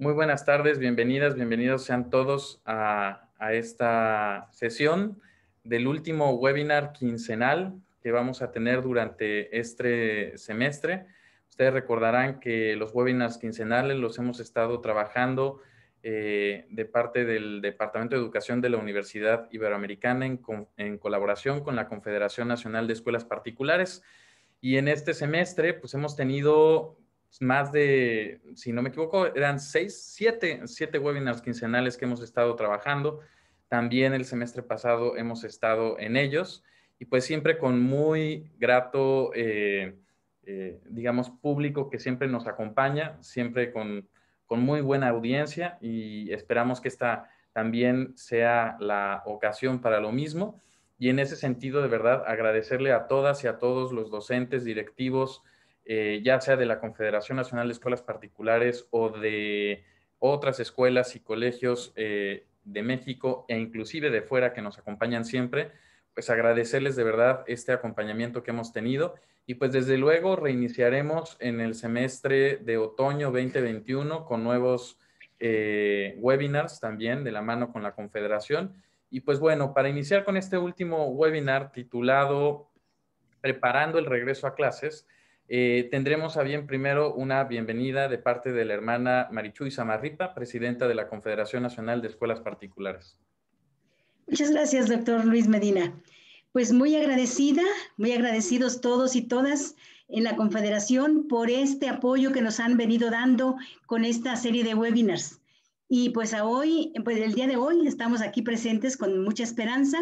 Muy buenas tardes, bienvenidas, bienvenidos sean todos a, esta sesión del último webinar quincenal que vamos a tener durante este semestre. Ustedes recordarán que los webinars quincenales los hemos estado trabajando eh, de parte del Departamento de Educación de la Universidad Iberoamericana en, en colaboración con la Confederación Nacional de Escuelas Particulares. Y en este semestre, pues hemos tenido más de, si no me equivoco, eran seis, siete, siete webinars quincenales que hemos estado trabajando. También el semestre pasado hemos estado en ellos y pues siempre con muy grato, eh, eh, digamos, público que siempre nos acompaña, siempre con, con muy buena audiencia y esperamos que esta también sea la ocasión para lo mismo. Y en ese sentido, de verdad, agradecerle a todas y a todos los docentes, directivos, eh, ya sea de la Confederación Nacional de Escuelas Particulares o de otras escuelas y colegios eh, de México e inclusive de fuera que nos acompañan siempre, pues agradecerles de verdad este acompañamiento que hemos tenido y pues desde luego reiniciaremos en el semestre de otoño 2021 con nuevos eh, webinars también de la mano con la Confederación. Y pues bueno, para iniciar con este último webinar titulado Preparando el regreso a clases, eh, tendremos a bien primero una bienvenida de parte de la hermana Marichuy Samarripa, presidenta de la Confederación Nacional de Escuelas Particulares. Muchas gracias, doctor Luis Medina. Pues muy agradecida, muy agradecidos todos y todas en la Confederación por este apoyo que nos han venido dando con esta serie de webinars. Y pues a hoy, pues el día de hoy estamos aquí presentes con mucha esperanza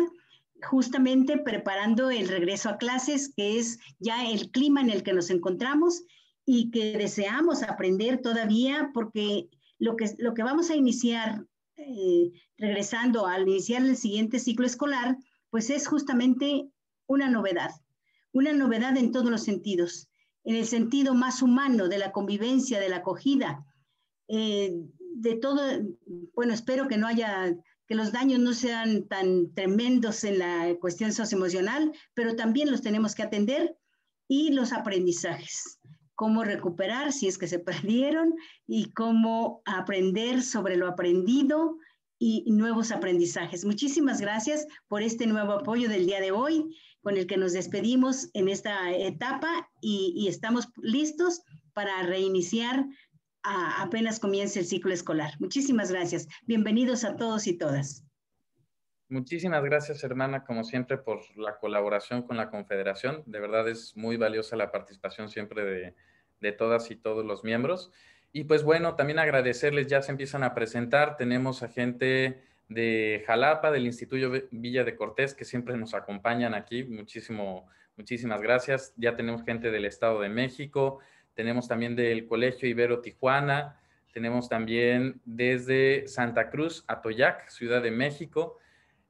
justamente preparando el regreso a clases, que es ya el clima en el que nos encontramos y que deseamos aprender todavía, porque lo que, lo que vamos a iniciar, eh, regresando al iniciar el siguiente ciclo escolar, pues es justamente una novedad, una novedad en todos los sentidos, en el sentido más humano de la convivencia, de la acogida, eh, de todo, bueno, espero que no haya que los daños no sean tan tremendos en la cuestión socioemocional, pero también los tenemos que atender y los aprendizajes, cómo recuperar si es que se perdieron y cómo aprender sobre lo aprendido y nuevos aprendizajes. Muchísimas gracias por este nuevo apoyo del día de hoy, con el que nos despedimos en esta etapa y, estamos listos para reiniciar apenas comience el ciclo escolar. Muchísimas gracias. Bienvenidos a todos y todas. Muchísimas gracias, hermana, como siempre, por la colaboración con la Confederación. De verdad es muy valiosa la participación siempre de, de todas y todos los miembros. Y pues bueno, también agradecerles, ya se empiezan a presentar. Tenemos a gente de Jalapa, del Instituto Villa de Cortés, que siempre nos acompañan aquí. Muchísimo, muchísimas gracias. Ya tenemos gente del Estado de México, tenemos también del Colegio Ibero Tijuana, tenemos también desde Santa Cruz, Atoyac, Ciudad de México,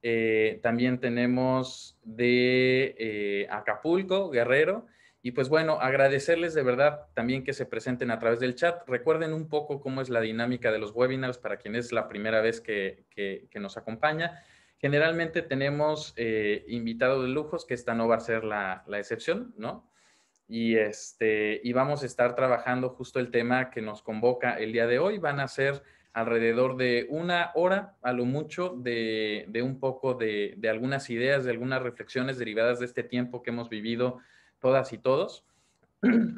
eh, también tenemos de eh, Acapulco, Guerrero, y pues bueno, agradecerles de verdad también que se presenten a través del chat. Recuerden un poco cómo es la dinámica de los webinars para quien es la primera vez que, nos acompaña. Generalmente tenemos eh, invitados de lujos, que esta no va a ser la excepción, ¿no? y, este, y vamos a estar trabajando justo el tema que nos convoca el día de hoy. Van a ser alrededor de una hora a lo mucho de, un poco de, algunas ideas, de algunas reflexiones derivadas de este tiempo que hemos vivido todas y todos.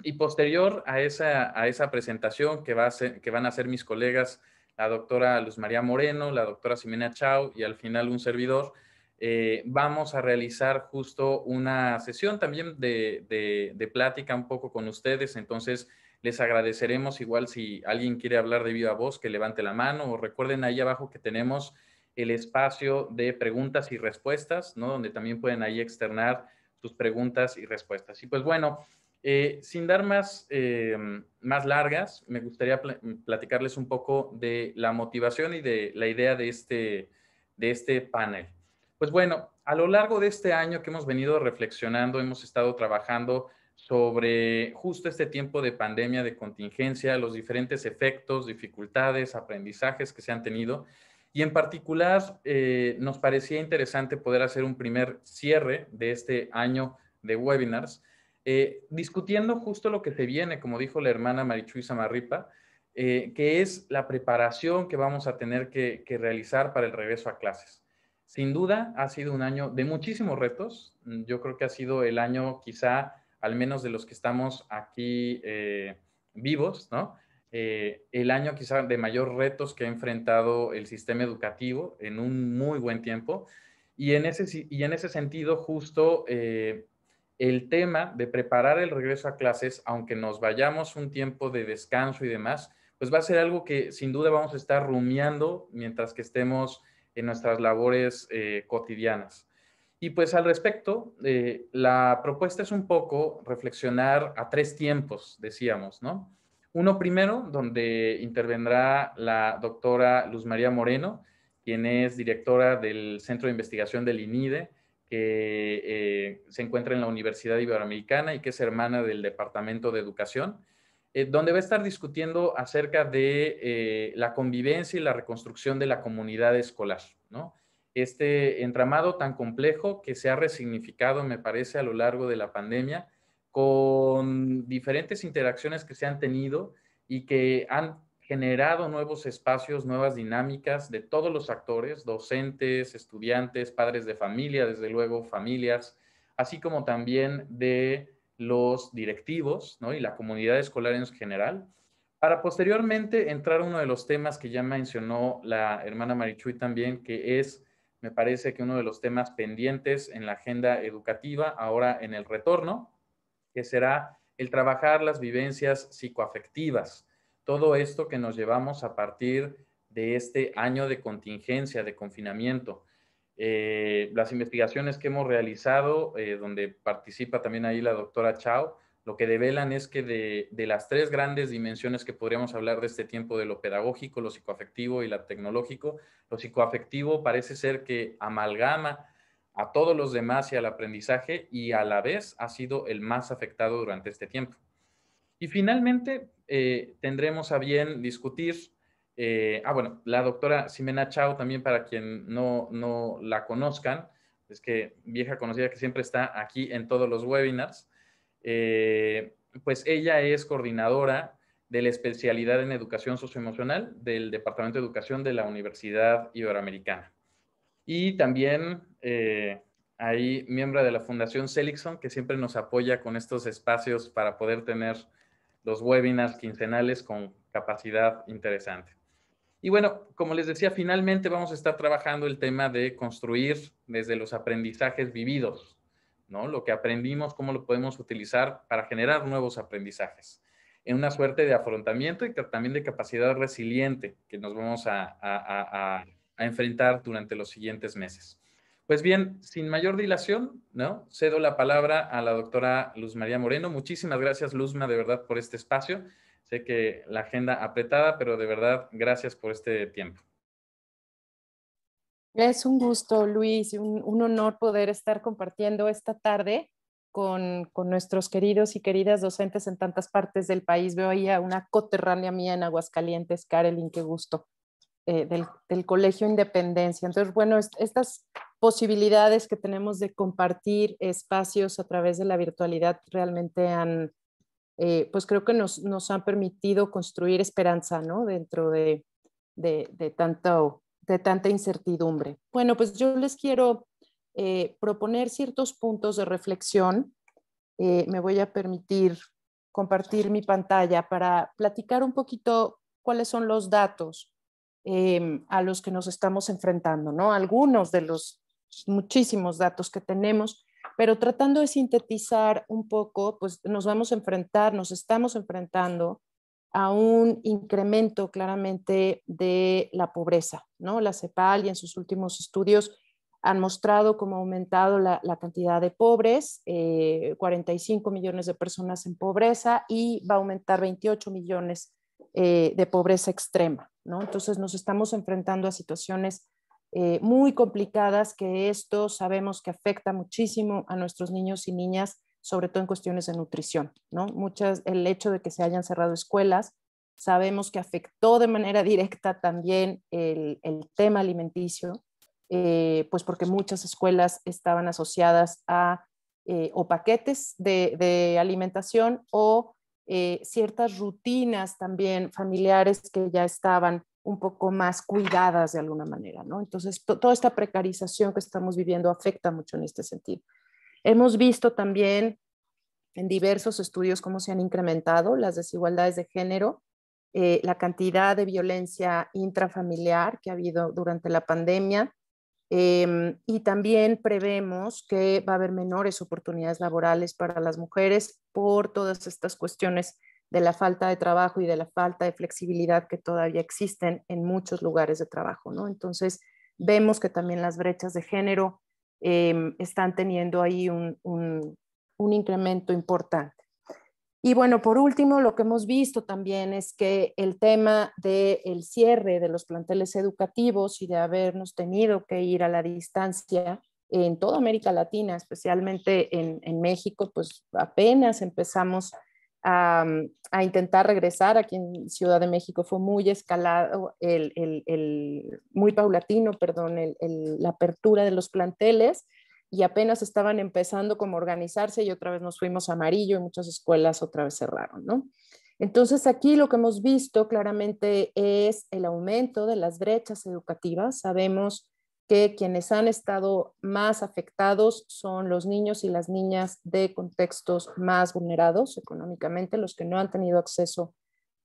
Y posterior a esa, a esa presentación que, va que van a hacer mis colegas, la doctora Luz María Moreno, la doctora Ximena chau y al final un servidor, eh, vamos a realizar justo una sesión también de, plática un poco con ustedes. Entonces, les agradeceremos igual si alguien quiere hablar de viva voz, que levante la mano o recuerden ahí abajo que tenemos el espacio de preguntas y respuestas, ¿no? Donde también pueden ahí externar sus preguntas y respuestas. Y pues bueno, eh, sin dar más, eh, más largas, me gustaría platicarles un poco de la motivación y de la idea de este, de este panel. Pues bueno, a lo largo de este año que hemos venido reflexionando, hemos estado trabajando sobre justo este tiempo de pandemia, de contingencia, los diferentes efectos, dificultades, aprendizajes que se han tenido. Y en particular, eh, nos parecía interesante poder hacer un primer cierre de este año de webinars, eh, discutiendo justo lo que se viene, como dijo la hermana Marichuy Samarripa, eh, que es la preparación que vamos a tener que realizar para el regreso a clases. Sin duda, ha sido un año de muchísimos retos. Mm, yo creo que ha sido el año quizá, al menos de los que estamos aquí eh, vivos, ¿no? Eh, el año quizá de mayor retos que ha enfrentado el sistema educativo en un muy buen tiempo. Y en ese, y en ese sentido, justo eh, el tema de preparar el regreso a clases, aunque nos vayamos un tiempo de descanso y demás, pues va a ser algo que sin duda vamos a estar rumiando mientras que estemos en nuestras labores eh, cotidianas. Y pues al respecto, eh, la propuesta es un poco reflexionar a tres tiempos, decíamos, ¿no? Uno primero, donde intervendrá la doctora Luz María Moreno, quien es directora del Centro de Investigación del INIDE, que eh, se encuentra en la Universidad Iberoamericana y que es hermana del Departamento de Educación. Eh, donde va a estar discutiendo acerca de eh, la convivencia y la reconstrucción de la comunidad escolar, Este entramado tan complejo que se ha resignificado, me parece, a lo largo de la pandemia, con diferentes interacciones que se han tenido y que han generado nuevos espacios, nuevas dinámicas de todos los actores, docentes, estudiantes, padres de familia, desde luego familias, así como también de los directivos y la comunidad escolar en general, para posteriormente entrar a uno de los temas que ya mencionó la hermana Marichuy también, que es, me parece que uno de los temas pendientes en la agenda educativa, ahora en el retorno, que será el trabajar las vivencias psicoafectivas, todo esto que nos llevamos a partir de este año de contingencia, de confinamiento. Eh, las investigaciones que hemos realizado, eh, donde participa también ahí la doctora Chao, lo que develan es que de, las tres grandes dimensiones que podríamos hablar de este tiempo, de lo pedagógico, lo psicoafectivo y la tecnológico, lo psicoafectivo parece ser que amalgama a todos los demás y al aprendizaje y a la vez ha sido el más afectado durante este tiempo. Y finalmente eh, tendremos a bien discutir eh, ah, bueno, la doctora Ximena Chao, también para quien no, la conozcan, es que vieja conocida que siempre está aquí en todos los webinars, eh, pues ella es coordinadora de la especialidad en educación socioemocional del Departamento de Educación de la Universidad Iberoamericana. Y también eh, ahí miembro de la Fundación Seligson, que siempre nos apoya con estos espacios para poder tener los webinars quincenales con capacidad interesante. Y bueno, como les decía, finalmente vamos a estar trabajando el tema de construir desde los aprendizajes vividos, ¿no? Lo que aprendimos, cómo lo podemos utilizar para generar nuevos aprendizajes, en una suerte de afrontamiento y también de capacidad resiliente que nos vamos a, enfrentar durante los siguientes meses. Pues bien, sin mayor dilación, ¿no? Cedo la palabra a la doctora Luz María Moreno. Muchísimas gracias, Luzma, de verdad, por este espacio. Sé que la agenda apretada, pero de verdad, gracias por este tiempo. Es un gusto, Luis, un, honor poder estar compartiendo esta tarde con, con, nuestros queridos y queridas docentes en tantas partes del país. Veo ahí a una coterránea mía en Aguascalientes, Carolyn, qué gusto, eh, del, Colegio Independencia. Entonces, bueno, estas posibilidades que tenemos de compartir espacios a través de la virtualidad realmente han, eh, pues creo que nos, han permitido construir esperanza, ¿no? Dentro de, tanto, tanta incertidumbre. Bueno, pues yo les quiero eh, proponer ciertos puntos de reflexión. Eh, me voy a permitir compartir mi pantalla para platicar un poquito cuáles son los datos em, a los que nos estamos enfrentando, ¿no? Algunos de los muchísimos datos que tenemos pero tratando de sintetizar un poco, pues nos vamos a enfrentar, nos estamos enfrentando a un incremento claramente de la pobreza, ¿no? La CEPAL y en sus últimos estudios han mostrado cómo ha aumentado la, la cantidad de pobres, 45 eh, millones de personas en pobreza y va a aumentar 28 millones eh, de pobreza extrema, ¿no? Entonces nos estamos enfrentando a situaciones eh, muy complicadas, que esto sabemos que afecta muchísimo a nuestros niños y niñas, sobre todo en cuestiones de nutrición, ¿no? Muchas, el hecho de que se hayan cerrado escuelas, sabemos que afectó de manera directa también el, tema alimenticio, eh, pues porque muchas escuelas estaban asociadas a eh, o paquetes de, alimentación o ciertas rutinas también familiares que ya estaban un poco más cuidadas de alguna manera, ¿no? Entonces, toda esta precarización que estamos viviendo afecta mucho en este sentido. Hemos visto también en diversos estudios cómo se han incrementado las desigualdades de género, eh, la cantidad de violencia intrafamiliar que ha habido durante la pandemia, em, y también prevemos que va a haber menores oportunidades laborales para las mujeres por todas estas cuestiones de la falta de trabajo y de la falta de flexibilidad que todavía existen en muchos lugares de trabajo, ¿no? Entonces, vemos que también las brechas de género em, están teniendo ahí un, incremento importante. Y bueno, por último, lo que hemos visto también es que el tema del cierre de los planteles educativos y de habernos tenido que ir a la distancia en toda América Latina, especialmente en, en México, pues apenas empezamos a, intentar regresar. Aquí en Ciudad de México fue muy escalado, el, muy paulatino, perdón, la apertura de los planteles y apenas estaban empezando como organizarse y otra vez nos fuimos a amarillo y muchas escuelas otra vez cerraron, ¿no? Entonces aquí lo que hemos visto claramente es el aumento de las brechas educativas. Sabemos que quienes han estado más afectados son los niños y las niñas de contextos más vulnerados económicamente, los que no han tenido acceso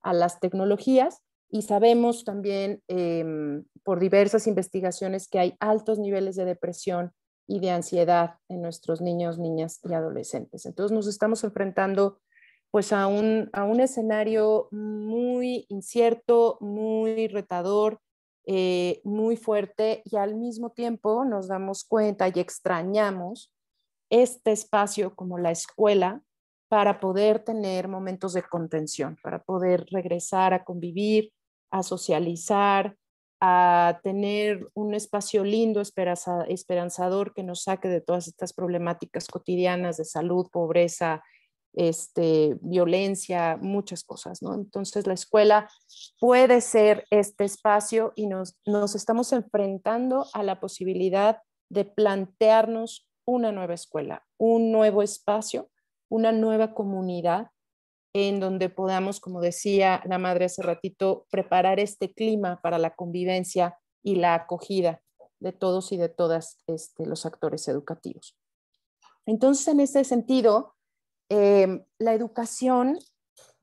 a las tecnologías. Y sabemos también em, por diversas investigaciones que hay altos niveles de depresión y de ansiedad en nuestros niños, niñas y adolescentes. Entonces nos estamos enfrentando pues a un, a un escenario muy incierto, muy retador, eh, muy fuerte y al mismo tiempo nos damos cuenta y extrañamos este espacio como la escuela para poder tener momentos de contención, para poder regresar a convivir, a socializar, a tener un espacio lindo, esperanzador, que nos saque de todas estas problemáticas cotidianas de salud, pobreza, este, violencia, muchas cosas, ¿no? Entonces la escuela puede ser este espacio y nos, nos estamos enfrentando a la posibilidad de plantearnos una nueva escuela, un nuevo espacio, una nueva comunidad en donde podamos, como decía la madre hace ratito, preparar este clima para la convivencia y la acogida de todos y de todas este, los actores educativos. Entonces, en ese sentido, Em, la educación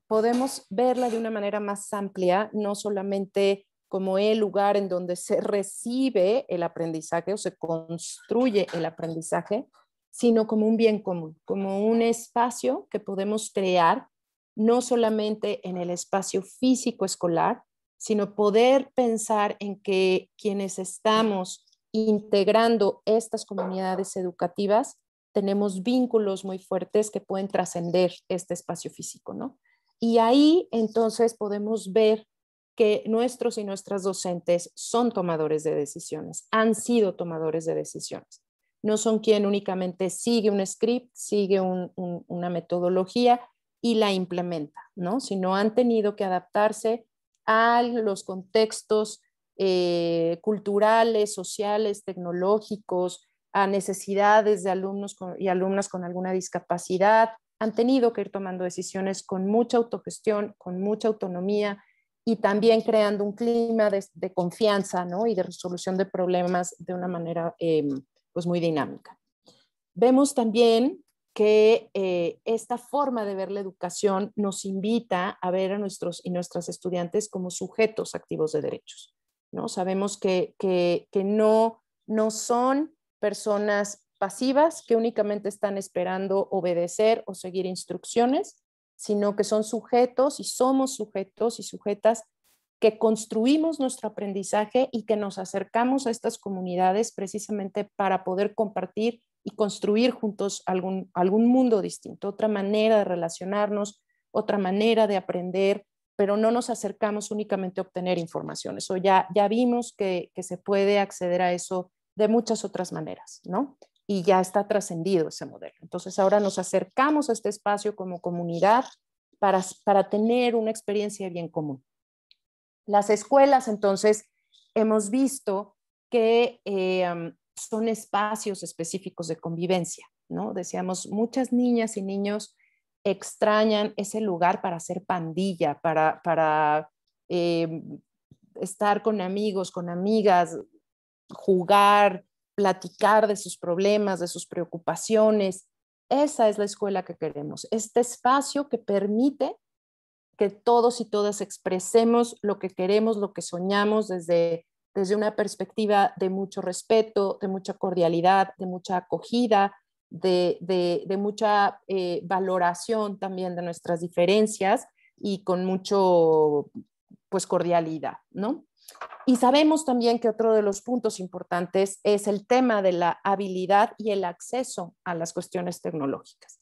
podemos verla de una manera más amplia, no solamente como el lugar en donde se recibe el aprendizaje o se construye el aprendizaje, sino como un bien común, como un espacio que podemos crear, no solamente en el espacio físico escolar, sino poder pensar en que quienes estamos integrando estas comunidades educativas tenemos vínculos muy fuertes que pueden trascender este espacio físico, ¿no? Y ahí entonces podemos ver que nuestros y nuestras docentes son tomadores de decisiones, han sido tomadores de decisiones. No son quien únicamente sigue un script, sigue una metodología y la implementa, ¿no? Sino han tenido que adaptarse a los contextos eh, culturales, sociales, tecnológicos, a necesidades de alumnos y alumnas con alguna discapacidad, han tenido que ir tomando decisiones con mucha autogestión, con mucha autonomía y también creando un clima de, confianza ¿no? y de resolución de problemas de una manera em, pues muy dinámica. Vemos también que eh, esta forma de ver la educación nos invita a ver a nuestros y nuestras estudiantes como sujetos activos de derechos. ¿no? Sabemos que, no, no son personas pasivas que únicamente están esperando obedecer o seguir instrucciones, sino que son sujetos y somos sujetos y sujetas que construimos nuestro aprendizaje y que nos acercamos a estas comunidades precisamente para poder compartir y construir juntos algún, algún mundo distinto, otra manera de relacionarnos, otra manera de aprender, pero no nos acercamos únicamente a obtener información. Eso ya, ya vimos que, que se puede acceder a eso de muchas otras maneras, ¿no? Y ya está trascendido ese modelo. Entonces ahora nos acercamos a este espacio como comunidad para, para tener una experiencia bien común. Las escuelas, entonces, hemos visto que eh, son espacios específicos de convivencia, ¿no? Decíamos, muchas niñas y niños extrañan ese lugar para hacer pandilla, para, para eh, estar con amigos, con amigas, jugar, platicar de sus problemas, de sus preocupaciones. Esa es la escuela que queremos, este espacio que permite que todos y todas expresemos lo que queremos, lo que soñamos desde, desde una perspectiva de mucho respeto, de mucha cordialidad, de mucha acogida, de, mucha eh, valoración también de nuestras diferencias y con mucho, pues, cordialidad, ¿no? Y sabemos también que otro de los puntos importantes es el tema de la habilidad y el acceso a las cuestiones tecnológicas.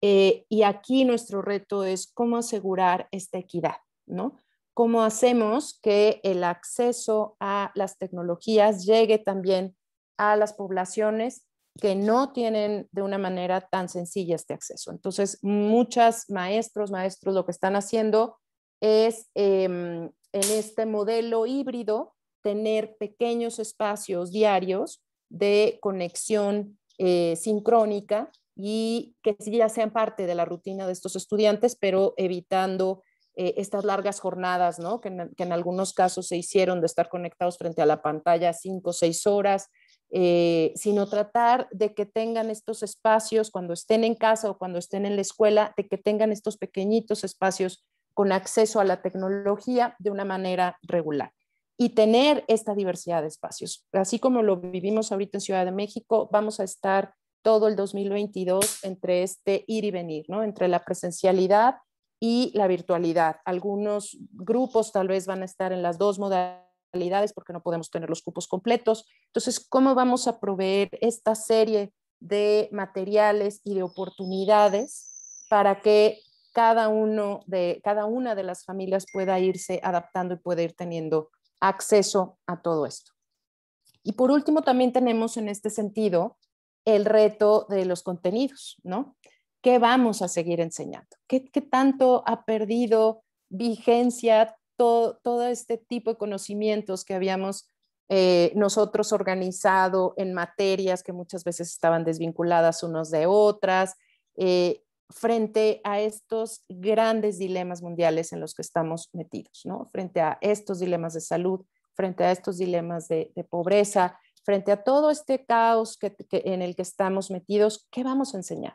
Eh, y aquí nuestro reto es cómo asegurar esta equidad, ¿no? ¿Cómo hacemos que el acceso a las tecnologías llegue también a las poblaciones que no tienen de una manera tan sencilla este acceso? Entonces, muchas maestros, maestros lo que están haciendo es em, en este modelo híbrido tener pequeños espacios diarios de conexión eh, sincrónica y que ya sean parte de la rutina de estos estudiantes, pero evitando eh, estas largas jornadas, ¿no? que, en, algunos casos se hicieron de estar conectados frente a la pantalla cinco o seis horas, eh, sino tratar de que tengan estos espacios cuando estén en casa o cuando estén en la escuela, de que tengan estos pequeñitos espacios con acceso a la tecnología de una manera regular y tener esta diversidad de espacios. Así como lo vivimos ahorita en Ciudad de México, vamos a estar todo el 2022 entre este ir y venir, ¿no? entre la presencialidad y la virtualidad. Algunos grupos tal vez van a estar en las dos modalidades porque no podemos tener los cupos completos. Entonces, ¿cómo vamos a proveer esta serie de materiales y de oportunidades para que cada, uno de, cada una de las familias pueda irse adaptando y pueda ir teniendo acceso a todo esto. Y por último, también tenemos en este sentido el reto de los contenidos, ¿no? ¿Qué vamos a seguir enseñando? ¿Qué, tanto ha perdido vigencia todo, todo, este tipo de conocimientos que habíamos eh, nosotros organizado en materias que muchas veces estaban desvinculadas unas de otras? Eh, frente a estos grandes dilemas mundiales en los que estamos metidos, ¿no? Frente a estos dilemas de salud, frente a estos dilemas de, pobreza, frente a todo este caos en el que estamos metidos, ¿qué vamos a enseñar?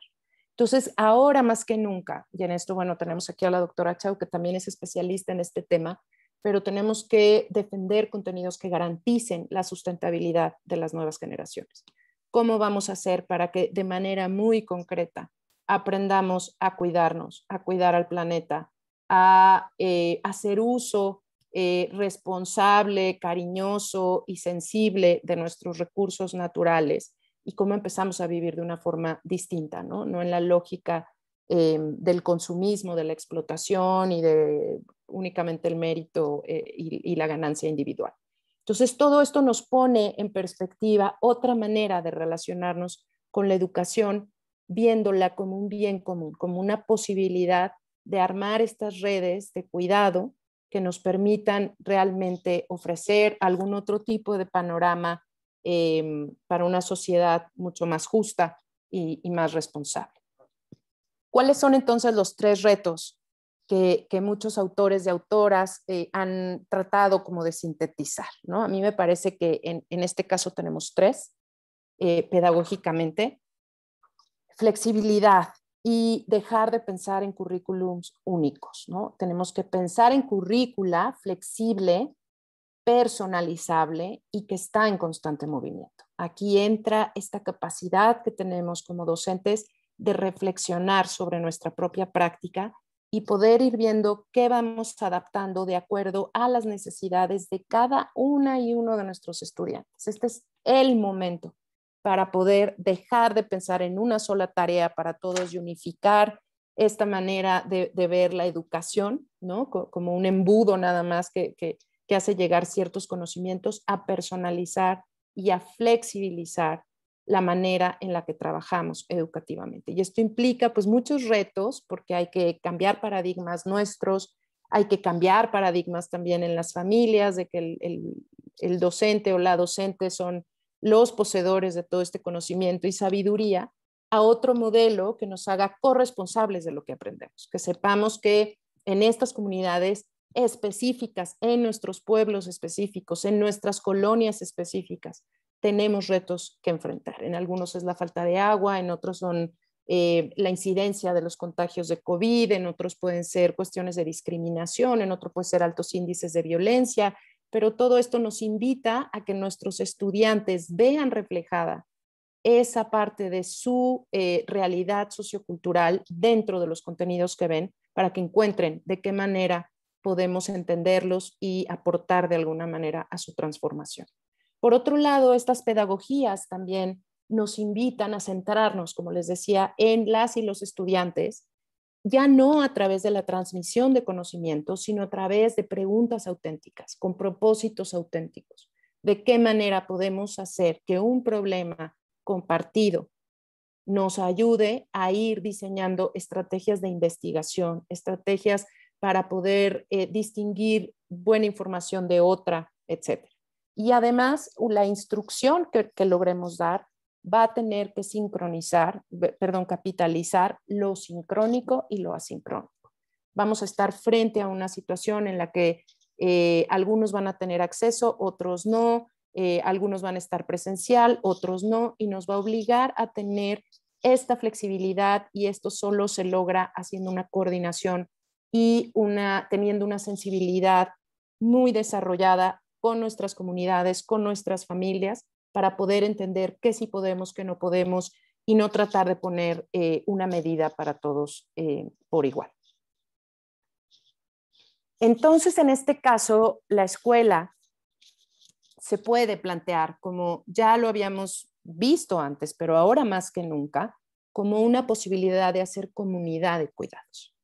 Entonces, ahora más que nunca, y en esto, bueno, tenemos aquí a la doctora Chau, que también es especialista en este tema, pero tenemos que defender contenidos que garanticen la sustentabilidad de las nuevas generaciones. ¿Cómo vamos a hacer para que de manera muy concreta aprendamos a cuidarnos, a cuidar al planeta, a eh, hacer uso eh, responsable, cariñoso y sensible de nuestros recursos naturales y cómo empezamos a vivir de una forma distinta, no, no en la lógica eh, del consumismo, de la explotación y de únicamente el mérito y, y la ganancia individual. Entonces, todo esto nos pone en perspectiva otra manera de relacionarnos con la educación viéndola como un bien común, como una posibilidad de armar estas redes de cuidado que nos permitan realmente ofrecer algún otro tipo de panorama em, para una sociedad mucho más justa y, más responsable. ¿Cuáles son entonces los tres retos que, muchos autores y autoras eh, han tratado como de sintetizar? ¿no? A mí me parece que en, este caso tenemos tres, eh, pedagógicamente flexibilidad y dejar de pensar en currículums únicos, ¿no? Tenemos que pensar en currícula flexible, personalizable y que está en constante movimiento. Aquí entra esta capacidad que tenemos como docentes de reflexionar sobre nuestra propia práctica y poder ir viendo qué vamos adaptando de acuerdo a las necesidades de cada una y uno de nuestros estudiantes. Este es el momento para poder dejar de pensar en una sola tarea para todos y unificar esta manera de, ver la educación, ¿no? Como un embudo nada más que, que, hace llegar ciertos conocimientos a personalizar y a flexibilizar la manera en la que trabajamos educativamente. Y esto implica pues muchos retos porque hay que cambiar paradigmas nuestros, hay que cambiar paradigmas también en las familias de que el docente o la docente son los poseedores de todo este conocimiento y sabiduría a otro modelo que nos haga corresponsables de lo que aprendemos, que sepamos que en estas comunidades específicas, en nuestros pueblos específicos, en nuestras colonias específicas, tenemos retos que enfrentar. En algunos es la falta de agua, en otros son eh, la incidencia de los contagios de COVID, en otros pueden ser cuestiones de discriminación, en otros puede ser altos índices de violencia, pero todo esto nos invita a que nuestros estudiantes vean reflejada esa parte de su eh, realidad sociocultural dentro de los contenidos que ven para que encuentren de qué manera podemos entenderlos y aportar de alguna manera a su transformación. Por otro lado, estas pedagogías también nos invitan a centrarnos, como les decía, en las y los estudiantes ya no a través de la transmisión de conocimientos, sino a través de preguntas auténticas, con propósitos auténticos. ¿De qué manera podemos hacer que un problema compartido nos ayude a ir diseñando estrategias de investigación, estrategias para poder eh, distinguir buena información de otra, etcétera? Y además, la instrucción que logremos dar va a tener que sincronizar, perdón, capitalizar lo sincrónico y lo asincrónico. Vamos a estar frente a una situación en la que eh, algunos van a tener acceso, otros no, eh, algunos van a estar presencial, otros no, y nos va a obligar a tener esta flexibilidad y esto solo se logra haciendo una coordinación y una, teniendo una sensibilidad muy desarrollada con nuestras comunidades, con nuestras familias para poder entender qué sí podemos, qué no podemos y no tratar de poner eh, una medida para todos eh, por igual. Entonces, en este caso, la escuela se puede plantear, como ya lo habíamos visto antes, pero ahora más que nunca, como una posibilidad de hacer comunidad de cuidados.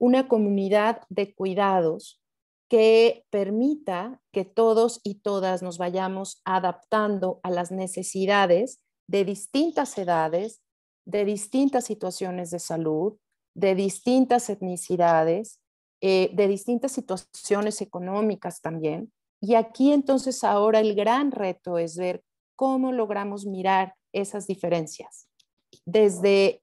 Una comunidad de cuidados que permita que todos y todas nos vayamos adaptando a las necesidades de distintas edades, de distintas situaciones de salud, de distintas etnicidades, eh, de distintas situaciones económicas también. Y aquí entonces ahora el gran reto es ver cómo logramos mirar esas diferencias desde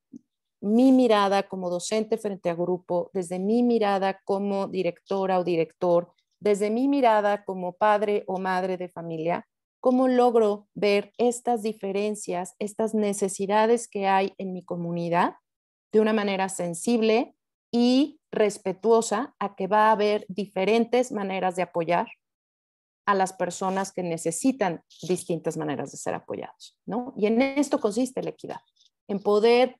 mi mirada como docente frente a grupo, desde mi mirada como directora o director, desde mi mirada como padre o madre de familia, cómo logro ver estas diferencias, estas necesidades que hay en mi comunidad de una manera sensible y respetuosa a que va a haber diferentes maneras de apoyar a las personas que necesitan distintas maneras de ser apoyados, Y en esto consiste la equidad, en poder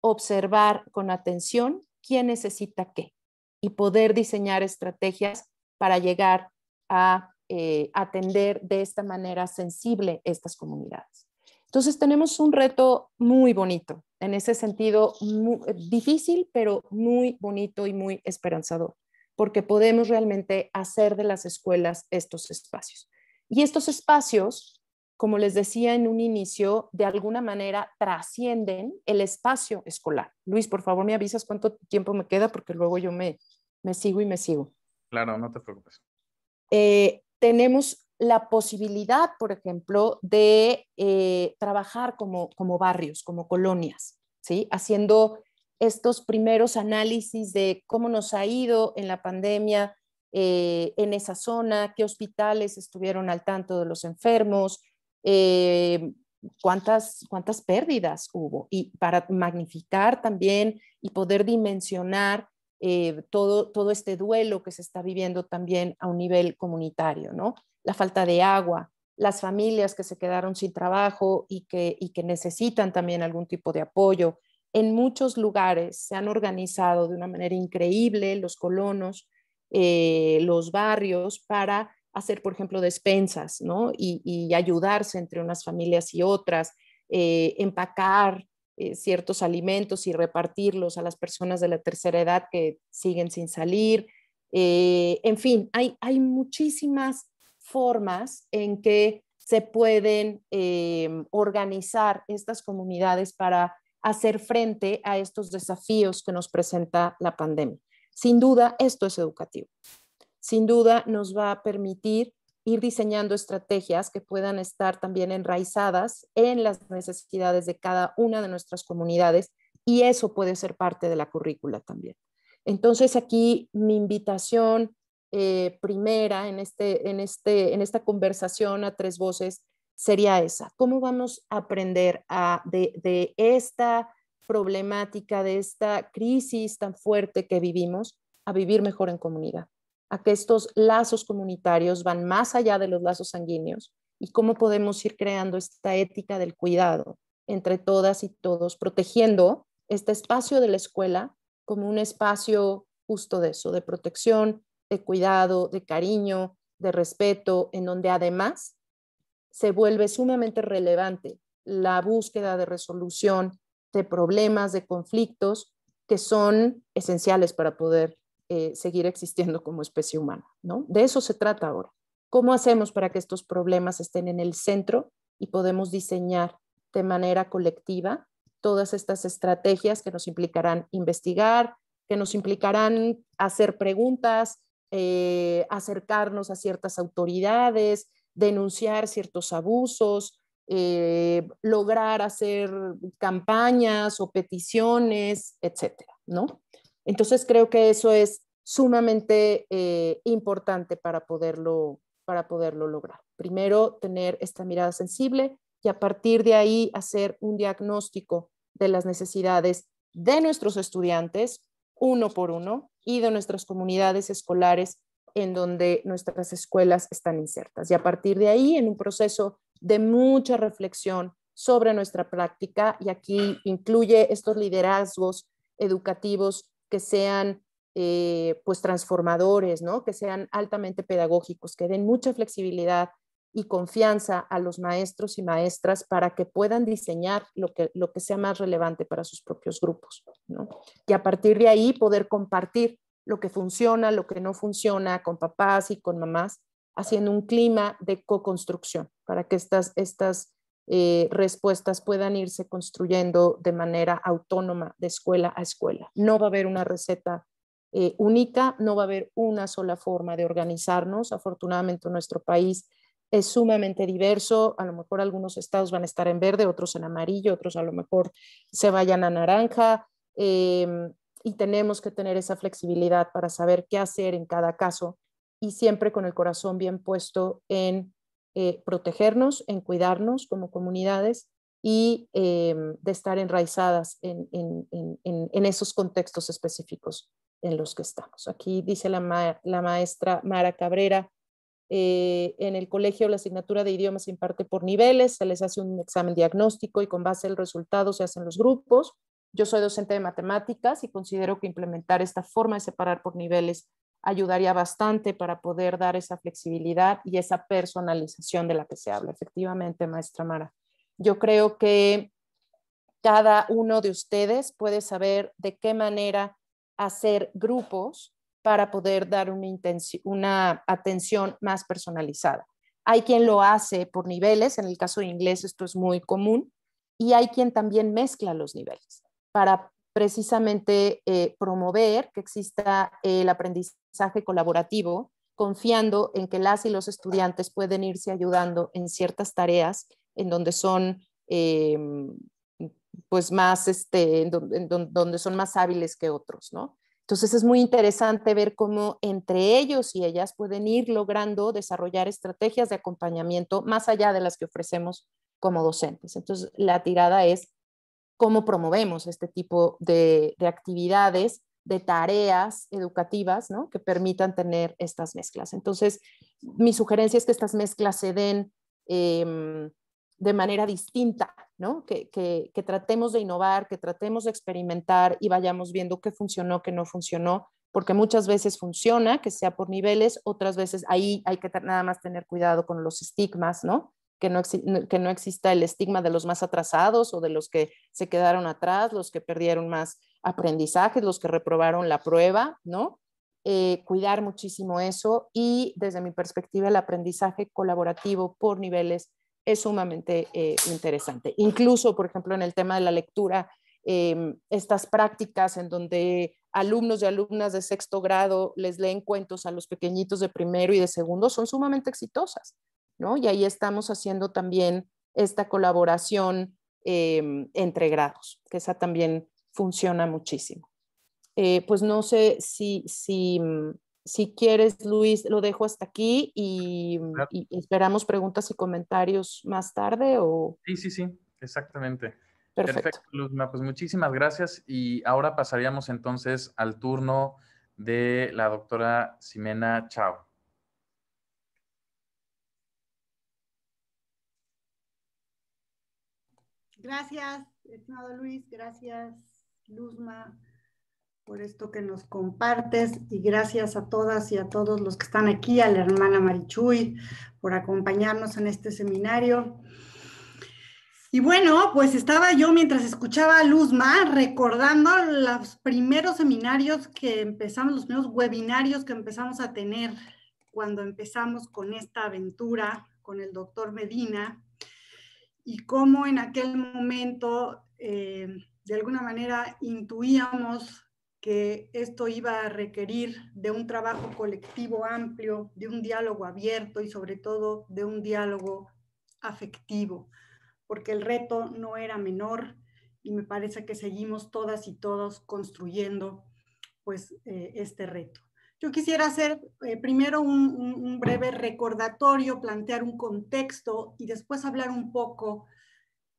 observar con atención quién necesita qué y poder diseñar estrategias para llegar a eh, atender de esta manera sensible estas comunidades. Entonces tenemos un reto muy bonito, en ese sentido difícil, pero muy bonito y muy esperanzador, porque podemos realmente hacer de las escuelas estos espacios. Y estos espacios como les decía en un inicio, de alguna manera trascienden el espacio escolar. Luis, por favor, me avisas cuánto tiempo me queda porque luego yo me, me sigo y me sigo. Claro, no te preocupes. Eh, tenemos la posibilidad, por ejemplo, de eh, trabajar como, como barrios, como colonias, ¿sí? Haciendo estos primeros análisis de cómo nos ha ido en la pandemia eh, en esa zona, qué hospitales estuvieron al tanto de los enfermos, eh, cuántas, cuántas pérdidas hubo y para magnificar también y poder dimensionar eh, todo, todo este duelo que se está viviendo también a un nivel comunitario, ¿no? La falta de agua, las familias que se quedaron sin trabajo y que, y que necesitan también algún tipo de apoyo. En muchos lugares se han organizado de una manera increíble los colonos, eh, los barrios, para hacer, por ejemplo, despensas, ¿no? Y, ayudarse entre unas familias y otras, eh, empacar eh, ciertos alimentos y repartirlos a las personas de la tercera edad que siguen sin salir. Eh, en fin, hay muchísimas formas en que se pueden em, organizar estas comunidades para hacer frente a estos desafíos que nos presenta la pandemia. Sin duda, esto es educativo sin duda nos va a permitir ir diseñando estrategias que puedan estar también enraizadas en las necesidades de cada una de nuestras comunidades y eso puede ser parte de la currícula también. Entonces aquí mi invitación eh, primera en, este, en, este, en esta conversación a tres voces sería esa. ¿Cómo vamos a aprender a, de esta problemática, de esta crisis tan fuerte que vivimos, a vivir mejor en comunidad? a que estos lazos comunitarios van más allá de los lazos sanguíneos y cómo podemos ir creando esta ética del cuidado entre todas y todos, protegiendo este espacio de la escuela como un espacio justo de eso, de protección, de cuidado, de cariño, de respeto, en donde además se vuelve sumamente relevante la búsqueda de resolución de problemas, de conflictos que son esenciales para poder eh, seguir existiendo como especie humana, ¿no? De eso se trata ahora. ¿Cómo hacemos para que estos problemas estén en el centro y podemos diseñar de manera colectiva todas estas estrategias que nos implicarán investigar, que nos implicarán hacer preguntas, eh, acercarnos a ciertas autoridades, denunciar ciertos abusos, eh, lograr hacer campañas o peticiones, etcétera, ¿no? Entonces creo que eso es sumamente eh, importante para poderlo, para poderlo lograr. Primero, tener esta mirada sensible y a partir de ahí hacer un diagnóstico de las necesidades de nuestros estudiantes uno por uno y de nuestras comunidades escolares en donde nuestras escuelas están insertas. Y a partir de ahí, en un proceso de mucha reflexión sobre nuestra práctica, y aquí incluye estos liderazgos educativos que sean eh, pues transformadores, ¿no? que sean altamente pedagógicos, que den mucha flexibilidad y confianza a los maestros y maestras para que puedan diseñar lo que, lo que sea más relevante para sus propios grupos. Y a partir de ahí poder compartir lo que funciona, lo que no funciona con papás y con mamás, haciendo un clima de co-construcción para que estas, estas eh, respuestas puedan irse construyendo de manera autónoma de escuela a escuela. No va a haber una receta eh, única, no va a haber una sola forma de organizarnos. Afortunadamente nuestro país es sumamente diverso. A lo mejor algunos estados van a estar en verde, otros en amarillo, otros a lo mejor se vayan a naranja. Em, y tenemos que tener esa flexibilidad para saber qué hacer en cada caso y siempre con el corazón bien puesto en eh, protegernos, en cuidarnos como comunidades y eh, de estar enraizadas en, esos contextos específicos en los que estamos. Aquí dice la, maestra Mara Cabrera, eh, en el colegio la asignatura de idiomas se imparte por niveles, se les hace un examen diagnóstico y con base al resultado se hacen los grupos. Yo soy docente de matemáticas y considero que implementar esta forma de separar por niveles ayudaría bastante para poder dar esa flexibilidad y esa personalización de la que se habla. Efectivamente, maestra Mara. Yo creo que cada uno de ustedes puede saber de qué manera hacer grupos para poder dar una, una atención más personalizada. Hay quien lo hace por niveles, en el caso de inglés esto es muy común, y hay quien también mezcla los niveles para precisamente eh, promover que exista el aprendizaje colaborativo, confiando en que las y los estudiantes pueden irse ayudando en ciertas tareas en donde son em, pues más este, donde, son más hábiles que otros, ¿no? Entonces es muy interesante ver cómo entre ellos y ellas pueden ir logrando desarrollar estrategias de acompañamiento más allá de las que ofrecemos como docentes. Entonces la tirada es cómo promovemos este tipo de, actividades, de tareas educativas, ¿no? Que permitan tener estas mezclas. Entonces, mi sugerencia es que estas mezclas se den em, de manera distinta, ¿no? Que, que tratemos de innovar, que tratemos de experimentar y vayamos viendo qué funcionó, qué no funcionó, porque muchas veces funciona, que sea por niveles, otras veces ahí hay que nada más tener cuidado con los estigmas, ¿no? que no, exista el estigma de los más atrasados o de los que se quedaron atrás, los que perdieron más aprendizajes, los que reprobaron la prueba, ¿no? Eh, cuidar muchísimo eso y desde mi perspectiva el aprendizaje colaborativo por niveles es sumamente eh, interesante. Incluso, por ejemplo, en el tema de la lectura, em, estas prácticas en donde alumnos y alumnas de sexto grado les leen cuentos a los pequeñitos de primero y de segundo son sumamente exitosas. ¿no? Y ahí estamos haciendo también esta colaboración em, entre grados, que esa también funciona muchísimo. Eh, pues no sé si, si, mm, si, quieres, Luis, lo dejo hasta aquí mm, y, esperamos preguntas y comentarios más tarde o... Sí, sí, sí, exactamente. Perfecto. Perfecto, Luzma. Pues muchísimas gracias y ahora pasaríamos entonces al turno de la doctora Ximena Chao. Gracias, estimado Luis, gracias, Luzma, por esto que nos compartes y gracias a todas y a todos los que están aquí, a la hermana Marichuy, por acompañarnos en este seminario. Y bueno, pues estaba yo mientras escuchaba a Luzma recordando los primeros seminarios que empezamos, los primeros webinarios que empezamos a tener cuando empezamos con esta aventura con el doctor Medina y cómo en aquel momento eh, de alguna manera intuíamos que esto iba a requerir de un trabajo colectivo amplio, de un diálogo abierto y sobre todo de un diálogo afectivo, porque el reto no era menor y me parece que seguimos todas y todos construyendo pues eh, este reto. Yo quisiera hacer eh, primero un, breve recordatorio, plantear un contexto y después hablar un poco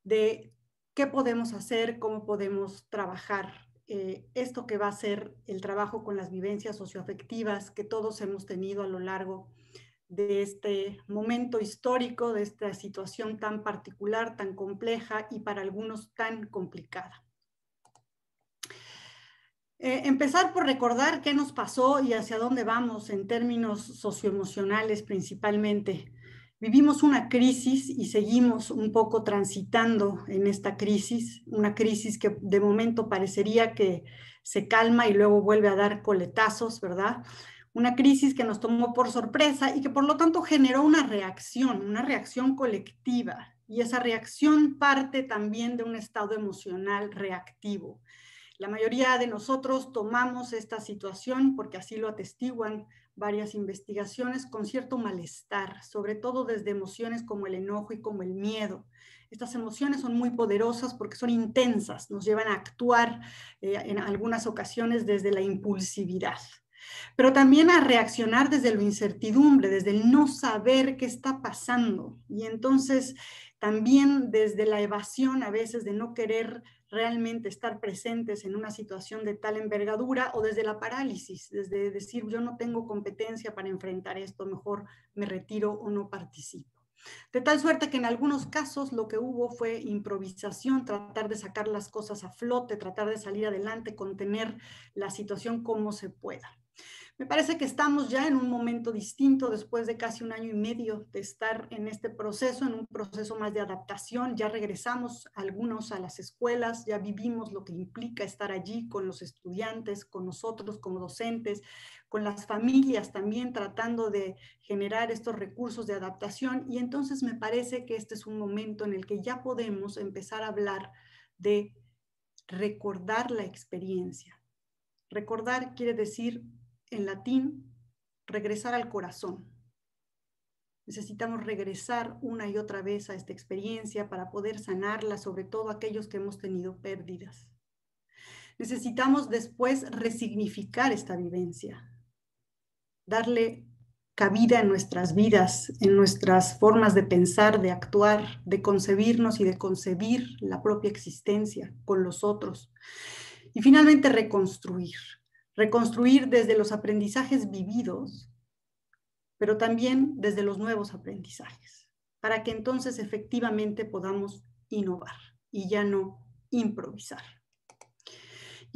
de qué podemos hacer, cómo podemos trabajar eh, esto que va a ser el trabajo con las vivencias socioafectivas que todos hemos tenido a lo largo de este momento histórico, de esta situación tan particular, tan compleja y para algunos tan complicada. Eh, empezar por recordar qué nos pasó y hacia dónde vamos en términos socioemocionales principalmente. Vivimos una crisis y seguimos un poco transitando en esta crisis, una crisis que de momento parecería que se calma y luego vuelve a dar coletazos, ¿verdad? Una crisis que nos tomó por sorpresa y que por lo tanto generó una reacción, una reacción colectiva. Y esa reacción parte también de un estado emocional reactivo. La mayoría de nosotros tomamos esta situación, porque así lo atestiguan varias investigaciones, con cierto malestar, sobre todo desde emociones como el enojo y como el miedo. Estas emociones son muy poderosas porque son intensas, nos llevan a actuar eh, en algunas ocasiones desde la impulsividad pero también a reaccionar desde la incertidumbre, desde el no saber qué está pasando. Y entonces también desde la evasión a veces de no querer realmente estar presentes en una situación de tal envergadura o desde la parálisis, desde decir yo no tengo competencia para enfrentar esto, mejor me retiro o no participo. De tal suerte que en algunos casos lo que hubo fue improvisación, tratar de sacar las cosas a flote, tratar de salir adelante, contener la situación como se pueda. Me parece que estamos ya en un momento distinto después de casi un año y medio de estar en este proceso, en un proceso más de adaptación. Ya regresamos algunos a las escuelas, ya vivimos lo que implica estar allí con los estudiantes, con nosotros como docentes, con las familias también tratando de generar estos recursos de adaptación. Y entonces me parece que este es un momento en el que ya podemos empezar a hablar de recordar la experiencia. Recordar quiere decir en latín, regresar al corazón. Necesitamos regresar una y otra vez a esta experiencia para poder sanarla, sobre todo aquellos que hemos tenido pérdidas. Necesitamos después resignificar esta vivencia, darle cabida en nuestras vidas, en nuestras formas de pensar, de actuar, de concebirnos y de concebir la propia existencia con los otros. Y finalmente reconstruir, reconstruir desde los aprendizajes vividos, pero también desde los nuevos aprendizajes, para que entonces efectivamente podamos innovar y ya no improvisar.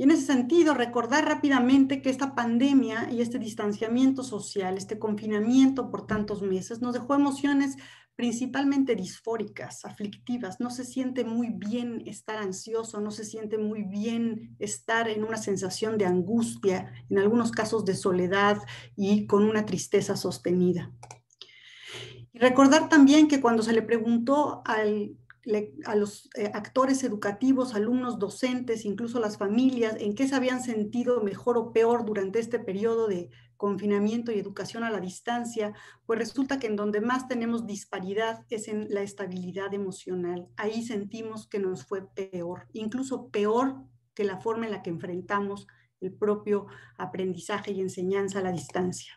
Y en ese sentido, recordar rápidamente que esta pandemia y este distanciamiento social, este confinamiento por tantos meses, nos dejó emociones principalmente disfóricas, aflictivas. No se siente muy bien estar ansioso, no se siente muy bien estar en una sensación de angustia, en algunos casos de soledad y con una tristeza sostenida. Y recordar también que cuando se le preguntó al a los eh, actores educativos, alumnos, docentes, incluso las familias, en qué se habían sentido mejor o peor durante este periodo de confinamiento y educación a la distancia, pues resulta que en donde más tenemos disparidad es en la estabilidad emocional. Ahí sentimos que nos fue peor, incluso peor que la forma en la que enfrentamos el propio aprendizaje y enseñanza a la distancia.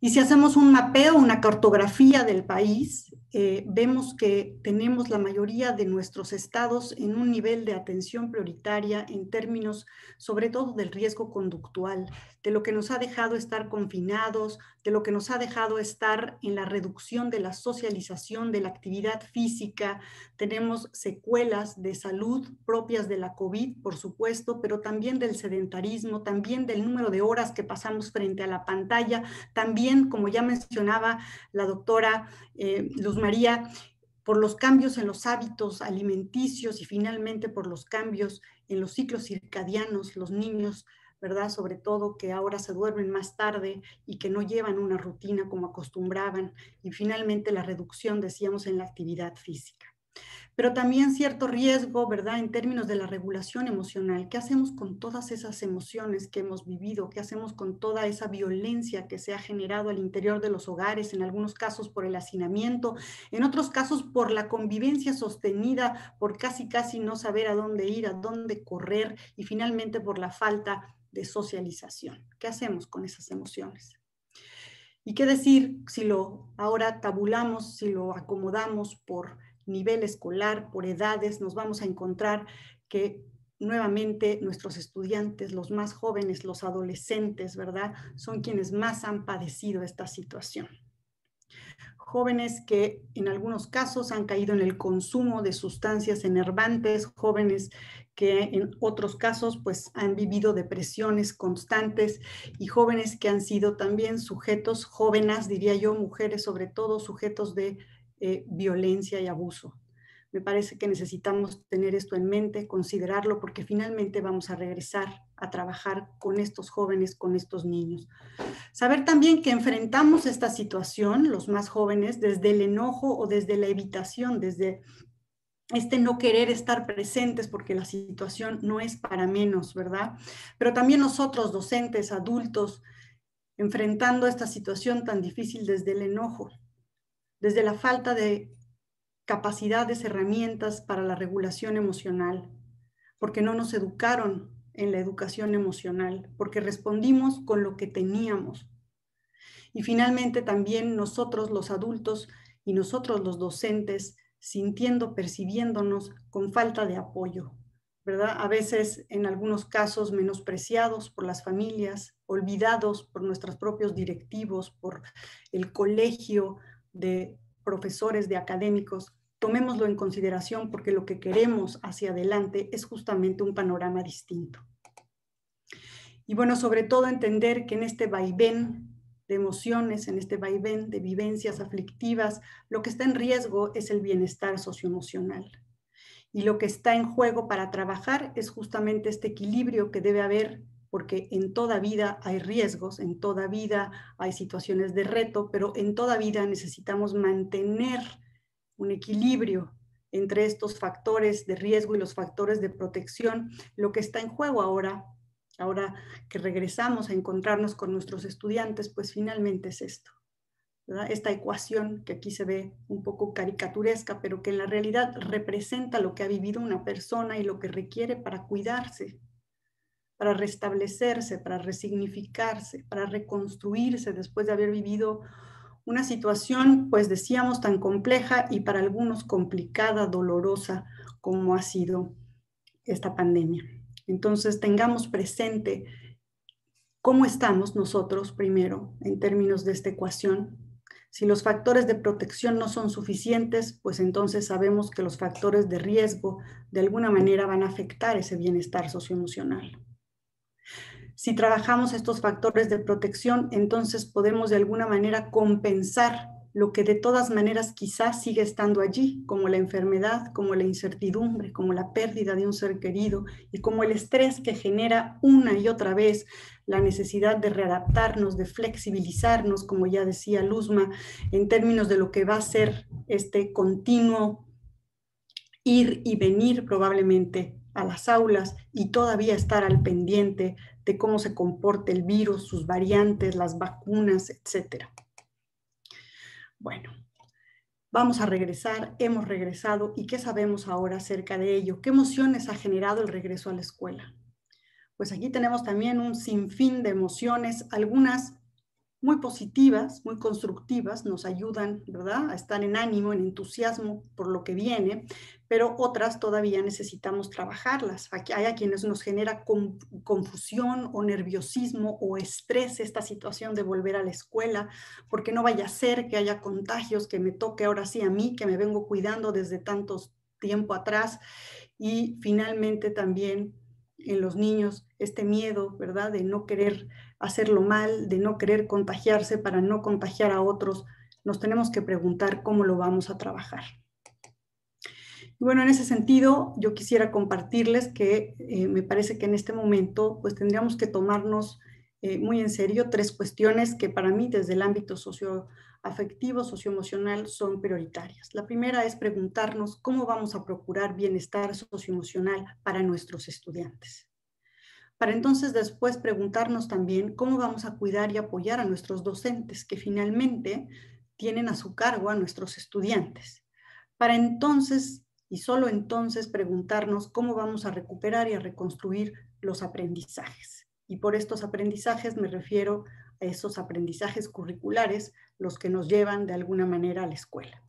Y si hacemos un mapeo, una cartografía del país, eh, vemos que tenemos la mayoría de nuestros estados en un nivel de atención prioritaria en términos sobre todo del riesgo conductual, de lo que nos ha dejado estar confinados, de lo que nos ha dejado estar en la reducción de la socialización, de la actividad física. Tenemos secuelas de salud propias de la COVID, por supuesto, pero también del sedentarismo, también del número de horas que pasamos frente a la pantalla, también, como ya mencionaba la doctora eh, los María, por los cambios en los hábitos alimenticios y finalmente por los cambios en los ciclos circadianos, los niños, ¿verdad? Sobre todo que ahora se duermen más tarde y que no llevan una rutina como acostumbraban. Y finalmente la reducción, decíamos, en la actividad física pero también cierto riesgo, ¿verdad?, en términos de la regulación emocional. ¿Qué hacemos con todas esas emociones que hemos vivido? ¿Qué hacemos con toda esa violencia que se ha generado al interior de los hogares, en algunos casos por el hacinamiento, en otros casos por la convivencia sostenida, por casi casi no saber a dónde ir, a dónde correr y finalmente por la falta de socialización? ¿Qué hacemos con esas emociones? ¿Y qué decir si lo ahora tabulamos, si lo acomodamos por nivel escolar, por edades, nos vamos a encontrar que nuevamente nuestros estudiantes, los más jóvenes, los adolescentes, ¿verdad? Son quienes más han padecido esta situación. Jóvenes que en algunos casos han caído en el consumo de sustancias enervantes, jóvenes que en otros casos pues han vivido depresiones constantes y jóvenes que han sido también sujetos, jóvenes diría yo, mujeres sobre todo, sujetos de eh, violencia y abuso. Me parece que necesitamos tener esto en mente, considerarlo, porque finalmente vamos a regresar a trabajar con estos jóvenes, con estos niños. Saber también que enfrentamos esta situación, los más jóvenes, desde el enojo o desde la evitación, desde este no querer estar presentes porque la situación no es para menos, ¿verdad? Pero también nosotros, docentes, adultos, enfrentando esta situación tan difícil desde el enojo, desde la falta de capacidades, herramientas para la regulación emocional, porque no nos educaron en la educación emocional, porque respondimos con lo que teníamos. Y finalmente también nosotros los adultos y nosotros los docentes sintiendo, percibiéndonos con falta de apoyo, ¿verdad? A veces, en algunos casos, menospreciados por las familias, olvidados por nuestros propios directivos, por el colegio, de profesores, de académicos, tomémoslo en consideración porque lo que queremos hacia adelante es justamente un panorama distinto. Y bueno, sobre todo entender que en este vaivén de emociones, en este vaivén de vivencias aflictivas, lo que está en riesgo es el bienestar socioemocional. Y lo que está en juego para trabajar es justamente este equilibrio que debe haber porque en toda vida hay riesgos, en toda vida hay situaciones de reto, pero en toda vida necesitamos mantener un equilibrio entre estos factores de riesgo y los factores de protección. Lo que está en juego ahora, ahora que regresamos a encontrarnos con nuestros estudiantes, pues finalmente es esto. Esta ecuación que aquí se ve un poco caricaturesca, pero que en la realidad representa lo que ha vivido una persona y lo que requiere para cuidarse para restablecerse, para resignificarse, para reconstruirse después de haber vivido una situación, pues decíamos, tan compleja y para algunos complicada, dolorosa, como ha sido esta pandemia. Entonces, tengamos presente cómo estamos nosotros primero en términos de esta ecuación. Si los factores de protección no son suficientes, pues entonces sabemos que los factores de riesgo de alguna manera van a afectar ese bienestar socioemocional si trabajamos estos factores de protección, entonces podemos de alguna manera compensar lo que de todas maneras quizás sigue estando allí, como la enfermedad, como la incertidumbre, como la pérdida de un ser querido y como el estrés que genera una y otra vez la necesidad de readaptarnos, de flexibilizarnos, como ya decía Luzma, en términos de lo que va a ser este continuo ir y venir probablemente a las aulas y todavía estar al pendiente de cómo se comporta el virus, sus variantes, las vacunas, etc. Bueno, vamos a regresar, hemos regresado y qué sabemos ahora acerca de ello, qué emociones ha generado el regreso a la escuela. Pues aquí tenemos también un sinfín de emociones, algunas muy positivas, muy constructivas, nos ayudan, ¿verdad?, a estar en ánimo, en entusiasmo por lo que viene, pero otras todavía necesitamos trabajarlas. hay a quienes nos genera confusión o nerviosismo o estrés esta situación de volver a la escuela, porque no vaya a ser que haya contagios, que me toque ahora sí a mí, que me vengo cuidando desde tantos tiempo atrás y finalmente también en los niños este miedo, ¿verdad?, de no querer hacerlo mal, de no querer contagiarse para no contagiar a otros, nos tenemos que preguntar cómo lo vamos a trabajar. Y bueno, en ese sentido, yo quisiera compartirles que eh, me parece que en este momento pues tendríamos que tomarnos eh, muy en serio tres cuestiones que para mí desde el ámbito socioafectivo, socioemocional son prioritarias. La primera es preguntarnos cómo vamos a procurar bienestar socioemocional para nuestros estudiantes para entonces después preguntarnos también cómo vamos a cuidar y apoyar a nuestros docentes que finalmente tienen a su cargo a nuestros estudiantes. Para entonces y solo entonces preguntarnos cómo vamos a recuperar y a reconstruir los aprendizajes. Y por estos aprendizajes me refiero a esos aprendizajes curriculares, los que nos llevan de alguna manera a la escuela.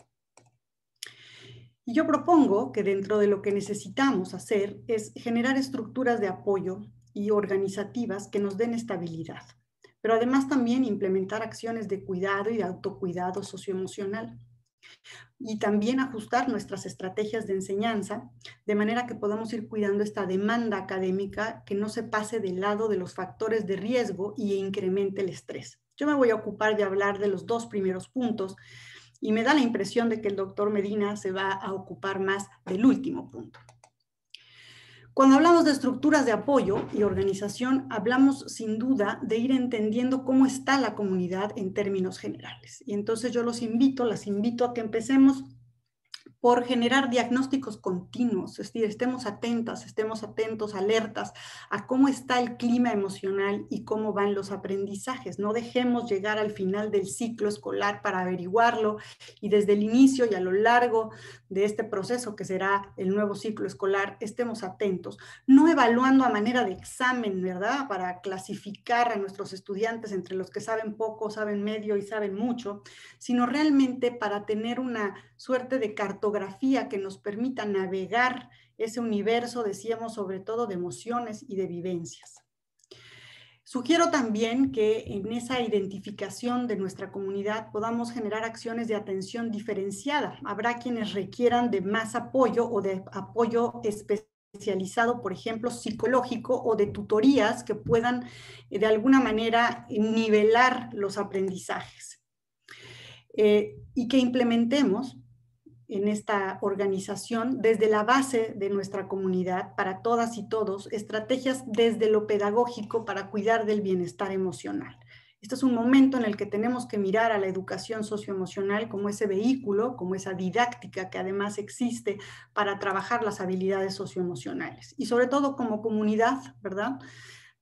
Y yo propongo que dentro de lo que necesitamos hacer es generar estructuras de apoyo y organizativas que nos den estabilidad, pero además también implementar acciones de cuidado y de autocuidado socioemocional y también ajustar nuestras estrategias de enseñanza de manera que podamos ir cuidando esta demanda académica que no se pase del lado de los factores de riesgo y incremente el estrés. Yo me voy a ocupar de hablar de los dos primeros puntos y me da la impresión de que el doctor Medina se va a ocupar más del último punto. Cuando hablamos de estructuras de apoyo y organización, hablamos sin duda de ir entendiendo cómo está la comunidad en términos generales. Y entonces yo los invito, las invito a que empecemos por generar diagnósticos continuos, es decir, estemos atentas, estemos atentos, alertas a cómo está el clima emocional y cómo van los aprendizajes. No dejemos llegar al final del ciclo escolar para averiguarlo y desde el inicio y a lo largo de este proceso que será el nuevo ciclo escolar, estemos atentos, no evaluando a manera de examen, ¿verdad? Para clasificar a nuestros estudiantes entre los que saben poco, saben medio y saben mucho, sino realmente para tener una suerte de cartografía que nos permita navegar ese universo, decíamos, sobre todo de emociones y de vivencias. Sugiero también que en esa identificación de nuestra comunidad podamos generar acciones de atención diferenciada. Habrá quienes requieran de más apoyo o de apoyo especializado, por ejemplo, psicológico o de tutorías que puedan eh, de alguna manera nivelar los aprendizajes. Eh, y que implementemos en esta organización desde la base de nuestra comunidad para todas y todos, estrategias desde lo pedagógico para cuidar del bienestar emocional. Este es un momento en el que tenemos que mirar a la educación socioemocional como ese vehículo, como esa didáctica que además existe para trabajar las habilidades socioemocionales y sobre todo como comunidad, ¿verdad?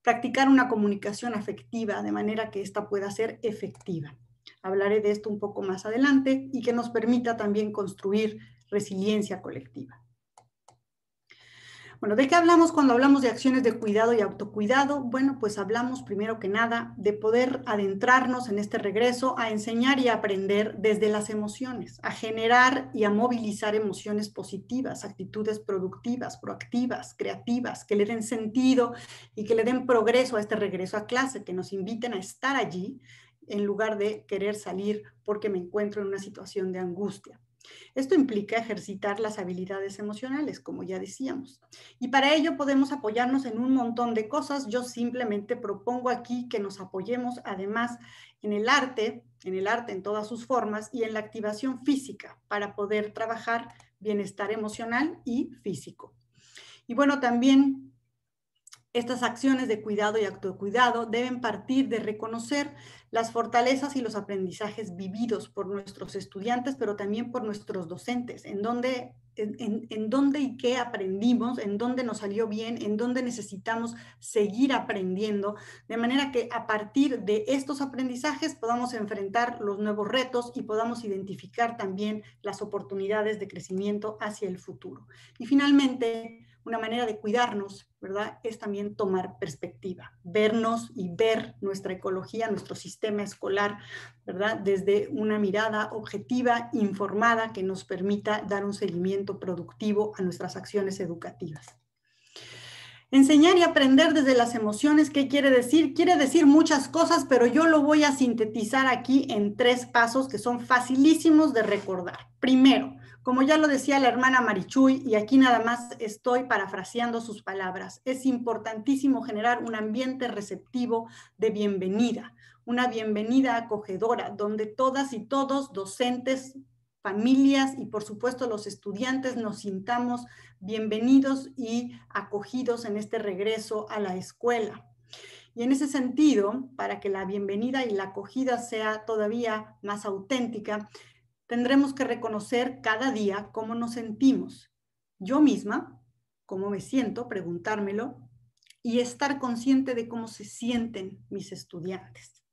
Practicar una comunicación afectiva de manera que ésta pueda ser efectiva hablaré de esto un poco más adelante, y que nos permita también construir resiliencia colectiva. Bueno, ¿de qué hablamos cuando hablamos de acciones de cuidado y autocuidado? Bueno, pues hablamos primero que nada de poder adentrarnos en este regreso a enseñar y aprender desde las emociones, a generar y a movilizar emociones positivas, actitudes productivas, proactivas, creativas, que le den sentido y que le den progreso a este regreso a clase, que nos inviten a estar allí en lugar de querer salir porque me encuentro en una situación de angustia. Esto implica ejercitar las habilidades emocionales, como ya decíamos. Y para ello podemos apoyarnos en un montón de cosas. Yo simplemente propongo aquí que nos apoyemos además en el arte, en el arte en todas sus formas y en la activación física para poder trabajar bienestar emocional y físico. Y bueno, también estas acciones de cuidado y acto cuidado deben partir de reconocer las fortalezas y los aprendizajes vividos por nuestros estudiantes, pero también por nuestros docentes, en dónde, en, dónde y qué aprendimos, en dónde nos salió bien, en dónde necesitamos seguir aprendiendo, de manera que a partir de estos aprendizajes podamos enfrentar los nuevos retos y podamos identificar también las oportunidades de crecimiento hacia el futuro. Y finalmente, una manera de cuidarnos, ¿verdad? Es también tomar perspectiva, vernos y ver nuestra ecología, nuestro sistema escolar, ¿verdad? Desde una mirada objetiva, informada, que nos permita dar un seguimiento productivo a nuestras acciones educativas. Enseñar y aprender desde las emociones, ¿qué quiere decir? Quiere decir muchas cosas, pero yo lo voy a sintetizar aquí en tres pasos que son facilísimos de recordar. Primero, como ya lo decía la hermana Marichuy, y aquí nada más estoy parafraseando sus palabras, es importantísimo generar un ambiente receptivo de bienvenida, una bienvenida acogedora, donde todas y todos, docentes, familias y por supuesto los estudiantes nos sintamos bienvenidos y acogidos en este regreso a la escuela. Y en ese sentido, para que la bienvenida y la acogida sea todavía más auténtica, tendremos que reconocer cada día cómo nos sentimos. Yo misma, cómo me siento, preguntármelo y estar consciente de cómo se sienten mis estudiantes.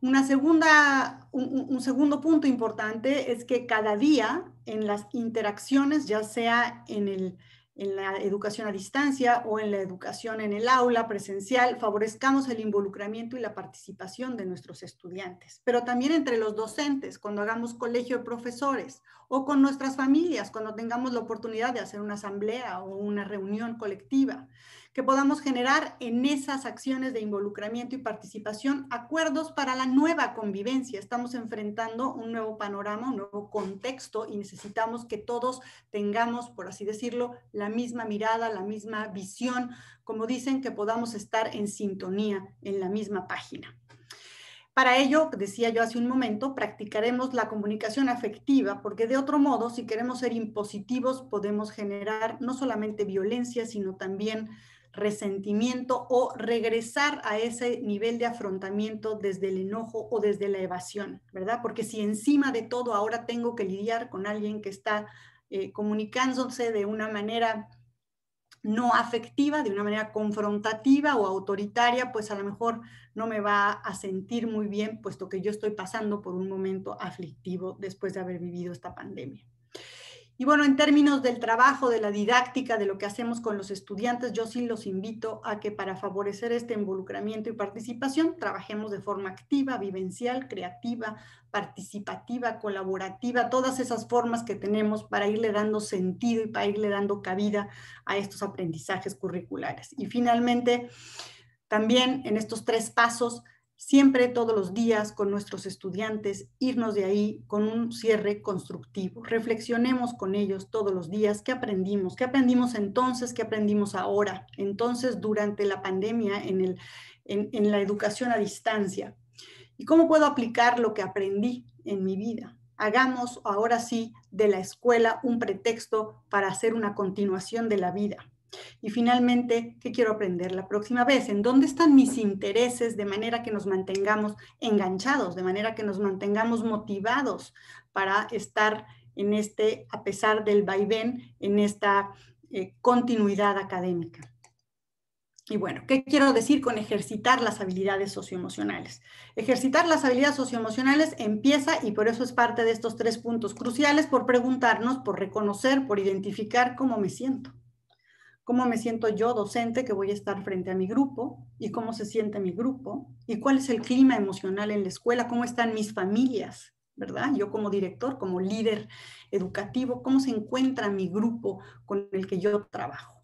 Una segunda, un, segundo punto importante es que cada día en las interacciones, ya sea en el, en la educación a distancia o en la educación en el aula presencial, favorezcamos el involucramiento y la participación de nuestros estudiantes, pero también entre los docentes, cuando hagamos colegio de profesores o con nuestras familias cuando tengamos la oportunidad de hacer una asamblea o una reunión colectiva, que podamos generar en esas acciones de involucramiento y participación acuerdos para la nueva convivencia. Estamos enfrentando un nuevo panorama, un nuevo contexto y necesitamos que todos tengamos, por así decirlo, la misma mirada, la misma visión, como dicen, que podamos estar en sintonía en la misma página. Para ello, decía yo hace un momento, practicaremos la comunicación afectiva, porque de otro modo, si queremos ser impositivos, podemos generar no solamente violencia, sino también resentimiento o regresar a ese nivel de afrontamiento desde el enojo o desde la evasión, ¿verdad? Porque si encima de todo ahora tengo que lidiar con alguien que está eh, comunicándose de una manera no afectiva, de una manera confrontativa o autoritaria, pues a lo mejor no me va a sentir muy bien, puesto que yo estoy pasando por un momento aflictivo después de haber vivido esta pandemia. Y bueno, en términos del trabajo, de la didáctica, de lo que hacemos con los estudiantes, yo sí los invito a que para favorecer este involucramiento y participación, trabajemos de forma activa, vivencial, creativa, participativa, colaborativa, todas esas formas que tenemos para irle dando sentido y para irle dando cabida a estos aprendizajes curriculares. Y finalmente, también en estos tres pasos, siempre todos los días con nuestros estudiantes, irnos de ahí con un cierre constructivo. Reflexionemos con ellos todos los días qué aprendimos, qué aprendimos entonces, qué aprendimos ahora, entonces durante la pandemia en, en la educación a distancia y cómo puedo aplicar lo que aprendí en mi vida. Hagamos ahora sí de la escuela un pretexto para hacer una continuación de la vida. Y finalmente, ¿qué quiero aprender la próxima vez? ¿En dónde están mis intereses de manera que nos mantengamos enganchados, de manera que nos mantengamos motivados para estar en este, a pesar del vaivén, en esta eh, continuidad académica? Y bueno, ¿qué quiero decir con ejercitar las habilidades socioemocionales? Ejercitar las habilidades socioemocionales empieza, y por eso es parte de estos tres puntos cruciales, por preguntarnos, por reconocer, por identificar cómo me siento cómo me siento yo docente que voy a estar frente a mi grupo y cómo se siente mi grupo y cuál es el clima emocional en la escuela, cómo están mis familias, ¿verdad? Yo como director, como líder educativo, cómo se encuentra mi grupo con el que yo trabajo.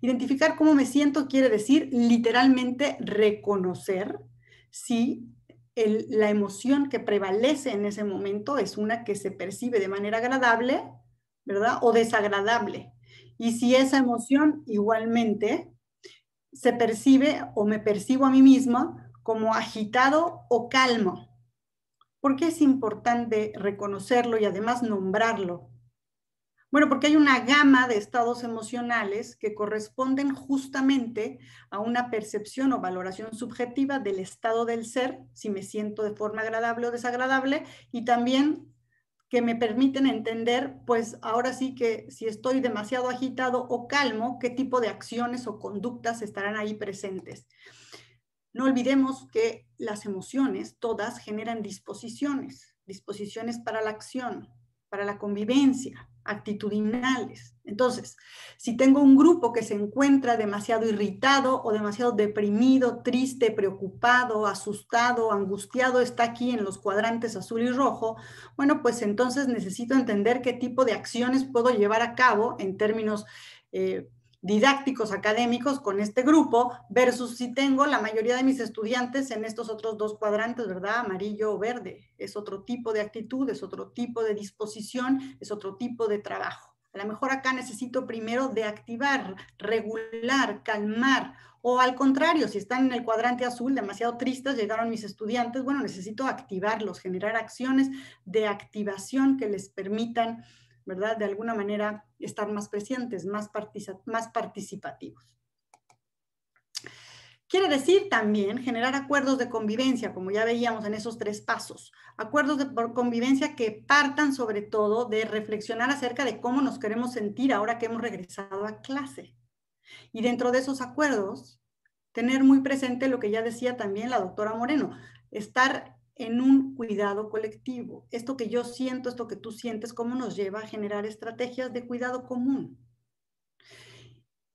Identificar cómo me siento quiere decir literalmente reconocer si la emoción que prevalece en ese momento es una que se percibe de manera agradable, ¿verdad? O desagradable y si esa emoción igualmente se percibe o me percibo a mí misma como agitado o calmo. ¿Por qué es importante reconocerlo y además nombrarlo? Bueno, porque hay una gama de estados emocionales que corresponden justamente a una percepción o valoración subjetiva del estado del ser, si me siento de forma agradable o desagradable, y también que me permiten entender, pues ahora sí que si estoy demasiado agitado o calmo, qué tipo de acciones o conductas estarán ahí presentes. No olvidemos que las emociones todas generan disposiciones, disposiciones para la acción, para la convivencia, actitudinales. Entonces, si tengo un grupo que se encuentra demasiado irritado o demasiado deprimido, triste, preocupado, asustado, angustiado, está aquí en los cuadrantes azul y rojo, bueno, pues entonces necesito entender qué tipo de acciones puedo llevar a cabo en términos eh, didácticos académicos con este grupo versus si tengo la mayoría de mis estudiantes en estos otros dos cuadrantes, ¿verdad? Amarillo o verde. Es otro tipo de actitud, es otro tipo de disposición, es otro tipo de trabajo. A lo mejor acá necesito primero de activar, regular, calmar. O al contrario, si están en el cuadrante azul, demasiado tristes, llegaron mis estudiantes, bueno, necesito activarlos, generar acciones de activación que les permitan ¿verdad? De alguna manera estar más presentes, más, más participativos. Quiere decir también generar acuerdos de convivencia, como ya veíamos en esos tres pasos. Acuerdos de convivencia que partan sobre todo de reflexionar acerca de cómo nos queremos sentir ahora que hemos regresado a clase. Y dentro de esos acuerdos, tener muy presente lo que ya decía también la doctora Moreno, estar en un cuidado colectivo. Esto que yo siento, esto que tú sientes, cómo nos lleva a generar estrategias de cuidado común.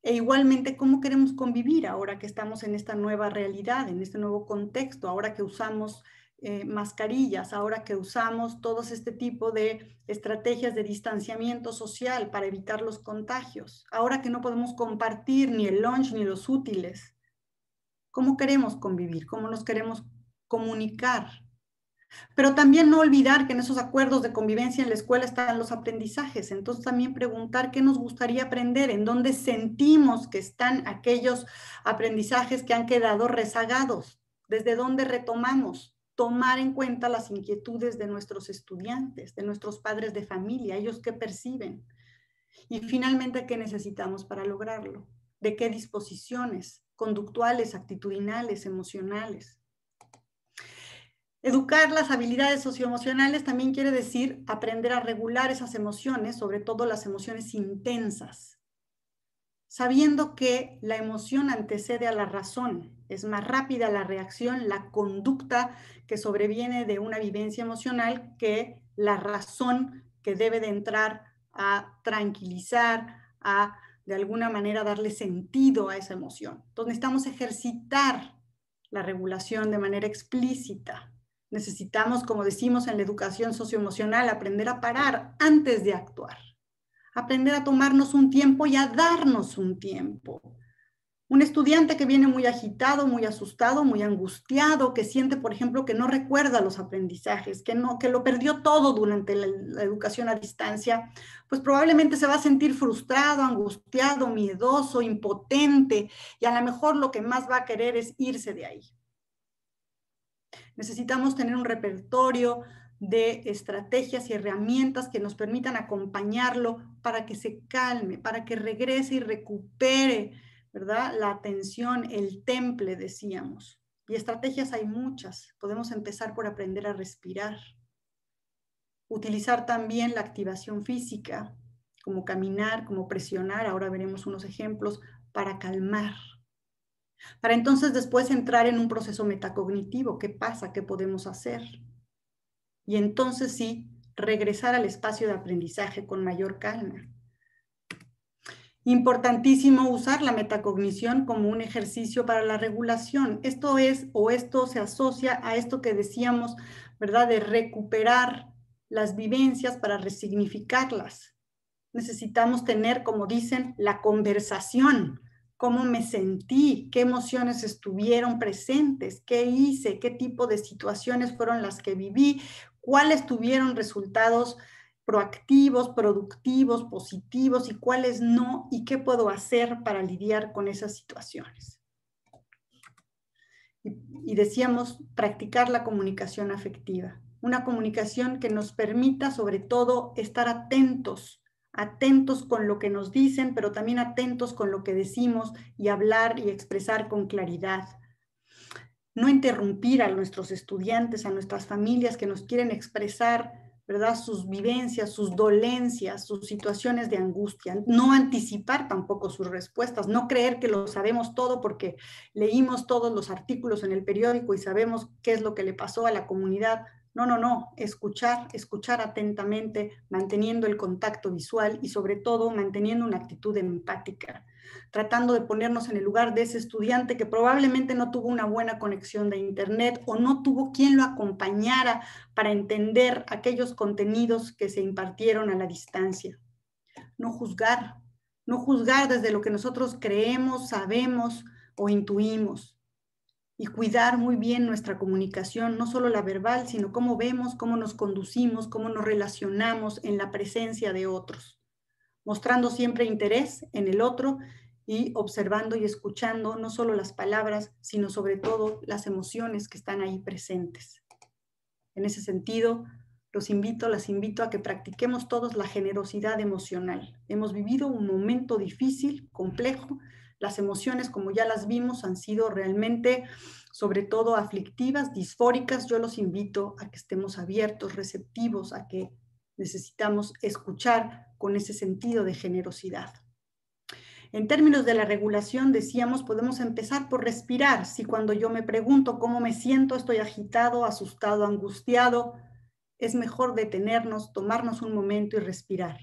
E igualmente, cómo queremos convivir ahora que estamos en esta nueva realidad, en este nuevo contexto, ahora que usamos eh, mascarillas, ahora que usamos todos este tipo de estrategias de distanciamiento social para evitar los contagios, ahora que no podemos compartir ni el lunch ni los útiles. ¿Cómo queremos convivir? ¿Cómo nos queremos comunicar? Pero también no olvidar que en esos acuerdos de convivencia en la escuela están los aprendizajes. Entonces también preguntar qué nos gustaría aprender, en dónde sentimos que están aquellos aprendizajes que han quedado rezagados, desde dónde retomamos, tomar en cuenta las inquietudes de nuestros estudiantes, de nuestros padres de familia, ellos qué perciben. Y finalmente, ¿qué necesitamos para lograrlo? ¿De qué disposiciones conductuales, actitudinales, emocionales? Educar las habilidades socioemocionales también quiere decir aprender a regular esas emociones, sobre todo las emociones intensas, sabiendo que la emoción antecede a la razón, es más rápida la reacción, la conducta que sobreviene de una vivencia emocional que la razón que debe de entrar a tranquilizar, a de alguna manera darle sentido a esa emoción. Entonces necesitamos ejercitar la regulación de manera explícita. Necesitamos, como decimos en la educación socioemocional, aprender a parar antes de actuar, aprender a tomarnos un tiempo y a darnos un tiempo. Un estudiante que viene muy agitado, muy asustado, muy angustiado, que siente, por ejemplo, que no recuerda los aprendizajes, que, no, que lo perdió todo durante la, la educación a distancia, pues probablemente se va a sentir frustrado, angustiado, miedoso, impotente y a lo mejor lo que más va a querer es irse de ahí. Necesitamos tener un repertorio de estrategias y herramientas que nos permitan acompañarlo para que se calme, para que regrese y recupere, ¿verdad? La atención, el temple, decíamos. Y estrategias hay muchas. Podemos empezar por aprender a respirar. Utilizar también la activación física, como caminar, como presionar, ahora veremos unos ejemplos, para calmar, para entonces después entrar en un proceso metacognitivo, qué pasa, qué podemos hacer. Y entonces sí, regresar al espacio de aprendizaje con mayor calma. Importantísimo usar la metacognición como un ejercicio para la regulación. Esto es o esto se asocia a esto que decíamos, ¿verdad? De recuperar las vivencias para resignificarlas. Necesitamos tener, como dicen, la conversación cómo me sentí, qué emociones estuvieron presentes, qué hice, qué tipo de situaciones fueron las que viví, cuáles tuvieron resultados proactivos, productivos, positivos y cuáles no y qué puedo hacer para lidiar con esas situaciones. Y, decíamos practicar la comunicación afectiva, una comunicación que nos permita sobre todo estar atentos atentos con lo que nos dicen, pero también atentos con lo que decimos y hablar y expresar con claridad. No interrumpir a nuestros estudiantes, a nuestras familias que nos quieren expresar, ¿verdad? Sus vivencias, sus dolencias, sus situaciones de angustia. No anticipar tampoco sus respuestas, no creer que lo sabemos todo porque leímos todos los artículos en el periódico y sabemos qué es lo que le pasó a la comunidad no, no, no, escuchar, escuchar atentamente, manteniendo el contacto visual y sobre todo manteniendo una actitud empática, tratando de ponernos en el lugar de ese estudiante que probablemente no tuvo una buena conexión de Internet o no tuvo quien lo acompañara para entender aquellos contenidos que se impartieron a la distancia. No juzgar, no juzgar desde lo que nosotros creemos, sabemos o intuimos y cuidar muy bien nuestra comunicación, no solo la verbal, sino cómo vemos, cómo nos conducimos, cómo nos relacionamos en la presencia de otros, mostrando siempre interés en el otro y observando y escuchando no solo las palabras, sino sobre todo las emociones que están ahí presentes. En ese sentido, los invito, las invito a que practiquemos todos la generosidad emocional. Hemos vivido un momento difícil, complejo, las emociones, como ya las vimos, han sido realmente, sobre todo, aflictivas, disfóricas. Yo los invito a que estemos abiertos, receptivos, a que necesitamos escuchar con ese sentido de generosidad. En términos de la regulación, decíamos, podemos empezar por respirar. Si cuando yo me pregunto cómo me siento, estoy agitado, asustado, angustiado, es mejor detenernos, tomarnos un momento y respirar.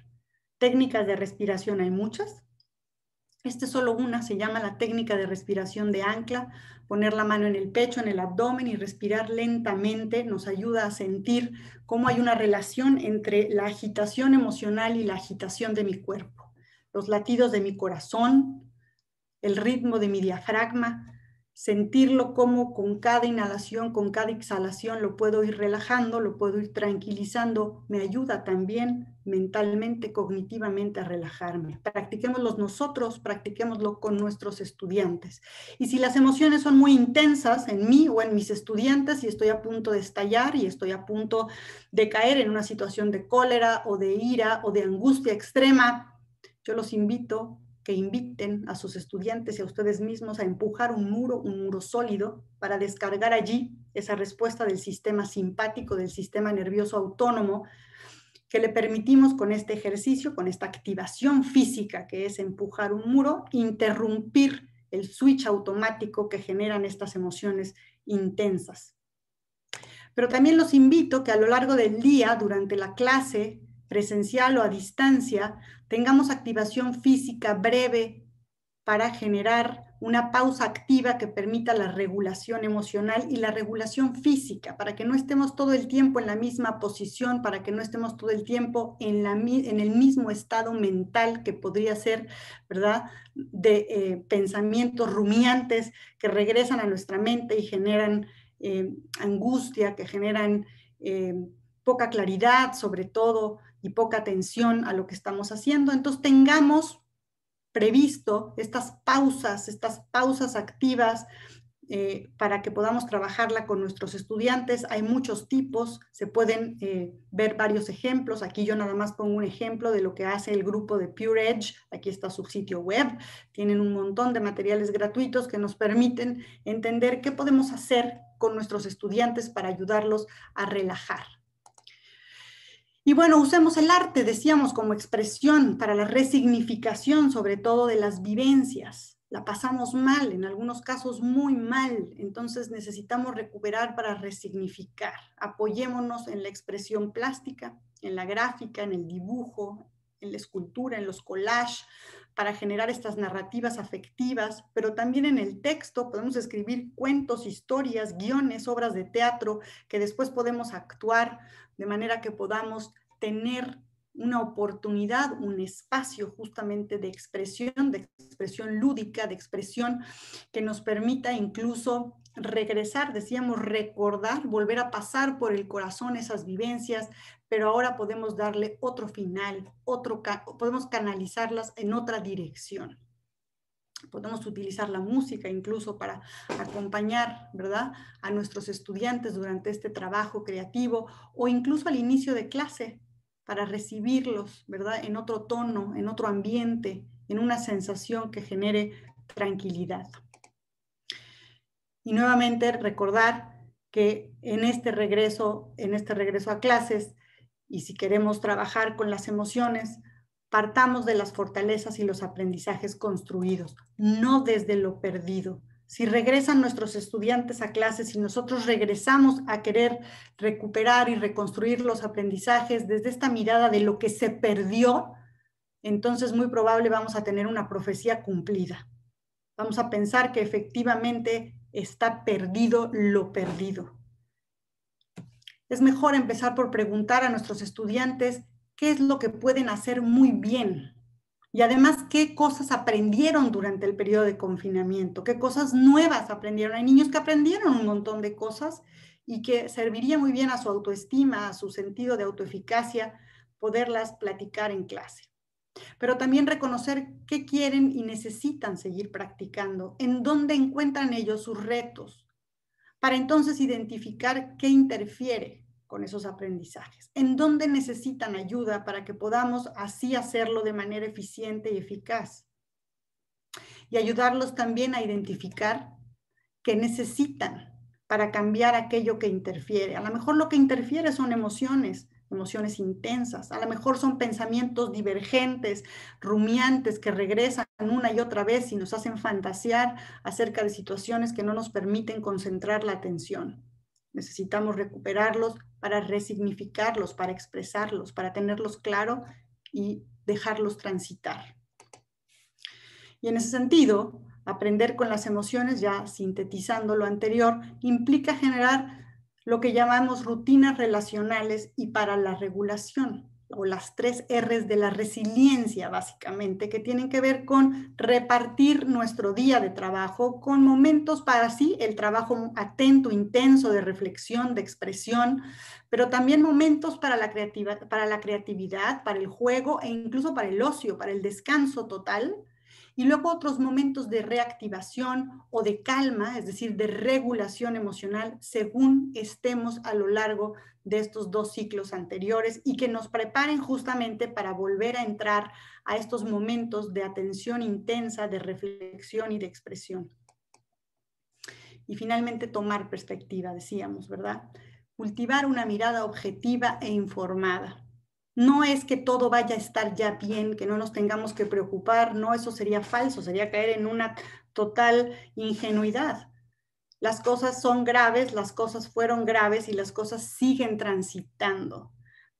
Técnicas de respiración hay muchas. Este es solo una, se llama la técnica de respiración de ancla. Poner la mano en el pecho, en el abdomen y respirar lentamente nos ayuda a sentir cómo hay una relación entre la agitación emocional y la agitación de mi cuerpo. Los latidos de mi corazón, el ritmo de mi diafragma, sentirlo como con cada inhalación, con cada exhalación lo puedo ir relajando, lo puedo ir tranquilizando, me ayuda también mentalmente, cognitivamente a relajarme. Practiquémoslo nosotros, practiquémoslo con nuestros estudiantes. Y si las emociones son muy intensas en mí o en mis estudiantes y estoy a punto de estallar y estoy a punto de caer en una situación de cólera o de ira o de angustia extrema, yo los invito que inviten a sus estudiantes y a ustedes mismos a empujar un muro, un muro sólido, para descargar allí esa respuesta del sistema simpático, del sistema nervioso autónomo, que le permitimos con este ejercicio, con esta activación física que es empujar un muro, interrumpir el switch automático que generan estas emociones intensas. Pero también los invito que a lo largo del día, durante la clase presencial o a distancia, tengamos activación física breve para generar una pausa activa que permita la regulación emocional y la regulación física, para que no estemos todo el tiempo en la misma posición, para que no estemos todo el tiempo en, la, en el mismo estado mental que podría ser, ¿verdad?, de eh, pensamientos rumiantes que regresan a nuestra mente y generan eh, angustia, que generan eh, poca claridad sobre todo y poca atención a lo que estamos haciendo. Entonces tengamos previsto, estas pausas, estas pausas activas eh, para que podamos trabajarla con nuestros estudiantes. Hay muchos tipos, se pueden eh, ver varios ejemplos. Aquí yo nada más pongo un ejemplo de lo que hace el grupo de Pure Edge. Aquí está su sitio web. Tienen un montón de materiales gratuitos que nos permiten entender qué podemos hacer con nuestros estudiantes para ayudarlos a relajar. Y bueno, usemos el arte, decíamos, como expresión para la resignificación, sobre todo de las vivencias. La pasamos mal, en algunos casos muy mal, entonces necesitamos recuperar para resignificar. Apoyémonos en la expresión plástica, en la gráfica, en el dibujo, en la escultura, en los collages, para generar estas narrativas afectivas, pero también en el texto podemos escribir cuentos, historias, guiones, obras de teatro que después podemos actuar de manera que podamos tener una oportunidad, un espacio justamente de expresión, de expresión lúdica, de expresión que nos permita incluso regresar, decíamos recordar, volver a pasar por el corazón esas vivencias, pero ahora podemos darle otro final, otro podemos canalizarlas en otra dirección. Podemos utilizar la música incluso para acompañar, ¿verdad?, a nuestros estudiantes durante este trabajo creativo o incluso al inicio de clase, para recibirlos, ¿verdad? En otro tono, en otro ambiente, en una sensación que genere tranquilidad. Y nuevamente recordar que en este regreso, en este regreso a clases, y si queremos trabajar con las emociones, partamos de las fortalezas y los aprendizajes construidos, no desde lo perdido, si regresan nuestros estudiantes a clases, si nosotros regresamos a querer recuperar y reconstruir los aprendizajes desde esta mirada de lo que se perdió, entonces muy probable vamos a tener una profecía cumplida. Vamos a pensar que efectivamente está perdido lo perdido. Es mejor empezar por preguntar a nuestros estudiantes qué es lo que pueden hacer muy bien y además qué cosas aprendieron durante el periodo de confinamiento, qué cosas nuevas aprendieron. Hay niños que aprendieron un montón de cosas y que serviría muy bien a su autoestima, a su sentido de autoeficacia, poderlas platicar en clase. Pero también reconocer qué quieren y necesitan seguir practicando, en dónde encuentran ellos sus retos, para entonces identificar qué interfiere con esos aprendizajes, en dónde necesitan ayuda para que podamos así hacerlo de manera eficiente y eficaz. Y ayudarlos también a identificar qué necesitan para cambiar aquello que interfiere. A lo mejor lo que interfiere son emociones, emociones intensas, a lo mejor son pensamientos divergentes, rumiantes, que regresan una y otra vez y nos hacen fantasear acerca de situaciones que no nos permiten concentrar la atención. Necesitamos recuperarlos para resignificarlos, para expresarlos, para tenerlos claro y dejarlos transitar. Y en ese sentido, aprender con las emociones, ya sintetizando lo anterior, implica generar lo que llamamos rutinas relacionales y para la regulación o las tres R's de la resiliencia, básicamente, que tienen que ver con repartir nuestro día de trabajo con momentos para sí, el trabajo atento, intenso, de reflexión, de expresión, pero también momentos para la, para la creatividad, para el juego e incluso para el ocio, para el descanso total y luego otros momentos de reactivación o de calma, es decir, de regulación emocional, según estemos a lo largo de estos dos ciclos anteriores y que nos preparen justamente para volver a entrar a estos momentos de atención intensa, de reflexión y de expresión. Y finalmente tomar perspectiva, decíamos, ¿verdad? Cultivar una mirada objetiva e informada. No es que todo vaya a estar ya bien, que no nos tengamos que preocupar, no, eso sería falso, sería caer en una total ingenuidad. Las cosas son graves, las cosas fueron graves y las cosas siguen transitando.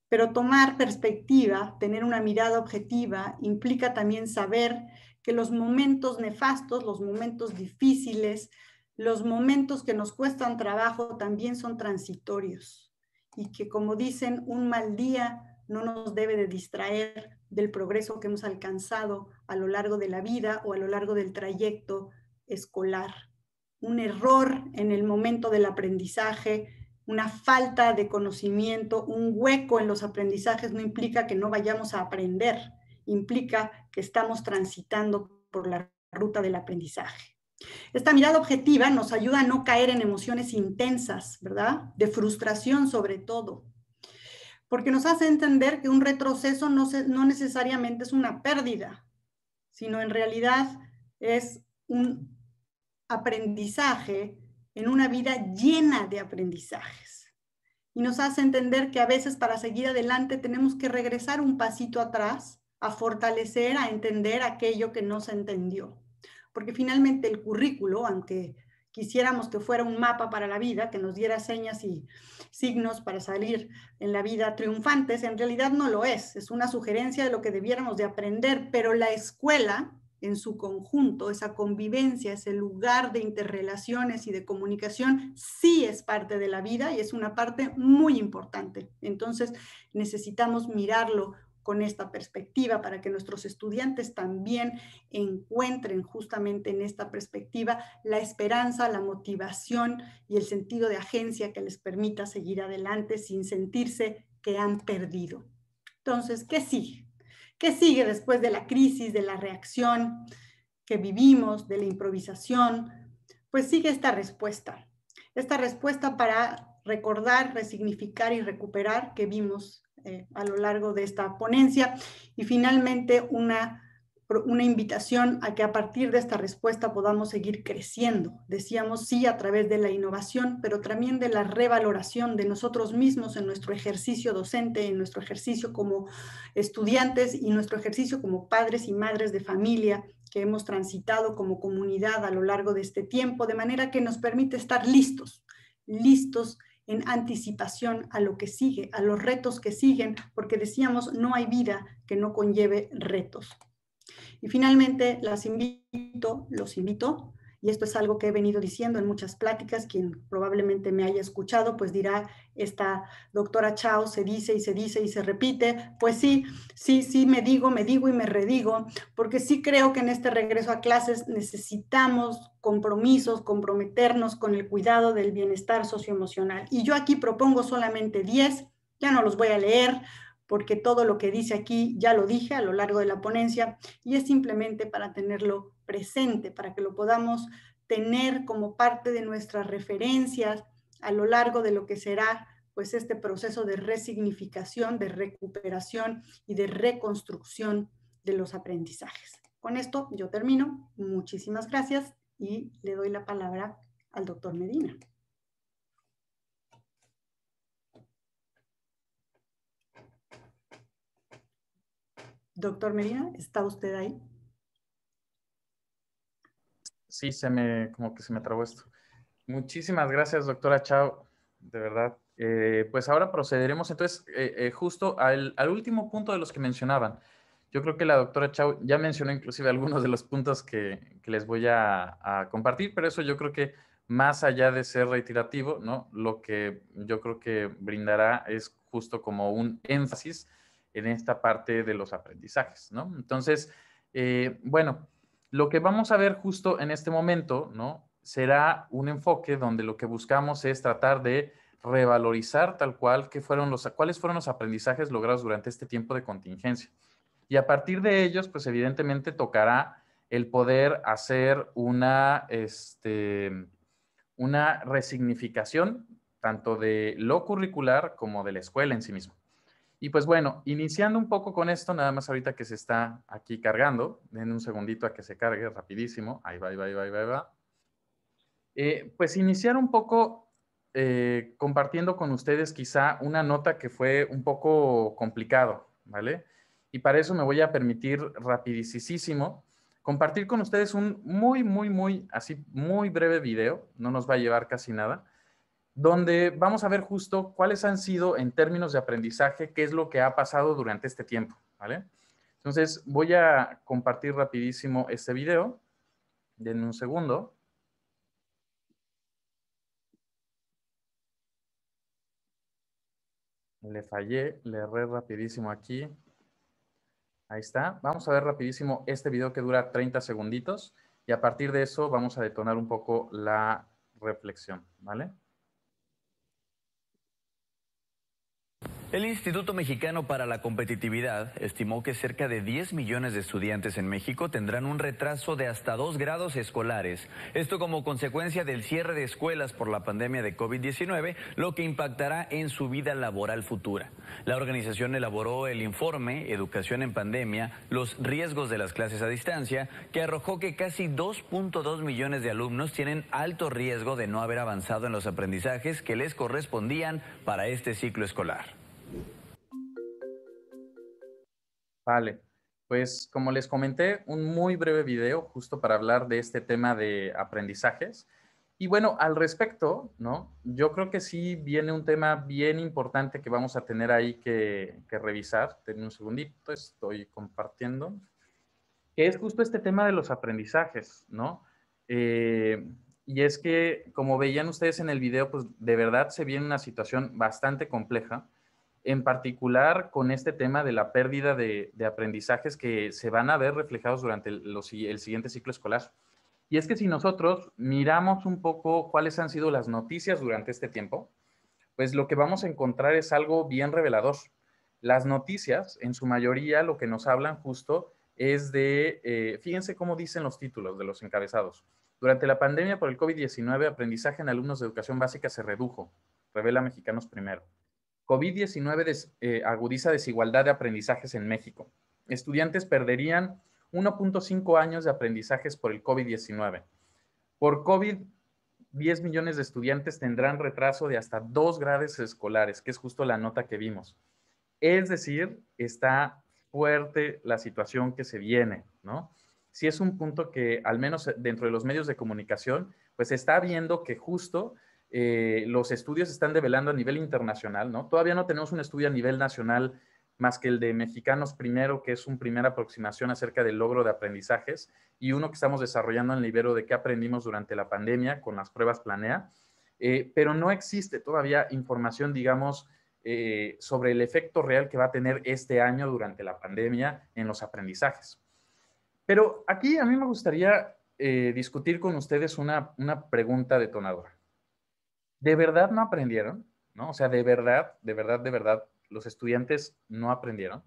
Pero tomar perspectiva, tener una mirada objetiva, implica también saber que los momentos nefastos, los momentos difíciles, los momentos que nos cuestan trabajo también son transitorios y que como dicen, un mal día no nos debe de distraer del progreso que hemos alcanzado a lo largo de la vida o a lo largo del trayecto escolar. Un error en el momento del aprendizaje, una falta de conocimiento, un hueco en los aprendizajes no implica que no vayamos a aprender, implica que estamos transitando por la ruta del aprendizaje. Esta mirada objetiva nos ayuda a no caer en emociones intensas, ¿verdad? De frustración sobre todo, porque nos hace entender que un retroceso no, necesariamente es una pérdida, sino en realidad es un aprendizaje en una vida llena de aprendizajes. Y nos hace entender que a veces para seguir adelante tenemos que regresar un pasito atrás, a fortalecer, a entender aquello que no se entendió. Porque finalmente el currículo, aunque quisiéramos que fuera un mapa para la vida, que nos diera señas y signos para salir en la vida triunfantes, en realidad no lo es, es una sugerencia de lo que debiéramos de aprender, pero la escuela en su conjunto, esa convivencia, ese lugar de interrelaciones y de comunicación, sí es parte de la vida y es una parte muy importante. Entonces necesitamos mirarlo con esta perspectiva, para que nuestros estudiantes también encuentren justamente en esta perspectiva la esperanza, la motivación y el sentido de agencia que les permita seguir adelante sin sentirse que han perdido. Entonces, ¿qué sigue? ¿Qué sigue después de la crisis, de la reacción que vivimos, de la improvisación? Pues sigue esta respuesta, esta respuesta para recordar, resignificar y recuperar que vimos eh, a lo largo de esta ponencia. Y finalmente, una, una invitación a que a partir de esta respuesta podamos seguir creciendo. Decíamos sí a través de la innovación, pero también de la revaloración de nosotros mismos en nuestro ejercicio docente, en nuestro ejercicio como estudiantes y nuestro ejercicio como padres y madres de familia que hemos transitado como comunidad a lo largo de este tiempo, de manera que nos permite estar listos, listos en anticipación a lo que sigue, a los retos que siguen, porque decíamos, no hay vida que no conlleve retos. Y finalmente, las invito, los invito y esto es algo que he venido diciendo en muchas pláticas, quien probablemente me haya escuchado, pues dirá, esta doctora Chao se dice y se dice y se repite, pues sí, sí, sí, me digo, me digo y me redigo, porque sí creo que en este regreso a clases necesitamos compromisos, comprometernos con el cuidado del bienestar socioemocional. Y yo aquí propongo solamente 10, ya no los voy a leer porque todo lo que dice aquí ya lo dije a lo largo de la ponencia y es simplemente para tenerlo presente, para que lo podamos tener como parte de nuestras referencias a lo largo de lo que será pues este proceso de resignificación, de recuperación y de reconstrucción de los aprendizajes. Con esto yo termino. Muchísimas gracias y le doy la palabra al doctor Medina. Doctor Medina, ¿está usted ahí? sí, se me, como que se me trabó esto. Muchísimas gracias, doctora Chao, de verdad. Eh, pues ahora procederemos entonces eh, eh, justo al, último punto de los que mencionaban. Yo creo que la doctora Chao ya mencionó inclusive algunos de los puntos que, les voy a, a, compartir, pero eso yo creo que más allá de ser reiterativo, ¿no? Lo que yo creo que brindará es justo como un énfasis en esta parte de los aprendizajes, ¿no? Entonces, bueno, lo que vamos a ver justo en este momento, ¿no? Será un enfoque donde lo que buscamos es tratar de revalorizar tal cual que fueron los, cuáles fueron los aprendizajes logrados durante este tiempo de contingencia. Y a partir de ellos, pues evidentemente tocará el poder hacer una, este, una resignificación tanto de lo curricular como de la escuela en sí mismo. Y pues bueno, iniciando un poco con esto, nada más ahorita que se está aquí cargando, den un segundito a que se cargue rapidísimo, ahí va, ahí va, ahí va, ahí va. Eh, pues iniciar un poco eh, compartiendo con ustedes quizá una nota que fue un poco complicado, ¿vale? Y para eso me voy a permitir rapidísimo compartir con ustedes un muy, muy, muy, así, muy breve video, no nos va a llevar casi nada, donde vamos a ver justo cuáles han sido en términos de aprendizaje, qué es lo que ha pasado durante este tiempo, ¿vale? Entonces voy a compartir rapidísimo este video. en un segundo. Le fallé, le erré rapidísimo aquí. Ahí está. Vamos a ver rapidísimo este video que dura 30 segunditos y a partir de eso vamos a detonar un poco la reflexión, ¿vale? El Instituto Mexicano para la Competitividad estimó que cerca de 10 millones de estudiantes en México tendrán un retraso de hasta dos grados escolares. Esto como consecuencia del cierre de escuelas por la pandemia de COVID-19, lo que impactará en su vida laboral futura. La organización elaboró el informe Educación en Pandemia, los riesgos de las clases a distancia, que arrojó que casi 2.2 millones de alumnos tienen alto riesgo de no haber avanzado en los aprendizajes que les correspondían para este ciclo escolar. Vale, pues como les comenté, un muy breve video justo para hablar de este tema de aprendizajes. Y bueno, al respecto, ¿no? Yo creo que sí viene un tema bien importante que vamos a tener ahí que, revisar. Ten un segundito, estoy compartiendo. es justo este tema de los aprendizajes, ¿no? Eh, y es que, como veían ustedes en el video, pues de verdad se viene una situación bastante compleja en particular con este tema de la pérdida de, aprendizajes que se van a ver reflejados durante el, siguiente ciclo escolar. Y es que si nosotros miramos un poco cuáles han sido las noticias durante este tiempo, pues lo que vamos a encontrar es algo bien revelador. Las noticias, en su mayoría, lo que nos hablan justo es de, eh, fíjense cómo dicen los títulos de los encabezados. Durante la pandemia por el COVID-19, aprendizaje en alumnos de educación básica se redujo, revela Mexicanos Primero. COVID-19 eh, agudiza desigualdad de aprendizajes en México. Estudiantes perderían 1.5 años de aprendizajes por el COVID-19. Por COVID, 10 millones de estudiantes tendrán retraso de hasta dos grados escolares, que es justo la nota que vimos. Es decir, está fuerte la situación que se viene, ¿no? Si es un punto que, al menos dentro de los medios de comunicación, pues está viendo que justo eh, los estudios están develando a nivel internacional, ¿no? Todavía no tenemos un estudio a nivel nacional más que el de mexicanos primero, que es una primera aproximación acerca del logro de aprendizajes, y uno que estamos desarrollando en el libro de qué aprendimos durante la pandemia con las pruebas Planea, eh, pero no existe todavía información, digamos, eh, sobre el efecto real que va a tener este año durante la pandemia en los aprendizajes. Pero aquí a mí me gustaría discutir con ustedes una pregunta detonadora de verdad no aprendieron, ¿no? O sea, de verdad, de verdad, de verdad, los estudiantes no aprendieron.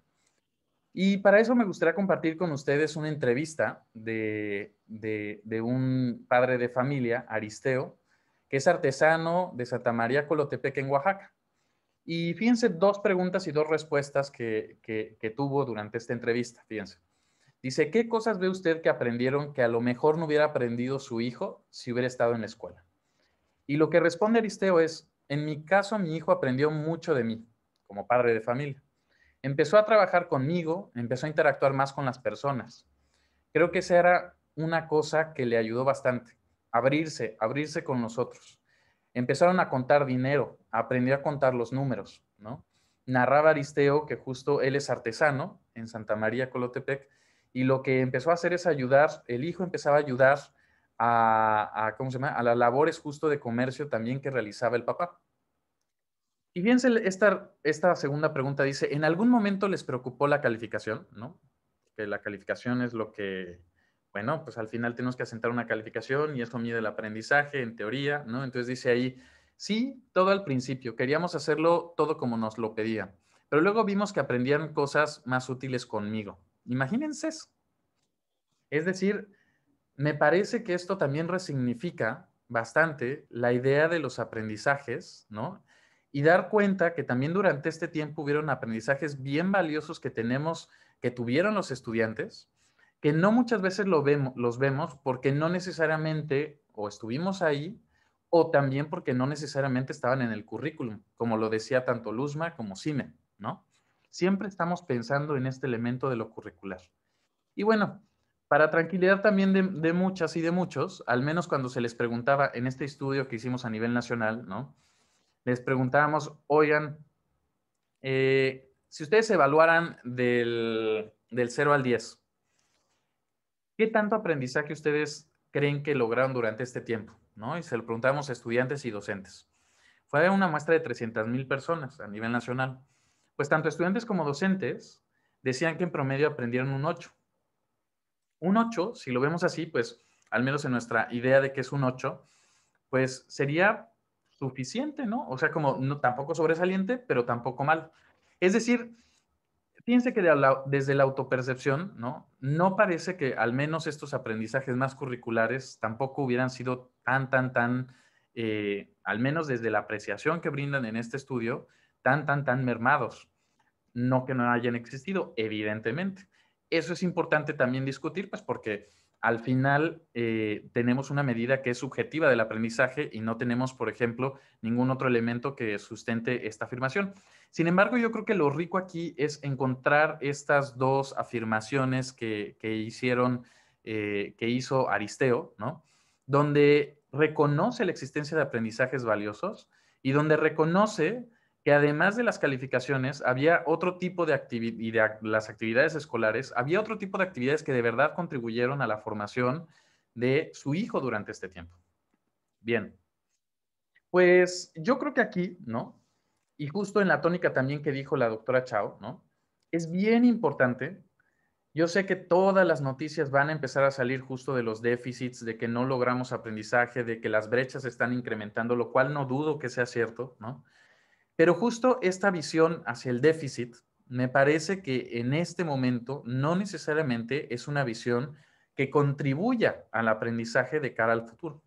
Y para eso me gustaría compartir con ustedes una entrevista de, un padre de familia, Aristeo, que es artesano de Santa María Colotepec en Oaxaca. Y fíjense dos preguntas y dos respuestas que, que tuvo durante esta entrevista, fíjense. Dice, ¿qué cosas ve usted que aprendieron que a lo mejor no hubiera aprendido su hijo si hubiera estado en la escuela? Y lo que responde Aristeo es, en mi caso mi hijo aprendió mucho de mí, como padre de familia. Empezó a trabajar conmigo, empezó a interactuar más con las personas. Creo que esa era una cosa que le ayudó bastante, abrirse, abrirse con nosotros. Empezaron a contar dinero, aprendió a contar los números, ¿no? Narraba Aristeo que justo él es artesano en Santa María Colotepec y lo que empezó a hacer es ayudar, el hijo empezaba a ayudar a, ¿cómo se llama? a las labores justo de comercio también que realizaba el papá. Y fíjense, esta, esta segunda pregunta dice, ¿en algún momento les preocupó la calificación? ¿No? Que la calificación es lo que, bueno, pues al final tenemos que asentar una calificación y esto mide el aprendizaje en teoría, ¿no? Entonces dice ahí, sí, todo al principio, queríamos hacerlo todo como nos lo pedía, pero luego vimos que aprendían cosas más útiles conmigo. Imagínense eso. Es decir, me parece que esto también resignifica bastante la idea de los aprendizajes, ¿no? Y dar cuenta que también durante este tiempo hubieron aprendizajes bien valiosos que tenemos, que tuvieron los estudiantes, que no muchas veces los vemos porque no necesariamente o estuvimos ahí o también porque no necesariamente estaban en el currículum, como lo decía tanto Luzma como cine ¿no? Siempre estamos pensando en este elemento de lo curricular. Y bueno, para tranquilidad también de, muchas y de muchos, al menos cuando se les preguntaba en este estudio que hicimos a nivel nacional, ¿no? Les preguntábamos, oigan, eh, si ustedes evaluaran del, 0 al 10, ¿qué tanto aprendizaje ustedes creen que lograron durante este tiempo? ¿No? Y se lo preguntamos a estudiantes y docentes. Fue una muestra de 300 mil personas a nivel nacional. Pues tanto estudiantes como docentes decían que en promedio aprendieron un 8 un 8, si lo vemos así, pues al menos en nuestra idea de que es un 8, pues sería suficiente, ¿no? O sea, como no, tampoco sobresaliente, pero tampoco mal. Es decir, piense que desde la autopercepción, ¿no? No parece que al menos estos aprendizajes más curriculares tampoco hubieran sido tan, tan, tan, eh, al menos desde la apreciación que brindan en este estudio, tan, tan, tan mermados. No que no hayan existido, evidentemente eso es importante también discutir, pues porque al final eh, tenemos una medida que es subjetiva del aprendizaje y no tenemos, por ejemplo, ningún otro elemento que sustente esta afirmación. Sin embargo, yo creo que lo rico aquí es encontrar estas dos afirmaciones que, hicieron, eh, que hizo Aristeo, ¿no? Donde reconoce la existencia de aprendizajes valiosos y donde reconoce que además de las calificaciones, había otro tipo de actividades y de las actividades escolares, había otro tipo de actividades que de verdad contribuyeron a la formación de su hijo durante este tiempo. Bien, pues yo creo que aquí, ¿no? Y justo en la tónica también que dijo la doctora Chao, ¿no? Es bien importante. Yo sé que todas las noticias van a empezar a salir justo de los déficits, de que no logramos aprendizaje, de que las brechas están incrementando, lo cual no dudo que sea cierto, ¿no? Pero justo esta visión hacia el déficit, me parece que en este momento no necesariamente es una visión que contribuya al aprendizaje de cara al futuro.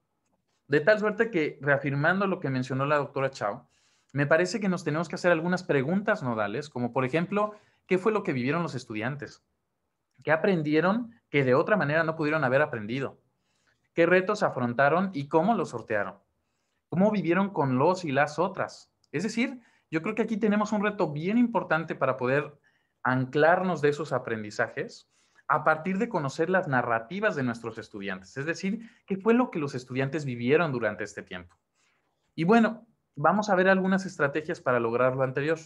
De tal suerte que, reafirmando lo que mencionó la doctora Chao, me parece que nos tenemos que hacer algunas preguntas nodales, como por ejemplo, ¿qué fue lo que vivieron los estudiantes? ¿Qué aprendieron que de otra manera no pudieron haber aprendido? ¿Qué retos afrontaron y cómo los sortearon? ¿Cómo vivieron con los y las otras? Es decir, yo creo que aquí tenemos un reto bien importante para poder anclarnos de esos aprendizajes a partir de conocer las narrativas de nuestros estudiantes, es decir, qué fue lo que los estudiantes vivieron durante este tiempo. Y bueno, vamos a ver algunas estrategias para lograr lo anterior.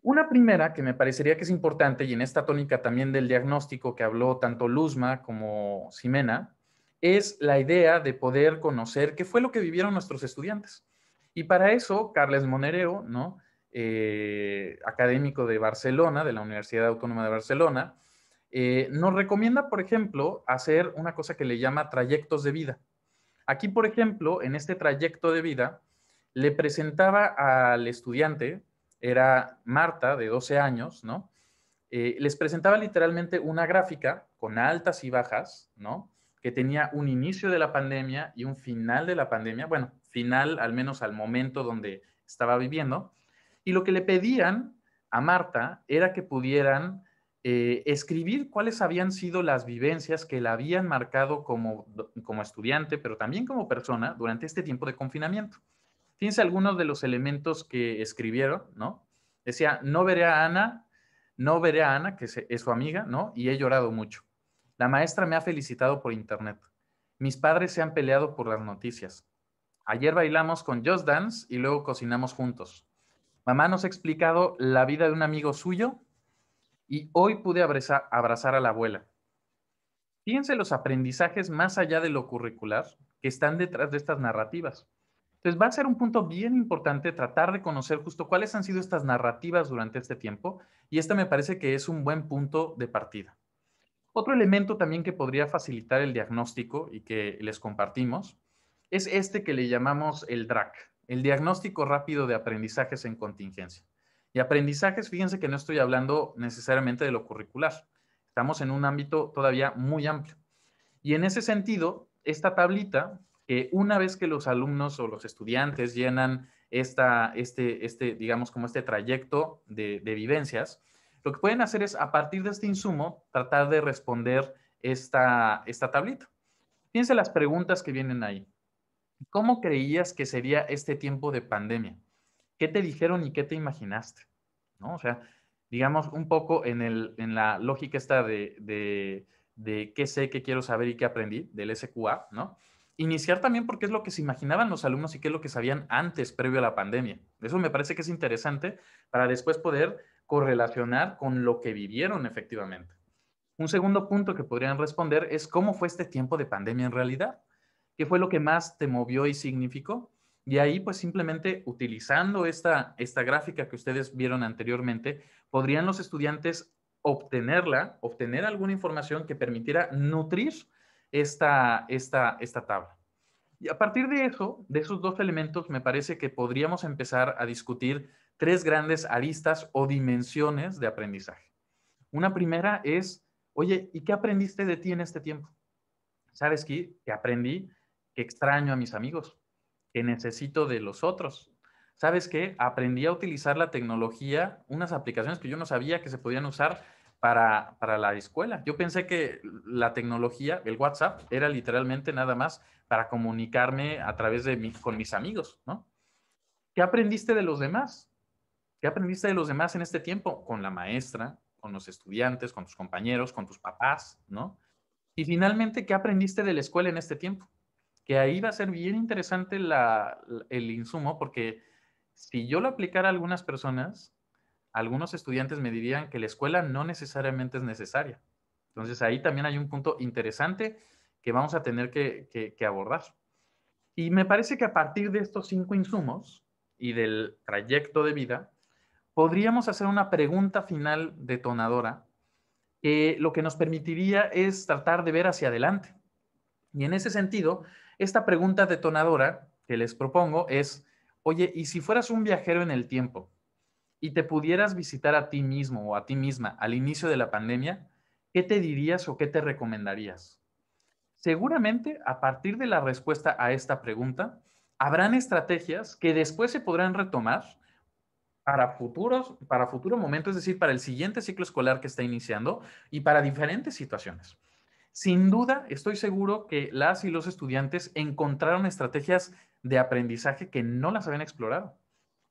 Una primera que me parecería que es importante y en esta tónica también del diagnóstico que habló tanto Luzma como Simena, es la idea de poder conocer qué fue lo que vivieron nuestros estudiantes. Y para eso, Carles Monereo, ¿no? Eh, académico de Barcelona, de la Universidad Autónoma de Barcelona, eh, nos recomienda, por ejemplo, hacer una cosa que le llama trayectos de vida. Aquí, por ejemplo, en este trayecto de vida, le presentaba al estudiante, era Marta, de 12 años, ¿no? Eh, les presentaba literalmente una gráfica con altas y bajas, ¿no? Que tenía un inicio de la pandemia y un final de la pandemia. Bueno, final, al menos al momento donde estaba viviendo. Y lo que le pedían a Marta era que pudieran eh, escribir cuáles habían sido las vivencias que la habían marcado como, como estudiante, pero también como persona durante este tiempo de confinamiento. Fíjense algunos de los elementos que escribieron, ¿no? Decía, no veré a Ana, no veré a Ana, que es su amiga, ¿no? Y he llorado mucho. La maestra me ha felicitado por internet. Mis padres se han peleado por las noticias. Ayer bailamos con Just Dance y luego cocinamos juntos. Mamá nos ha explicado la vida de un amigo suyo y hoy pude abrazar, a la abuela. Fíjense los aprendizajes más allá de lo curricular que están detrás de estas narrativas. Entonces va a ser un punto bien importante tratar de conocer justo cuáles han sido estas narrativas durante este tiempo y este me parece que es un buen punto de partida. Otro elemento también que podría facilitar el diagnóstico y que les compartimos es este que le llamamos el DRAC, el diagnóstico rápido de aprendizajes en contingencia. Y aprendizajes, fíjense que no estoy hablando necesariamente de lo curricular, estamos en un ámbito todavía muy amplio. Y en ese sentido, esta tablita, que una vez que los alumnos o los estudiantes llenan esta, este, este, digamos, como este trayecto de, vivencias, lo que pueden hacer es, a partir de este insumo, tratar de responder esta, esta tablita. Fíjense las preguntas que vienen ahí. ¿Cómo creías que sería este tiempo de pandemia? ¿Qué te dijeron y qué te imaginaste? ¿No? O sea, digamos un poco en, la lógica esta de, de, qué sé, qué quiero saber y qué aprendí, del SQA, ¿no? Iniciar también porque es lo que se imaginaban los alumnos y qué es lo que sabían antes, previo a la pandemia. Eso me parece que es interesante para después poder correlacionar con lo que vivieron efectivamente. Un segundo punto que podrían responder es cómo fue este tiempo de pandemia en realidad. ¿Qué fue lo que más te movió y significó? Y ahí, pues simplemente utilizando esta, gráfica que ustedes vieron anteriormente, podrían los estudiantes obtenerla, obtener alguna información que permitiera nutrir esta, esta tabla. Y a partir de eso, de esos dos elementos, me parece que podríamos empezar a discutir tres grandes aristas o dimensiones de aprendizaje. Una primera es, oye, ¿y qué aprendiste de ti en este tiempo? ¿Sabes qué? Que aprendí que extraño a mis amigos, que necesito de los otros. ¿Sabes qué? Aprendí a utilizar la tecnología, unas aplicaciones que yo no sabía que se podían usar para, para la escuela. Yo pensé que la tecnología, el WhatsApp, era literalmente nada más para comunicarme a través de mí, con mis amigos, ¿no? ¿Qué aprendiste de los demás? ¿Qué aprendiste de los demás en este tiempo? Con la maestra, con los estudiantes, con tus compañeros, con tus papás, ¿no? Y finalmente, ¿qué aprendiste de la escuela en este tiempo? que ahí va a ser bien interesante el insumo, porque si yo lo aplicara a algunas personas, algunos estudiantes me dirían que la escuela no necesariamente es necesaria. Entonces ahí también hay un punto interesante que vamos a tener que, que abordar. Y me parece que a partir de estos cinco insumos y del trayecto de vida, podríamos hacer una pregunta final detonadora que lo que nos permitiría es tratar de ver hacia adelante. Y en ese sentido, esta pregunta detonadora que les propongo es, oye, ¿y si fueras un viajero en el tiempo y te pudieras visitar a ti mismo o a ti misma al inicio de la pandemia, ¿qué te dirías o qué te recomendarías? Seguramente a partir de la respuesta a esta pregunta, habrán estrategias que después se podrán retomar para futuros, para futuro momento, es decir, para el siguiente ciclo escolar que está iniciando y para diferentes situaciones. Sin duda, estoy seguro que las y los estudiantes encontraron estrategias de aprendizaje que no las habían explorado.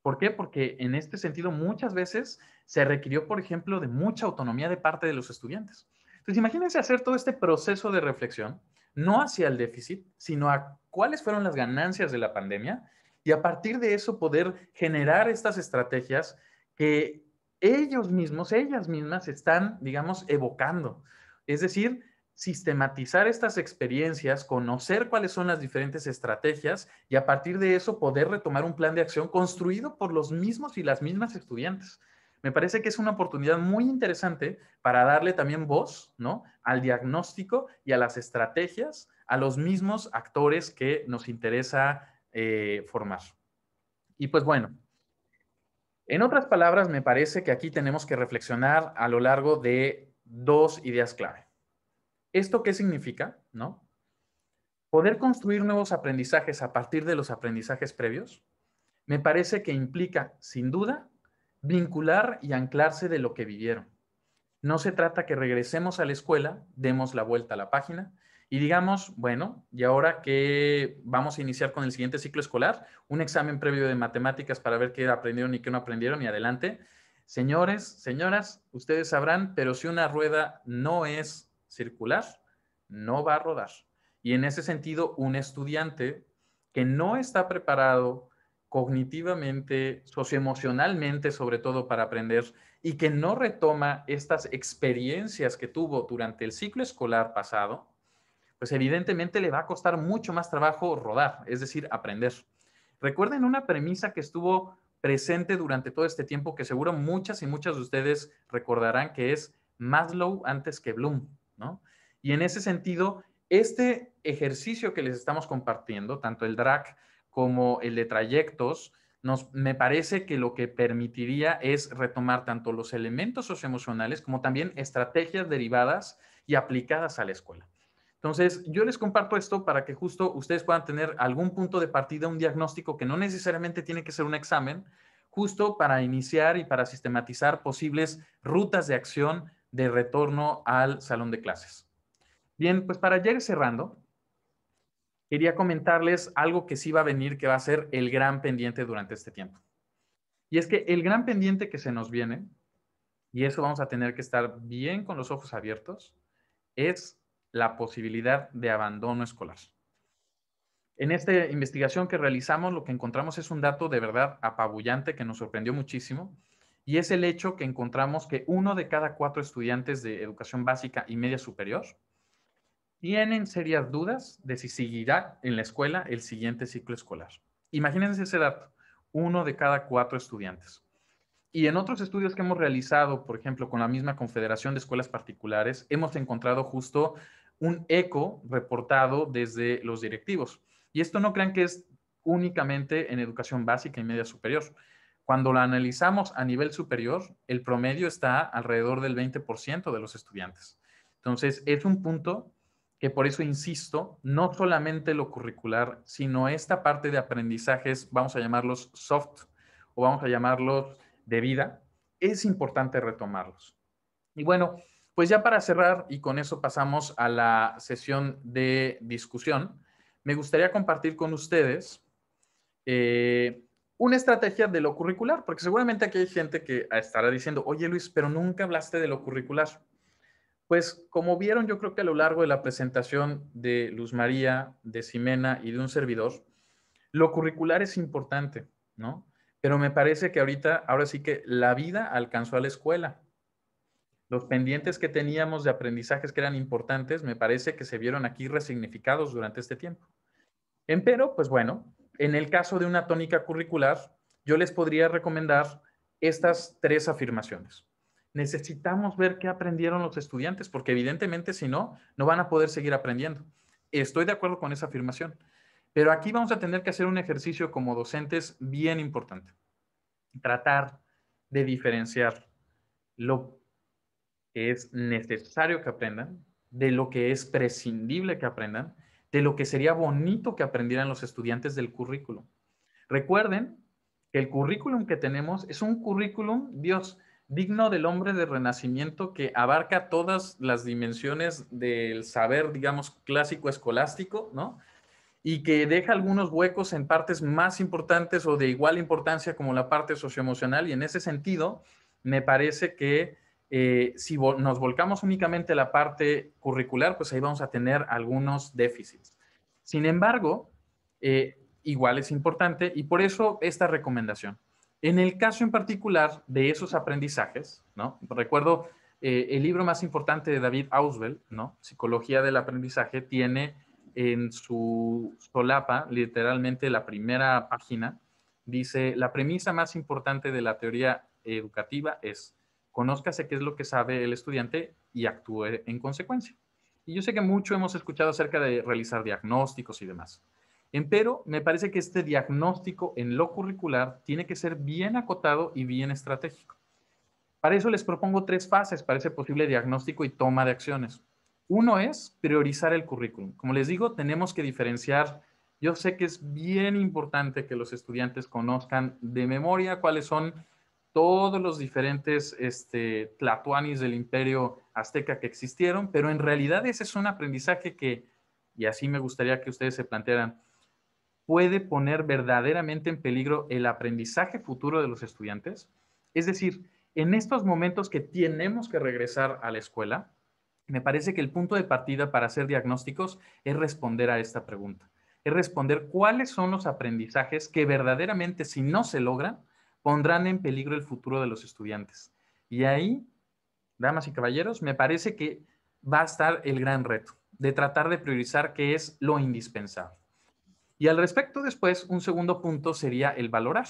¿Por qué? Porque en este sentido muchas veces se requirió, por ejemplo, de mucha autonomía de parte de los estudiantes. Entonces, imagínense hacer todo este proceso de reflexión, no hacia el déficit, sino a cuáles fueron las ganancias de la pandemia y a partir de eso poder generar estas estrategias que ellos mismos, ellas mismas están, digamos, evocando. Es decir, sistematizar estas experiencias, conocer cuáles son las diferentes estrategias y a partir de eso poder retomar un plan de acción construido por los mismos y las mismas estudiantes. Me parece que es una oportunidad muy interesante para darle también voz ¿no? al diagnóstico y a las estrategias a los mismos actores que nos interesa eh, formar. Y pues bueno, en otras palabras, me parece que aquí tenemos que reflexionar a lo largo de dos ideas clave. ¿Esto qué significa? ¿No? Poder construir nuevos aprendizajes a partir de los aprendizajes previos me parece que implica, sin duda, vincular y anclarse de lo que vivieron. No se trata que regresemos a la escuela, demos la vuelta a la página y digamos, bueno, y ahora que vamos a iniciar con el siguiente ciclo escolar, un examen previo de matemáticas para ver qué aprendieron y qué no aprendieron y adelante. Señores, señoras, ustedes sabrán, pero si una rueda no es circular, no va a rodar. Y en ese sentido, un estudiante que no está preparado cognitivamente, socioemocionalmente, sobre todo para aprender, y que no retoma estas experiencias que tuvo durante el ciclo escolar pasado, pues evidentemente le va a costar mucho más trabajo rodar, es decir, aprender. Recuerden una premisa que estuvo presente durante todo este tiempo, que seguro muchas y muchas de ustedes recordarán, que es Maslow antes que Bloom. Y en ese sentido, este ejercicio que les estamos compartiendo, tanto el DRAC como el de trayectos, nos, me parece que lo que permitiría es retomar tanto los elementos socioemocionales como también estrategias derivadas y aplicadas a la escuela. Entonces, yo les comparto esto para que justo ustedes puedan tener algún punto de partida, un diagnóstico que no necesariamente tiene que ser un examen, justo para iniciar y para sistematizar posibles rutas de acción de retorno al salón de clases. Bien, pues para llegar cerrando, quería comentarles algo que sí va a venir, que va a ser el gran pendiente durante este tiempo. Y es que el gran pendiente que se nos viene, y eso vamos a tener que estar bien con los ojos abiertos, es la posibilidad de abandono escolar. En esta investigación que realizamos, lo que encontramos es un dato de verdad apabullante que nos sorprendió muchísimo, y es el hecho que encontramos que uno de cada cuatro estudiantes de educación básica y media superior tienen serias dudas de si seguirá en la escuela el siguiente ciclo escolar. Imagínense ese dato, uno de cada cuatro estudiantes. Y en otros estudios que hemos realizado, por ejemplo, con la misma Confederación de Escuelas Particulares, hemos encontrado justo un eco reportado desde los directivos. Y esto no crean que es únicamente en educación básica y media superior. Cuando la analizamos a nivel superior, el promedio está alrededor del 20% de los estudiantes. Entonces, es un punto que por eso insisto, no solamente lo curricular, sino esta parte de aprendizajes, vamos a llamarlos soft o vamos a llamarlos de vida, es importante retomarlos. Y bueno, pues ya para cerrar, y con eso pasamos a la sesión de discusión, me gustaría compartir con ustedes eh, una estrategia de lo curricular, porque seguramente aquí hay gente que estará diciendo, oye Luis, pero nunca hablaste de lo curricular. Pues como vieron, yo creo que a lo largo de la presentación de Luz María, de Ximena y de un servidor, lo curricular es importante, ¿no? Pero me parece que ahorita, ahora sí que la vida alcanzó a la escuela. Los pendientes que teníamos de aprendizajes que eran importantes, me parece que se vieron aquí resignificados durante este tiempo. Empero, pues bueno, en el caso de una tónica curricular, yo les podría recomendar estas tres afirmaciones. Necesitamos ver qué aprendieron los estudiantes, porque evidentemente si no, no van a poder seguir aprendiendo. Estoy de acuerdo con esa afirmación, pero aquí vamos a tener que hacer un ejercicio como docentes bien importante. Tratar de diferenciar lo que es necesario que aprendan de lo que es prescindible que aprendan de lo que sería bonito que aprendieran los estudiantes del currículum. Recuerden que el currículum que tenemos es un currículum, Dios, digno del hombre de renacimiento que abarca todas las dimensiones del saber, digamos, clásico escolástico, ¿no? Y que deja algunos huecos en partes más importantes o de igual importancia como la parte socioemocional. Y en ese sentido, me parece que eh, si nos volcamos únicamente a la parte curricular, pues ahí vamos a tener algunos déficits. Sin embargo, eh, igual es importante y por eso esta recomendación. En el caso en particular de esos aprendizajes, ¿no? Recuerdo eh, el libro más importante de David Auswell, ¿no? Psicología del aprendizaje, tiene en su solapa, literalmente la primera página, dice, la premisa más importante de la teoría educativa es conózcase qué es lo que sabe el estudiante y actúe en consecuencia. Y yo sé que mucho hemos escuchado acerca de realizar diagnósticos y demás. Empero, me parece que este diagnóstico en lo curricular tiene que ser bien acotado y bien estratégico. Para eso les propongo tres fases para ese posible diagnóstico y toma de acciones. Uno es priorizar el currículum. Como les digo, tenemos que diferenciar. Yo sé que es bien importante que los estudiantes conozcan de memoria cuáles son todos los diferentes este, del imperio azteca que existieron, pero en realidad ese es un aprendizaje que, y así me gustaría que ustedes se plantearan, puede poner verdaderamente en peligro el aprendizaje futuro de los estudiantes. Es decir, en estos momentos que tenemos que regresar a la escuela, me parece que el punto de partida para hacer diagnósticos es responder a esta pregunta, es responder cuáles son los aprendizajes que verdaderamente si no se logran, pondrán en peligro el futuro de los estudiantes. Y ahí, damas y caballeros, me parece que va a estar el gran reto de tratar de priorizar qué es lo indispensable. Y al respecto, después, un segundo punto sería el valorar.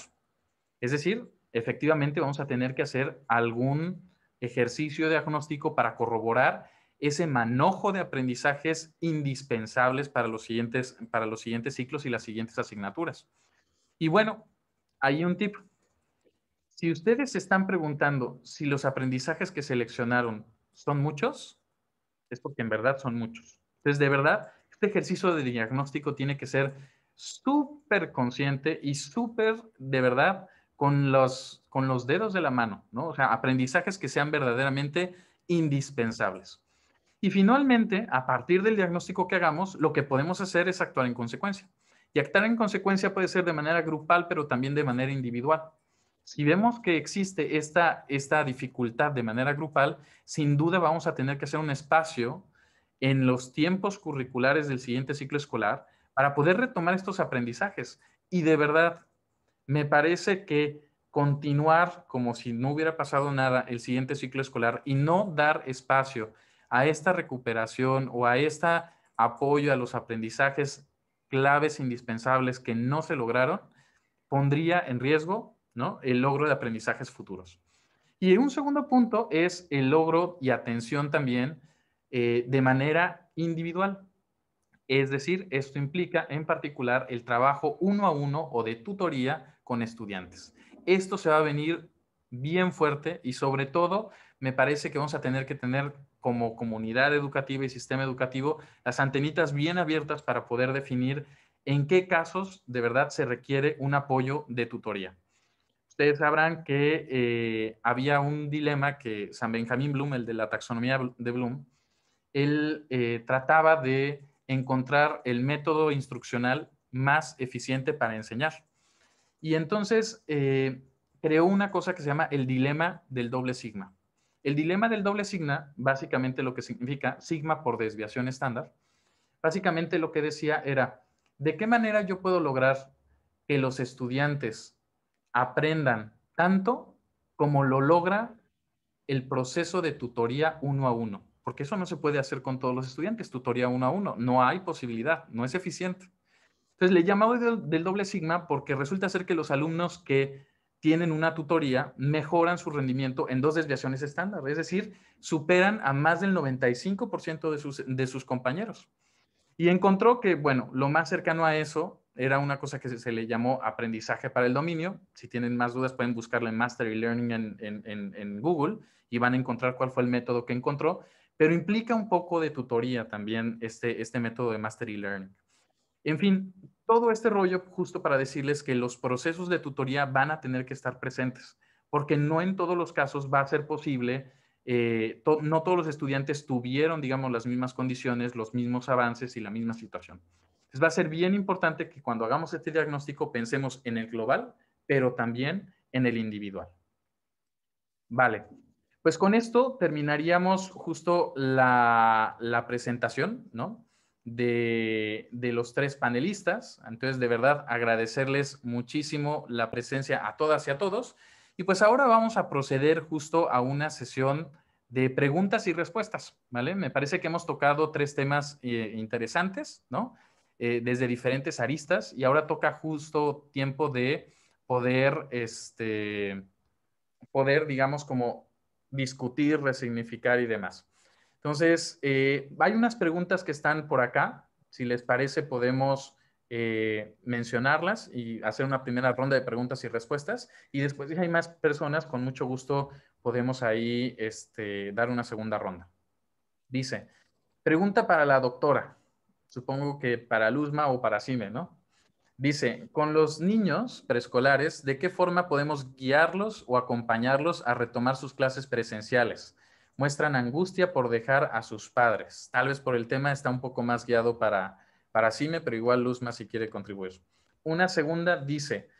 Es decir, efectivamente vamos a tener que hacer algún ejercicio diagnóstico para corroborar ese manojo de aprendizajes indispensables para los siguientes, para los siguientes ciclos y las siguientes asignaturas. Y bueno, hay un tip si ustedes se están preguntando si los aprendizajes que seleccionaron son muchos, es porque en verdad son muchos. Entonces, de verdad, este ejercicio de diagnóstico tiene que ser súper consciente y súper, de verdad, con los, dedos de la mano, O sea, aprendizajes que sean verdaderamente indispensables. Y finalmente, a partir del diagnóstico que hagamos, lo que podemos hacer es actuar en consecuencia. Y actuar en consecuencia puede ser de manera grupal, pero también de manera individual. Si vemos que existe esta, dificultad de manera grupal, sin duda vamos a tener que hacer un espacio en los tiempos curriculares del siguiente ciclo escolar para poder retomar estos aprendizajes. Y de verdad, me parece que continuar como si no hubiera pasado nada el siguiente ciclo escolar y no dar espacio a esta recuperación o a este apoyo a los aprendizajes claves indispensables que no se lograron, pondría en riesgo el logro de aprendizajes futuros. Y un segundo punto es el logro y atención también eh, de manera individual. Es decir, esto implica en particular el trabajo uno a uno o de tutoría con estudiantes. Esto se va a venir bien fuerte y sobre todo me parece que vamos a tener que tener como comunidad educativa y sistema educativo las antenitas bien abiertas para poder definir en qué casos de verdad se requiere un apoyo de tutoría ustedes sabrán que eh, había un dilema que San Benjamín Bloom, el de la taxonomía de Bloom, él eh, trataba de encontrar el método instruccional más eficiente para enseñar. Y entonces eh, creó una cosa que se llama el dilema del doble sigma. El dilema del doble sigma, básicamente lo que significa sigma por desviación estándar, básicamente lo que decía era, ¿de qué manera yo puedo lograr que los estudiantes aprendan tanto como lo logra el proceso de tutoría uno a uno, porque eso no se puede hacer con todos los estudiantes, tutoría uno a uno, no hay posibilidad, no es eficiente. Entonces, le llamamos del, del doble sigma porque resulta ser que los alumnos que tienen una tutoría mejoran su rendimiento en dos desviaciones estándar, es decir, superan a más del 95% de sus, de sus compañeros. Y encontró que, bueno, lo más cercano a eso era una cosa que se le llamó aprendizaje para el dominio. Si tienen más dudas, pueden buscarla en Mastery Learning en, Google y van a encontrar cuál fue el método que encontró, pero implica un poco de tutoría también este, este, método de Mastery Learning. En fin, todo este rollo justo para decirles que los procesos de tutoría van a tener que estar presentes, porque no en todos los casos va a ser posible eh, no todos los estudiantes tuvieron, digamos, las mismas condiciones, los mismos avances y la misma situación va a ser bien importante que cuando hagamos este diagnóstico pensemos en el global, pero también en el individual. Vale, pues con esto terminaríamos justo la, la presentación, ¿no? De, de, los tres panelistas. Entonces, de verdad, agradecerles muchísimo la presencia a todas y a todos. Y pues ahora vamos a proceder justo a una sesión de preguntas y respuestas, ¿vale? Me parece que hemos tocado tres temas eh, interesantes, ¿no? Eh, desde diferentes aristas y ahora toca justo tiempo de poder, este, poder, digamos, como discutir, resignificar y demás. Entonces, eh, hay unas preguntas que están por acá. Si les parece, podemos eh, mencionarlas y hacer una primera ronda de preguntas y respuestas. Y después, si hay más personas, con mucho gusto podemos ahí este, dar una segunda ronda. Dice, pregunta para la doctora supongo que para Luzma o para Cime, ¿no? Dice, con los niños preescolares, ¿de qué forma podemos guiarlos o acompañarlos a retomar sus clases presenciales? Muestran angustia por dejar a sus padres. Tal vez por el tema está un poco más guiado para, para Cime, pero igual Luzma si quiere contribuir. Una segunda dice,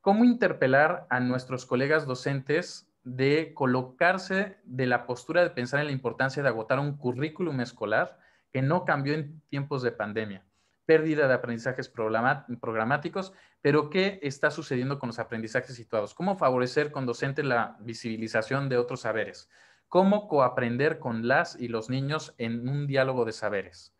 ¿cómo interpelar a nuestros colegas docentes de colocarse de la postura de pensar en la importancia de agotar un currículum escolar que no cambió en tiempos de pandemia, pérdida de aprendizajes programáticos, pero ¿qué está sucediendo con los aprendizajes situados? ¿Cómo favorecer con docente la visibilización de otros saberes? ¿Cómo coaprender con las y los niños en un diálogo de saberes?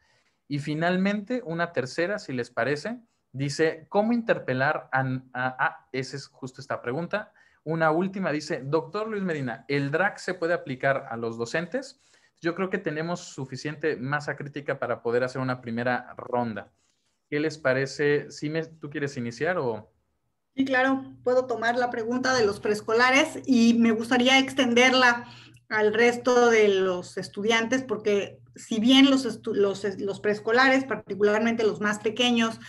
Y finalmente, una tercera, si les parece, dice, ¿cómo interpelar a... esa es justo esta pregunta. Una última dice, doctor Luis Medina, ¿el DRAC se puede aplicar a los docentes? yo creo que tenemos suficiente masa crítica para poder hacer una primera ronda. ¿Qué les parece? me ¿tú quieres iniciar o...? Sí, claro, puedo tomar la pregunta de los preescolares y me gustaría extenderla al resto de los estudiantes porque si bien los, los preescolares, particularmente los más pequeños,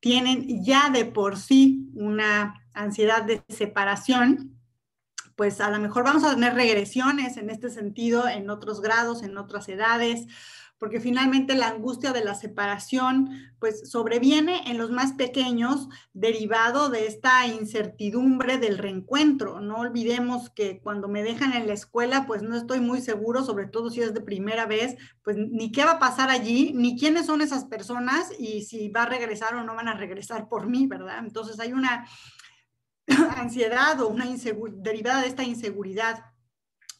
tienen ya de por sí una ansiedad de separación, pues a lo mejor vamos a tener regresiones en este sentido, en otros grados, en otras edades, porque finalmente la angustia de la separación pues sobreviene en los más pequeños derivado de esta incertidumbre del reencuentro. No olvidemos que cuando me dejan en la escuela pues no estoy muy seguro, sobre todo si es de primera vez, pues ni qué va a pasar allí, ni quiénes son esas personas y si va a regresar o no van a regresar por mí, ¿verdad? Entonces hay una ansiedad o una derivada de esta inseguridad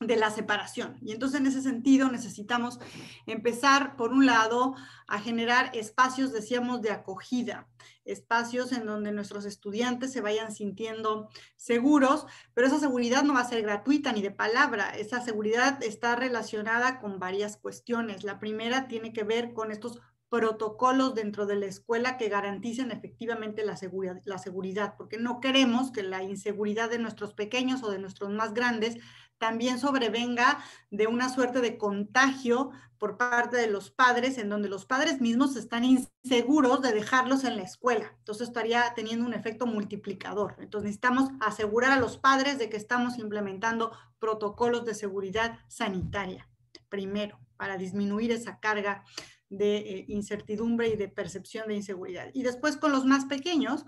de la separación. Y entonces en ese sentido necesitamos empezar, por un lado, a generar espacios, decíamos, de acogida, espacios en donde nuestros estudiantes se vayan sintiendo seguros, pero esa seguridad no va a ser gratuita ni de palabra, esa seguridad está relacionada con varias cuestiones. La primera tiene que ver con estos protocolos dentro de la escuela que garanticen efectivamente la, la seguridad, porque no queremos que la inseguridad de nuestros pequeños o de nuestros más grandes también sobrevenga de una suerte de contagio por parte de los padres, en donde los padres mismos están inseguros de dejarlos en la escuela. Entonces estaría teniendo un efecto multiplicador. Entonces necesitamos asegurar a los padres de que estamos implementando protocolos de seguridad sanitaria, primero, para disminuir esa carga de eh, incertidumbre y de percepción de inseguridad. Y después con los más pequeños,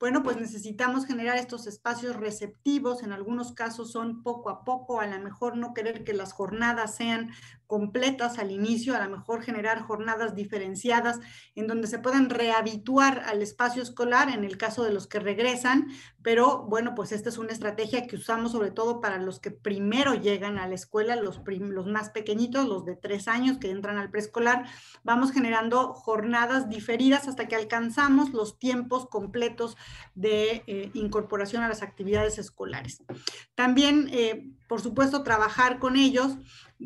bueno, pues necesitamos generar estos espacios receptivos, en algunos casos son poco a poco, a lo mejor no querer que las jornadas sean completas al inicio, a lo mejor generar jornadas diferenciadas en donde se puedan rehabituar al espacio escolar en el caso de los que regresan, pero bueno, pues esta es una estrategia que usamos sobre todo para los que primero llegan a la escuela, los, los más pequeñitos, los de tres años que entran al preescolar, vamos generando jornadas diferidas hasta que alcanzamos los tiempos completos de eh, incorporación a las actividades escolares. También, eh, por supuesto, trabajar con ellos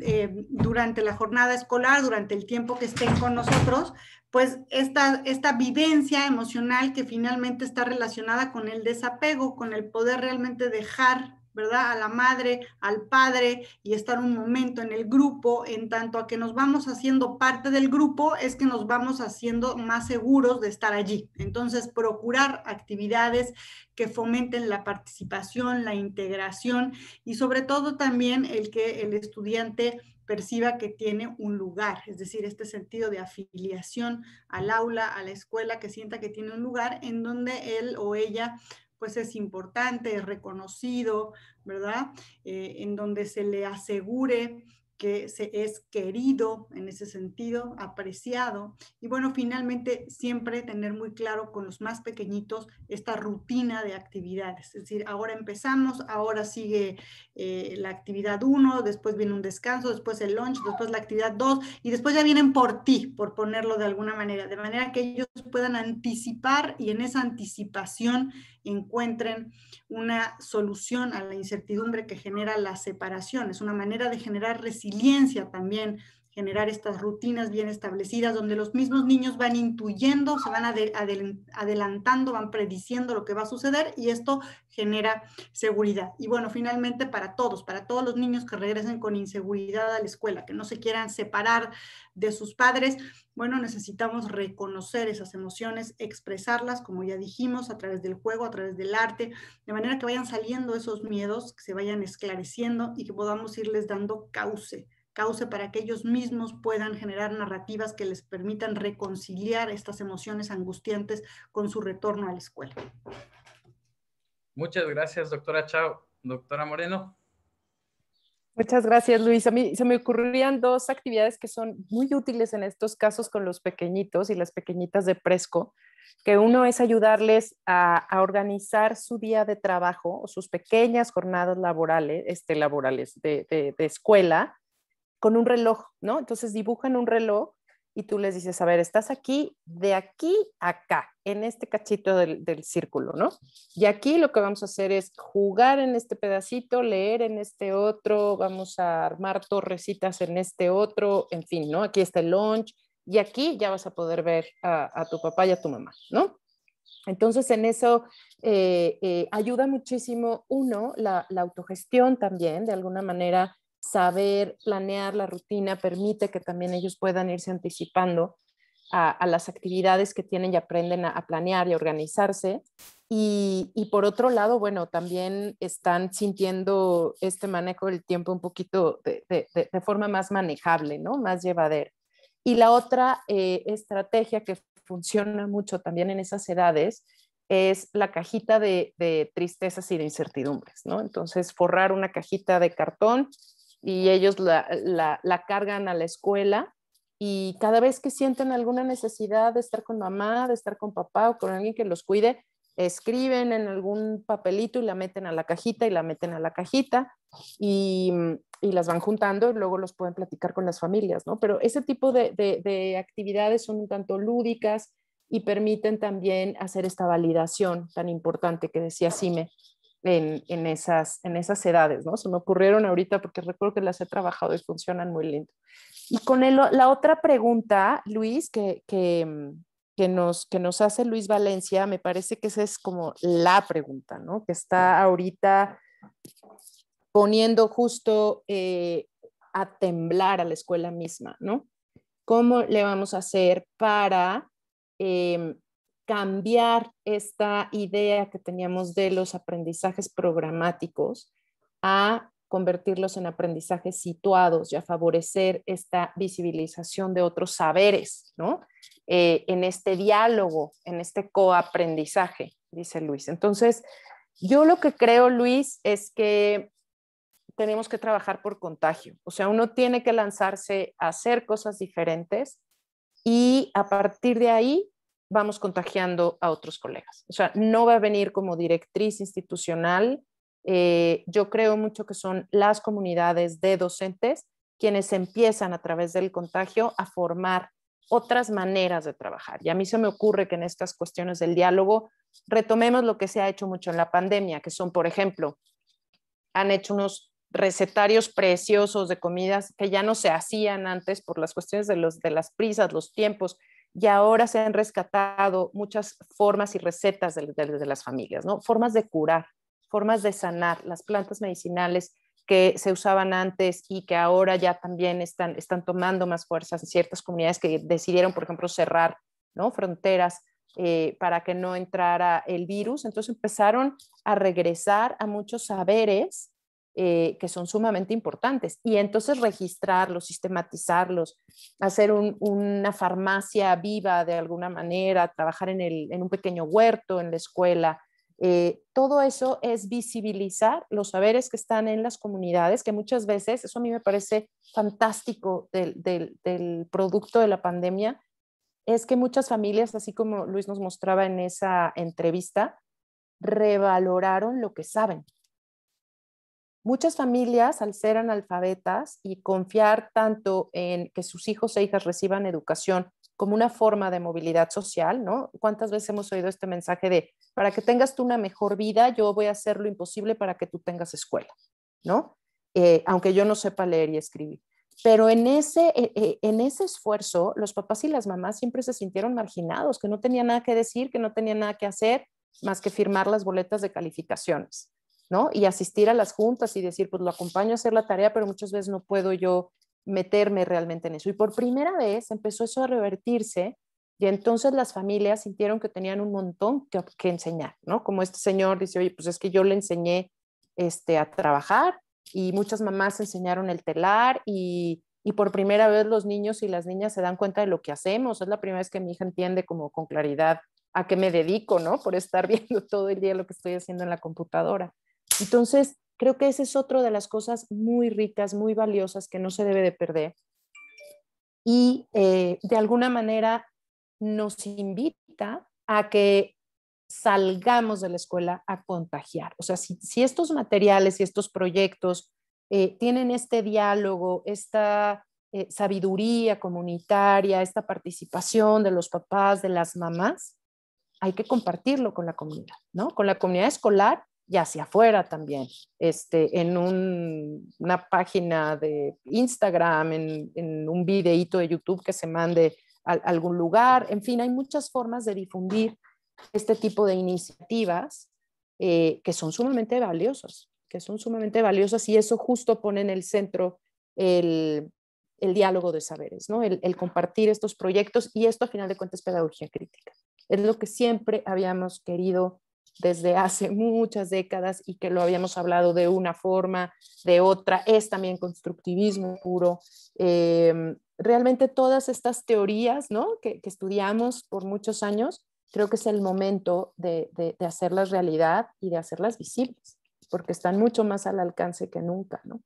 eh, durante la jornada escolar, durante el tiempo que estén con nosotros, pues esta, esta vivencia emocional que finalmente está relacionada con el desapego, con el poder realmente dejar ¿verdad? A la madre, al padre y estar un momento en el grupo, en tanto a que nos vamos haciendo parte del grupo, es que nos vamos haciendo más seguros de estar allí. Entonces, procurar actividades que fomenten la participación, la integración y sobre todo también el que el estudiante perciba que tiene un lugar, es decir, este sentido de afiliación al aula, a la escuela, que sienta que tiene un lugar en donde él o ella pues es importante, es reconocido, ¿verdad? Eh, en donde se le asegure que se es querido en ese sentido, apreciado. Y bueno, finalmente siempre tener muy claro con los más pequeñitos esta rutina de actividades. Es decir, ahora empezamos, ahora sigue eh, la actividad uno, después viene un descanso, después el lunch, después la actividad dos, y después ya vienen por ti, por ponerlo de alguna manera, de manera que ellos puedan anticipar y en esa anticipación encuentren una solución a la incertidumbre que genera la separación. Es una manera de generar resiliencia también generar estas rutinas bien establecidas, donde los mismos niños van intuyendo, se van adelantando, van prediciendo lo que va a suceder y esto genera seguridad. Y bueno, finalmente para todos, para todos los niños que regresen con inseguridad a la escuela, que no se quieran separar de sus padres, bueno, necesitamos reconocer esas emociones, expresarlas, como ya dijimos, a través del juego, a través del arte, de manera que vayan saliendo esos miedos, que se vayan esclareciendo y que podamos irles dando cauce cauce para que ellos mismos puedan generar narrativas que les permitan reconciliar estas emociones angustiantes con su retorno a la escuela. Muchas gracias, doctora Chao. Doctora Moreno. Muchas gracias, Luis. A mí se me ocurrían dos actividades que son muy útiles en estos casos con los pequeñitos y las pequeñitas de Presco, que uno es ayudarles a, organizar su día de trabajo o sus pequeñas jornadas laborales, este, laborales de escuela, con un reloj, ¿no? Entonces dibujan un reloj y tú les dices, a ver, estás aquí, de aquí a acá, en este cachito del, círculo, ¿no? Y aquí lo que vamos a hacer es jugar en este pedacito, leer en este otro, vamos a armar torrecitas en este otro, en fin, ¿no? Aquí está el lunch y aquí ya vas a poder ver a, tu papá y a tu mamá, ¿no? Entonces, en eso eh, eh, ayuda muchísimo, uno, la, la autogestión también, de alguna manera, saber planear la rutina permite que también ellos puedan irse anticipando a, las actividades que tienen y aprenden a, planear y a organizarse. Y, por otro lado, bueno, también están sintiendo este manejo del tiempo un poquito de, forma más manejable, ¿no? Más llevadera. Y la otra eh, estrategia que funciona mucho también en esas edades es la cajita de, de, tristezas y de incertidumbres, ¿no? Entonces, forrar una cajita de cartón y ellos la, cargan a la escuela y cada vez que sienten alguna necesidad de estar con mamá, de estar con papá o con alguien que los cuide, escriben en algún papelito y la meten a la cajita y la meten a la cajita y, las van juntando y luego los pueden platicar con las familias, ¿no? Pero ese tipo de, actividades son un tanto lúdicas y permiten también hacer esta validación tan importante que decía Sime en, esas, en esas edades, ¿no? Se me ocurrieron ahorita porque recuerdo que las he trabajado y funcionan muy lindo. Y con la otra pregunta, Luis, mm, que, nos, que nos hace Luis Valencia, me parece que esa es como la pregunta, ¿no? Que está ahorita poniendo justo eh, a temblar a la escuela misma, ¿no? ¿Cómo le vamos a hacer para em, cambiar esta idea que teníamos de los aprendizajes programáticos a convertirlos en aprendizajes situados y a favorecer esta visibilización de otros saberes, ¿no? Eh, en este diálogo, en este coaprendizaje, dice Luis. Entonces, yo lo que creo, Luis, es que tenemos que trabajar por contagio, o sea, uno tiene que lanzarse a hacer cosas diferentes y a partir de ahí vamos contagiando a otros colegas. O sea, no va a venir como directriz institucional. Eh, yo creo mucho que son las comunidades de docentes quienes empiezan a través del contagio a formar otras maneras de trabajar. Y a mí se me ocurre que en estas cuestiones del diálogo retomemos lo que se ha hecho mucho en la pandemia, que son, por ejemplo, han hecho unos recetarios preciosos de comidas que ya no se hacían antes por las cuestiones de, de las prisas, los tiempos, y ahora se han rescatado muchas formas y recetas de, las familias, ¿no? Formas de curar, formas de sanar, las plantas medicinales que se usaban antes y que ahora ya también están, están tomando más fuerzas en ciertas comunidades que decidieron, por ejemplo, cerrar ¿no? fronteras eh, para que no entrara el virus. Entonces empezaron a regresar a muchos saberes eh, que son sumamente importantes. Y entonces registrarlos, sistematizarlos, hacer una farmacia viva de alguna manera, trabajar en, un pequeño huerto, en la escuela. Eh, todo eso es visibilizar los saberes que están en las comunidades, que muchas veces, eso a mí me parece fantástico del producto de la pandemia, es que muchas familias, así como Luis nos mostraba en esa entrevista, revaloraron lo que saben Muchas familias, al ser analfabetas y confiar tanto en que sus hijos e hijas reciban educación como una forma de movilidad social, ¿no? ¿Cuántas veces hemos oído este mensaje de, para que tengas tú una mejor vida, yo voy a hacer lo imposible para que tú tengas escuela, ¿no? Eh, aunque yo no sepa leer y escribir. Pero en ese, eh, eh, en ese esfuerzo, los papás y las mamás siempre se sintieron marginados, que no tenían nada que decir, que no tenían nada que hacer, más que firmar las boletas de calificaciones. Y asistir a las juntas y decir, pues lo acompaño a hacer la tarea, pero muchas veces no puedo yo meterme realmente en eso. Y por primera vez empezó eso a revertirse y entonces las familias sintieron que tenían un montón que, que enseñar, Como este señor dice, oye, pues es que yo le enseñé este, a trabajar y muchas mamás enseñaron el telar y, por primera vez los niños y las niñas se dan cuenta de lo que hacemos. Es la primera vez que mi hija entiende como con claridad a qué me dedico, ¿no? Por estar viendo todo el día lo que estoy haciendo en la computadora. Entonces, creo que esa es otra de las cosas muy ricas, muy valiosas que no se debe de perder. Y eh, de alguna manera nos invita a que salgamos de la escuela a contagiar. O sea, si, estos materiales y estos proyectos eh, tienen este diálogo, esta eh, sabiduría comunitaria, esta participación de los papás, de las mamás, hay que compartirlo con la comunidad, ¿no? Con la comunidad escolar y hacia afuera también, este, en una página de Instagram, en, un videíto de YouTube que se mande a, algún lugar, en fin, hay muchas formas de difundir este tipo de iniciativas eh, que son sumamente valiosas, que son sumamente valiosas y eso justo pone en el centro el, diálogo de saberes, ¿no? el, compartir estos proyectos y esto a final de cuentas es pedagogía crítica. Es lo que siempre habíamos querido desde hace muchas décadas y que lo habíamos hablado de una forma, de otra, es también constructivismo puro. Em, realmente todas estas teorías ¿no? que, estudiamos por muchos años, creo que es el momento de, de, de, hacerlas realidad y de hacerlas visibles, porque están mucho más al alcance que nunca. ¿no?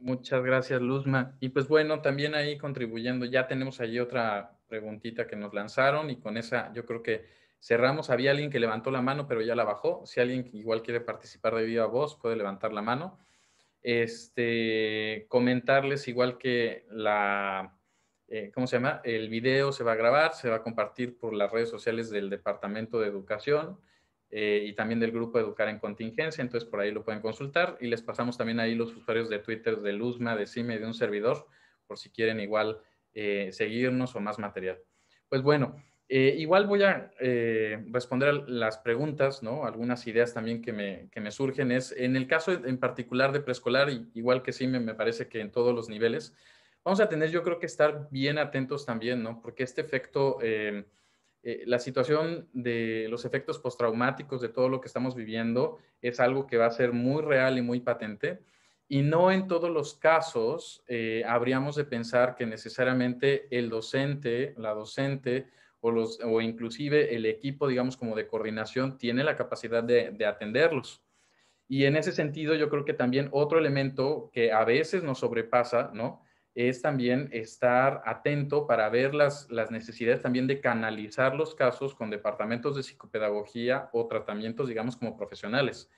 Muchas gracias, Luzma. Y pues bueno, también ahí contribuyendo, ya tenemos ahí otra preguntita que nos lanzaron y con esa yo creo que cerramos. Había alguien que levantó la mano, pero ya la bajó. Si alguien igual quiere participar de viva voz, puede levantar la mano. Este, comentarles igual que la, eh, ¿cómo se llama? El video se va a grabar, se va a compartir por las redes sociales del Departamento de Educación. Eh, y también del grupo Educar en Contingencia, entonces por ahí lo pueden consultar y les pasamos también ahí los usuarios de Twitter de Luzma, de Cime, de un servidor, por si quieren igual eh, seguirnos o más material. Pues bueno, eh, igual voy a eh, responder a las preguntas, ¿no? Algunas ideas también que me, surgen es, en el caso en particular de preescolar, igual que sí, me, parece que en todos los niveles, vamos a tener yo creo que estar bien atentos también, ¿no? Porque este efecto, em, la situación de los efectos postraumáticos de todo lo que estamos viviendo es algo que va a ser muy real y muy patente y no en todos los casos eh, habríamos de pensar que necesariamente el docente, la docente o, los, o inclusive el equipo, digamos, como de coordinación, tiene la capacidad de, atenderlos. Y en ese sentido, yo creo que también otro elemento que a veces nos sobrepasa, ¿no? Es también estar atento para ver las necesidades también de canalizar los casos con departamentos de psicopedagogía o tratamientos, digamos, como profesionales.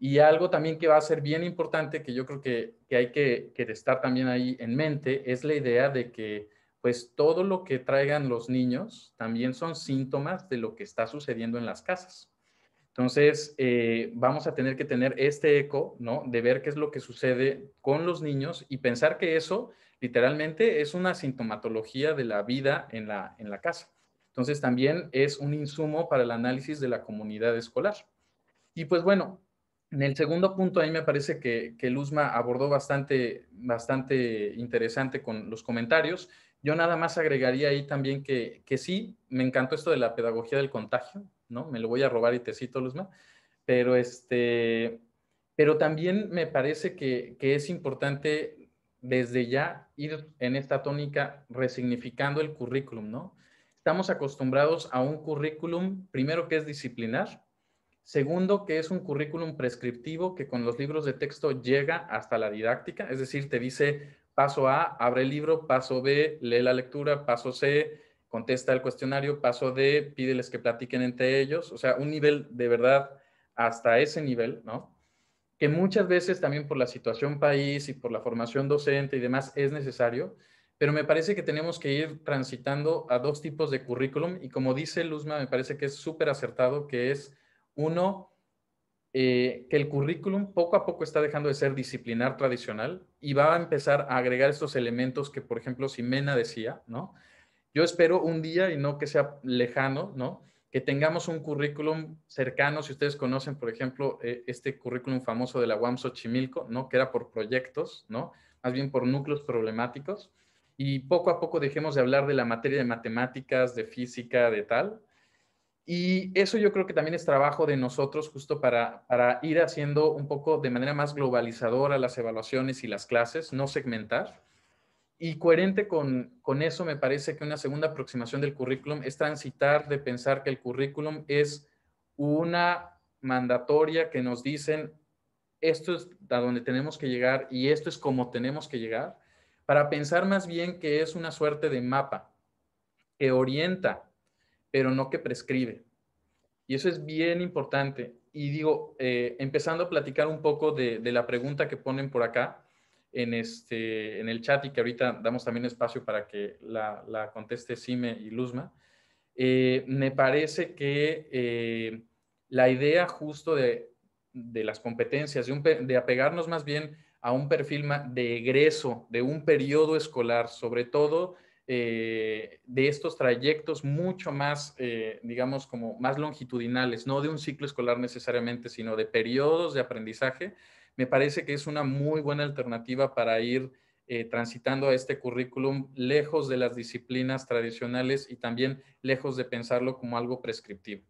Y algo también que va a ser bien importante, que yo creo que, hay que, estar también ahí en mente, es la idea de que pues todo lo que traigan los niños también son síntomas de lo que está sucediendo en las casas. Entonces, eh, vamos a tener que tener este eco, ¿no? De ver qué es lo que sucede con los niños y pensar que eso literalmente es una sintomatología de la vida en la, en la casa. Entonces, también es un insumo para el análisis de la comunidad escolar. Y pues bueno, en el segundo punto, ahí me parece que, Luzma abordó bastante, bastante interesante con los comentarios. Yo nada más agregaría ahí también que, sí, me encantó esto de la pedagogía del contagio, ¿no? Me lo voy a robar y te cito, Luzma. Pero, este, pero también me parece que, que es importante desde ya ir en esta tónica resignificando el currículum, ¿no? Estamos acostumbrados a un currículum, primero que es disciplinar, Segundo, que es un currículum prescriptivo que con los libros de texto llega hasta la didáctica, es decir, te dice paso A, abre el libro, paso B, lee la lectura, paso C, contesta el cuestionario, paso D, pídeles que platiquen entre ellos, o sea, un nivel de verdad hasta ese nivel, ¿no? Que muchas veces también por la situación país y por la formación docente y demás es necesario, pero me parece que tenemos que ir transitando a dos tipos de currículum y como dice Luzma, me parece que es súper acertado, que es uno, eh, que el currículum poco a poco está dejando de ser disciplinar tradicional y va a empezar a agregar estos elementos que, por ejemplo, Simena decía, ¿no? Yo espero un día, y no que sea lejano, ¿no? Que tengamos un currículum cercano, si ustedes conocen, por ejemplo, eh, este currículum famoso de la UAM Xochimilco, ¿no? Que era por proyectos, ¿no? Más bien por núcleos problemáticos. Y poco a poco dejemos de hablar de la materia de matemáticas, de física, de tal, y eso yo creo que también es trabajo de nosotros justo para, ir haciendo un poco de manera más globalizadora las evaluaciones y las clases, no segmentar. Y coherente con, con eso, me parece que una segunda aproximación del currículum es transitar de pensar que el currículum es una mandatoria que nos dicen esto es a donde tenemos que llegar y esto es como tenemos que llegar, para pensar más bien que es una suerte de mapa que orienta pero no que prescribe. Y eso es bien importante. Y digo, eh, empezando a platicar un poco de, la pregunta que ponen por acá en, este, en el chat y que ahorita damos también espacio para que la, la conteste Sime y Luzma, eh, me parece que eh, la idea justo de, las competencias, de, apegarnos más bien a un perfil de egreso, de un periodo escolar, sobre todo eh, de estos trayectos mucho más, eh, digamos, como más longitudinales, no de un ciclo escolar necesariamente, sino de periodos de aprendizaje, me parece que es una muy buena alternativa para ir eh, transitando a este currículum lejos de las disciplinas tradicionales y también lejos de pensarlo como algo prescriptivo.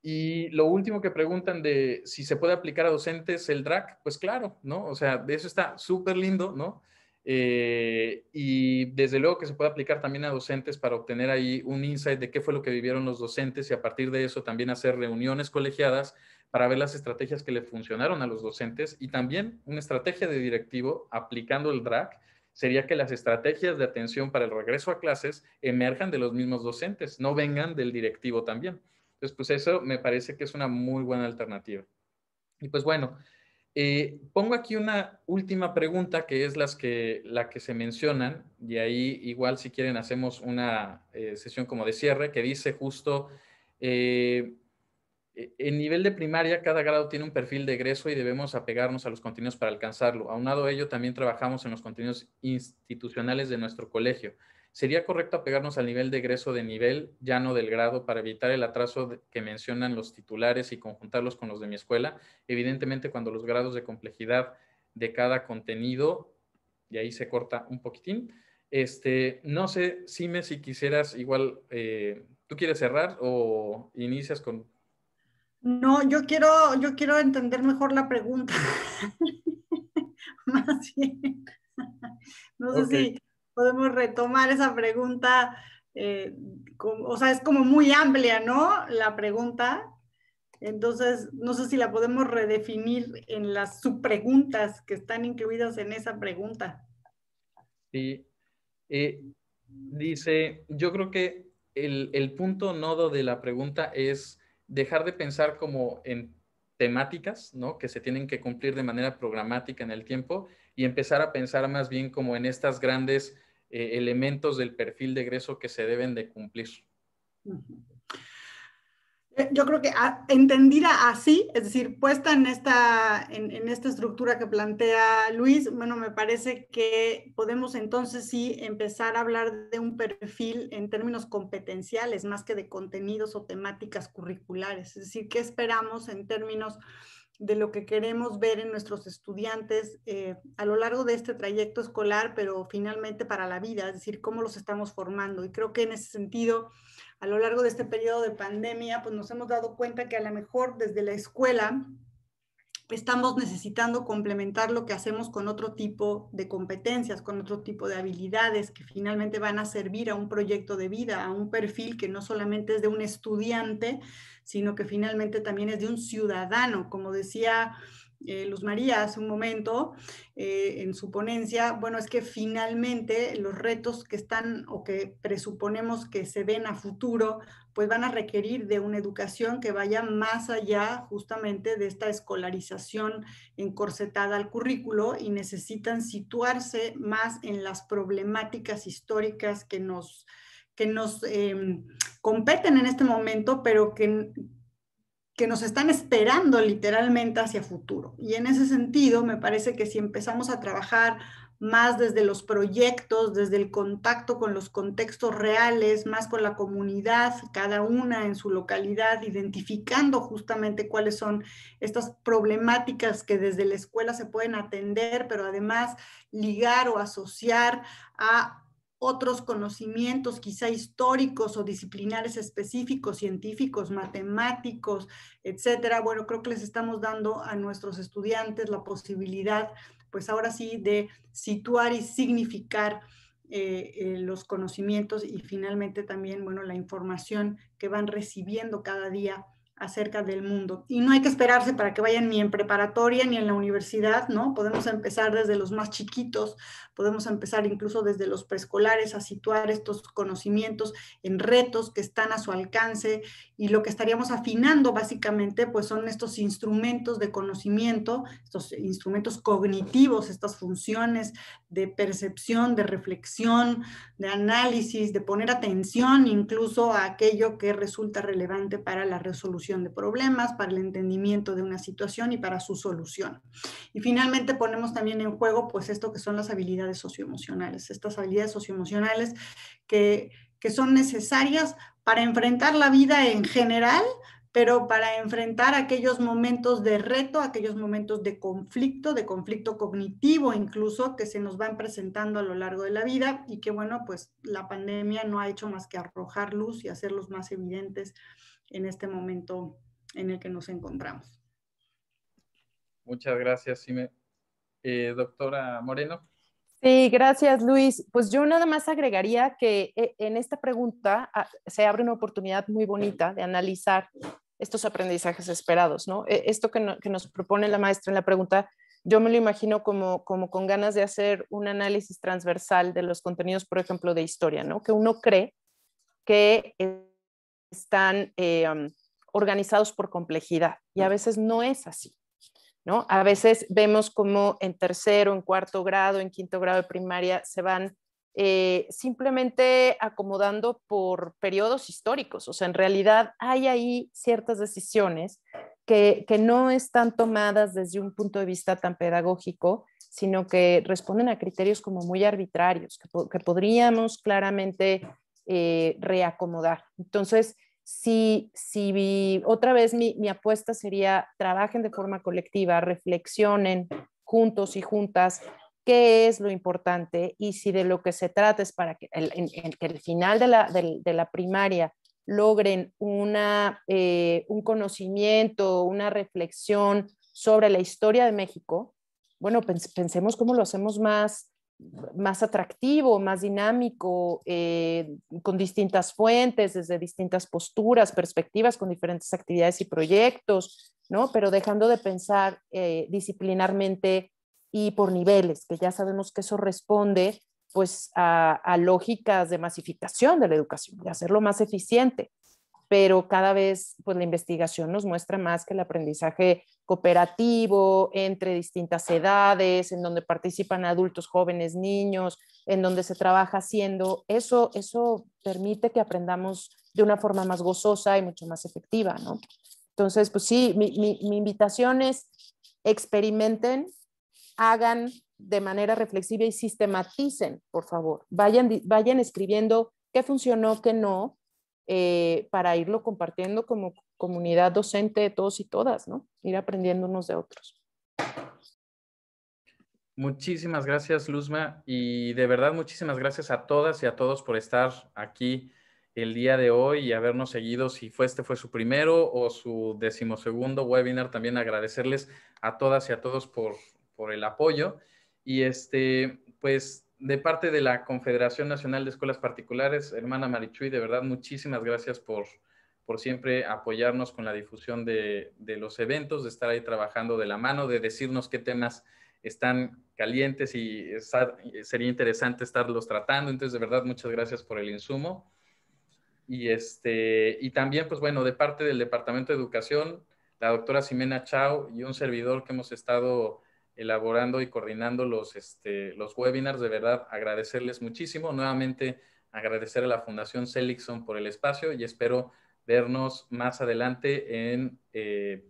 Y lo último que preguntan de si se puede aplicar a docentes el DRAC, pues claro, ¿no? O sea, de eso está súper lindo, ¿no? Eh, y desde luego que se puede aplicar también a docentes para obtener ahí un insight de qué fue lo que vivieron los docentes y a partir de eso también hacer reuniones colegiadas para ver las estrategias que le funcionaron a los docentes y también una estrategia de directivo aplicando el DRAC sería que las estrategias de atención para el regreso a clases emerjan de los mismos docentes, no vengan del directivo también. Entonces, pues eso me parece que es una muy buena alternativa. Y pues bueno, eh, pongo aquí una última pregunta que es la que se mencionan y ahí igual si quieren hacemos una eh, sesión como de cierre que dice justo, eh, e-, en nivel de primaria cada grado tiene un perfil de egreso y debemos apegarnos a los contenidos para alcanzarlo. Aunado a ello también trabajamos en los contenidos institucionales de nuestro colegio. ¿Sería correcto apegarnos al nivel de egreso de nivel ya no del grado para evitar el atraso que mencionan los titulares y conjuntarlos con los de mi escuela? Evidentemente, cuando los grados de complejidad de cada contenido, y ahí se corta un poquitín. Este, no sé, Sime, si quisieras igual, eh, ¿tú quieres cerrar o inicias con...? No, yo quiero, yo quiero entender mejor la pregunta. Más bien. No sé si podemos retomar esa pregunta. Eh, o sea, es como muy amplia, ¿no? La pregunta. Entonces, no sé si la podemos redefinir en las subpreguntas que están incluidas en esa pregunta. Sí. Eh, dice, yo creo que el, el punto nodo de la pregunta es dejar de pensar como en temáticas, ¿no? Que se tienen que cumplir de manera programática en el tiempo y empezar a pensar más bien como en estas grandes eh, elementos del perfil de egreso que se deben de cumplir. Eh, yo creo que ah, entendida así, es decir, puesta en esta, en esta estructura que plantea Luis, bueno, me parece que podemos entonces sí empezar a hablar de un perfil en términos competenciales, más que de contenidos o temáticas curriculares, es decir, ¿qué esperamos en términos de lo que queremos ver en nuestros estudiantes eh, a lo largo de este trayecto escolar, pero finalmente para la vida, es decir, cómo los estamos formando. Y creo que en ese sentido, a lo largo de este periodo de pandemia, pues nos hemos dado cuenta que a lo mejor desde la escuela estamos necesitando complementar lo que hacemos con otro tipo de competencias, con otro tipo de habilidades que finalmente van a servir a un proyecto de vida, a un perfil que no solamente es de un estudiante, sino que finalmente también es de un ciudadano, como decía eh, Luz María hace un momento eh, en su ponencia, bueno, es que finalmente los retos que están o que presuponemos que se ven a futuro, pues van a requerir de una educación que vaya más allá justamente de esta escolarización encorsetada al currículo y necesitan situarse más en las problemáticas históricas que nos, que nos em, competen en este momento, pero que, que nos están esperando literalmente hacia futuro. Y en ese sentido, me parece que si empezamos a trabajar más desde los proyectos, desde el contacto con los contextos reales, más con la comunidad, cada una en su localidad, identificando justamente cuáles son estas problemáticas que desde la escuela se pueden atender, pero además ligar o asociar a otros conocimientos quizá históricos o disciplinares específicos, científicos, matemáticos, etcétera. Bueno, creo que les estamos dando a nuestros estudiantes la posibilidad, pues ahora sí, de situar y significar eh, eh, los conocimientos y finalmente también, bueno, la información que van recibiendo cada día acerca del mundo. Y no hay que esperarse para que vayan ni en preparatoria ni en la universidad, ¿no? Podemos empezar desde los más chiquitos, podemos empezar incluso desde los preescolares a situar estos conocimientos en retos que están a su alcance y lo que estaríamos afinando básicamente pues son estos instrumentos de conocimiento, estos instrumentos cognitivos, estas funciones de percepción, de reflexión, de análisis, de poner atención incluso a aquello que resulta relevante para la resolución de problemas, para el entendimiento de una situación y para su solución. Y finalmente ponemos también en juego pues esto que son las habilidades socioemocionales, estas habilidades socioemocionales que, que son necesarias para enfrentar la vida en general, pero para enfrentar aquellos momentos de reto, aquellos momentos de conflicto, de conflicto cognitivo incluso, que se nos van presentando a lo largo de la vida y que, bueno, pues la pandemia no ha hecho más que arrojar luz y hacerlos más evidentes en este momento en el que nos encontramos. Muchas gracias, Sime. Eh, doctora Moreno. Sí, gracias Luis. Pues yo nada más agregaría que e, en esta pregunta ah, se abre una oportunidad muy bonita de analizar estos aprendizajes esperados, ¿no? E, esto que, nos propone la maestra en la pregunta, yo me lo imagino como, como con ganas de hacer un análisis transversal de los contenidos, por ejemplo, de historia, ¿no? Que uno cree que están em, organizados por complejidad y a veces no es así. ¿No? A veces vemos como en tercero, en cuarto grado, en quinto grado de primaria se van eh, simplemente acomodando por periodos históricos. O sea, en realidad hay ahí ciertas decisiones que, no están tomadas desde un punto de vista tan pedagógico, sino que responden a criterios como muy arbitrarios, que, podríamos claramente eh, reacomodar. Entonces, si, si otra vez mi, apuesta sería trabajen de forma colectiva, reflexionen juntos y juntas qué es lo importante y si de lo que se trata es para que el, final de la, primaria logren una, eh, un conocimiento, una reflexión sobre la historia de México, bueno, pensemos cómo lo hacemos más más atractivo, más dinámico, eh, con distintas fuentes, desde distintas posturas, perspectivas, con diferentes actividades y proyectos, ¿no? Pero dejando de pensar eh, disciplinarmente y por niveles, que ya sabemos que eso responde pues a, a lógicas de masificación de la educación, de hacerlo más eficiente pero cada vez pues, la investigación nos muestra más que el aprendizaje cooperativo entre distintas edades, en donde participan adultos, jóvenes, niños, en donde se trabaja haciendo, eso, eso permite que aprendamos de una forma más gozosa y mucho más efectiva, Entonces, pues sí, mi, mi, invitación es experimenten, hagan de manera reflexiva y sistematicen, por favor. Vayan, vayan escribiendo qué funcionó, qué no, eh, para irlo compartiendo como comunidad docente de todos y todas, ¿no? Ir aprendiendo de otros. Muchísimas gracias, Luzma, y de verdad muchísimas gracias a todas y a todos por estar aquí el día de hoy y habernos seguido. Si fue este fue su primero o su decimosegundo webinar, también agradecerles a todas y a todos por, por el apoyo. Y este, pues de parte de la Confederación Nacional de Escuelas Particulares, hermana Marichuy, de verdad, muchísimas gracias por, por siempre apoyarnos con la difusión de, los eventos, de estar ahí trabajando de la mano, de decirnos qué temas están calientes y sería interesante estarlos tratando. Entonces, de verdad, muchas gracias por el insumo. Y, este, y también, pues bueno, de parte del Departamento de Educación, la doctora Ximena Chao y un servidor que hemos estado elaborando y coordinando los, este, los webinars. De verdad, agradecerles muchísimo. Nuevamente, agradecer a la Fundación Seligson por el espacio y espero vernos más adelante en eh,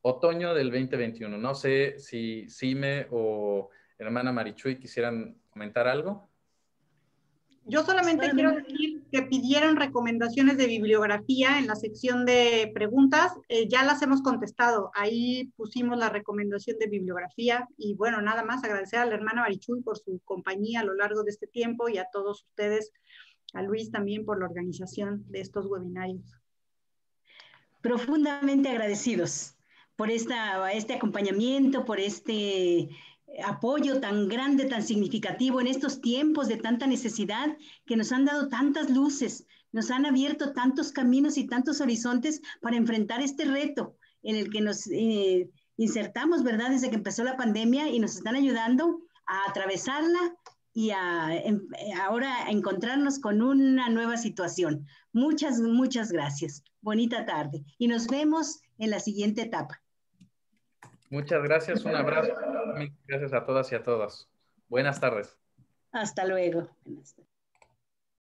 otoño del 2021. No sé si Sime o hermana Marichuy quisieran comentar algo. Yo solamente quiero decir que pidieron recomendaciones de bibliografía en la sección de preguntas. Eh, ya las hemos contestado. Ahí pusimos la recomendación de bibliografía. Y bueno, nada más agradecer a la hermana Marichuy por su compañía a lo largo de este tiempo y a todos ustedes, a Luis también por la organización de estos webinarios. Profundamente agradecidos por esta, este acompañamiento, por este apoyo tan grande, tan significativo en estos tiempos de tanta necesidad que nos han dado tantas luces, nos han abierto tantos caminos y tantos horizontes para enfrentar este reto en el que nos eh, insertamos, ¿verdad? Desde que empezó la pandemia y nos están ayudando a atravesarla y a, em, ahora a encontrarnos con una nueva situación. Muchas, muchas gracias. Bonita tarde y nos vemos en la siguiente etapa. Muchas gracias, un abrazo. Gracias a todas y a todos. Buenas tardes. Hasta luego.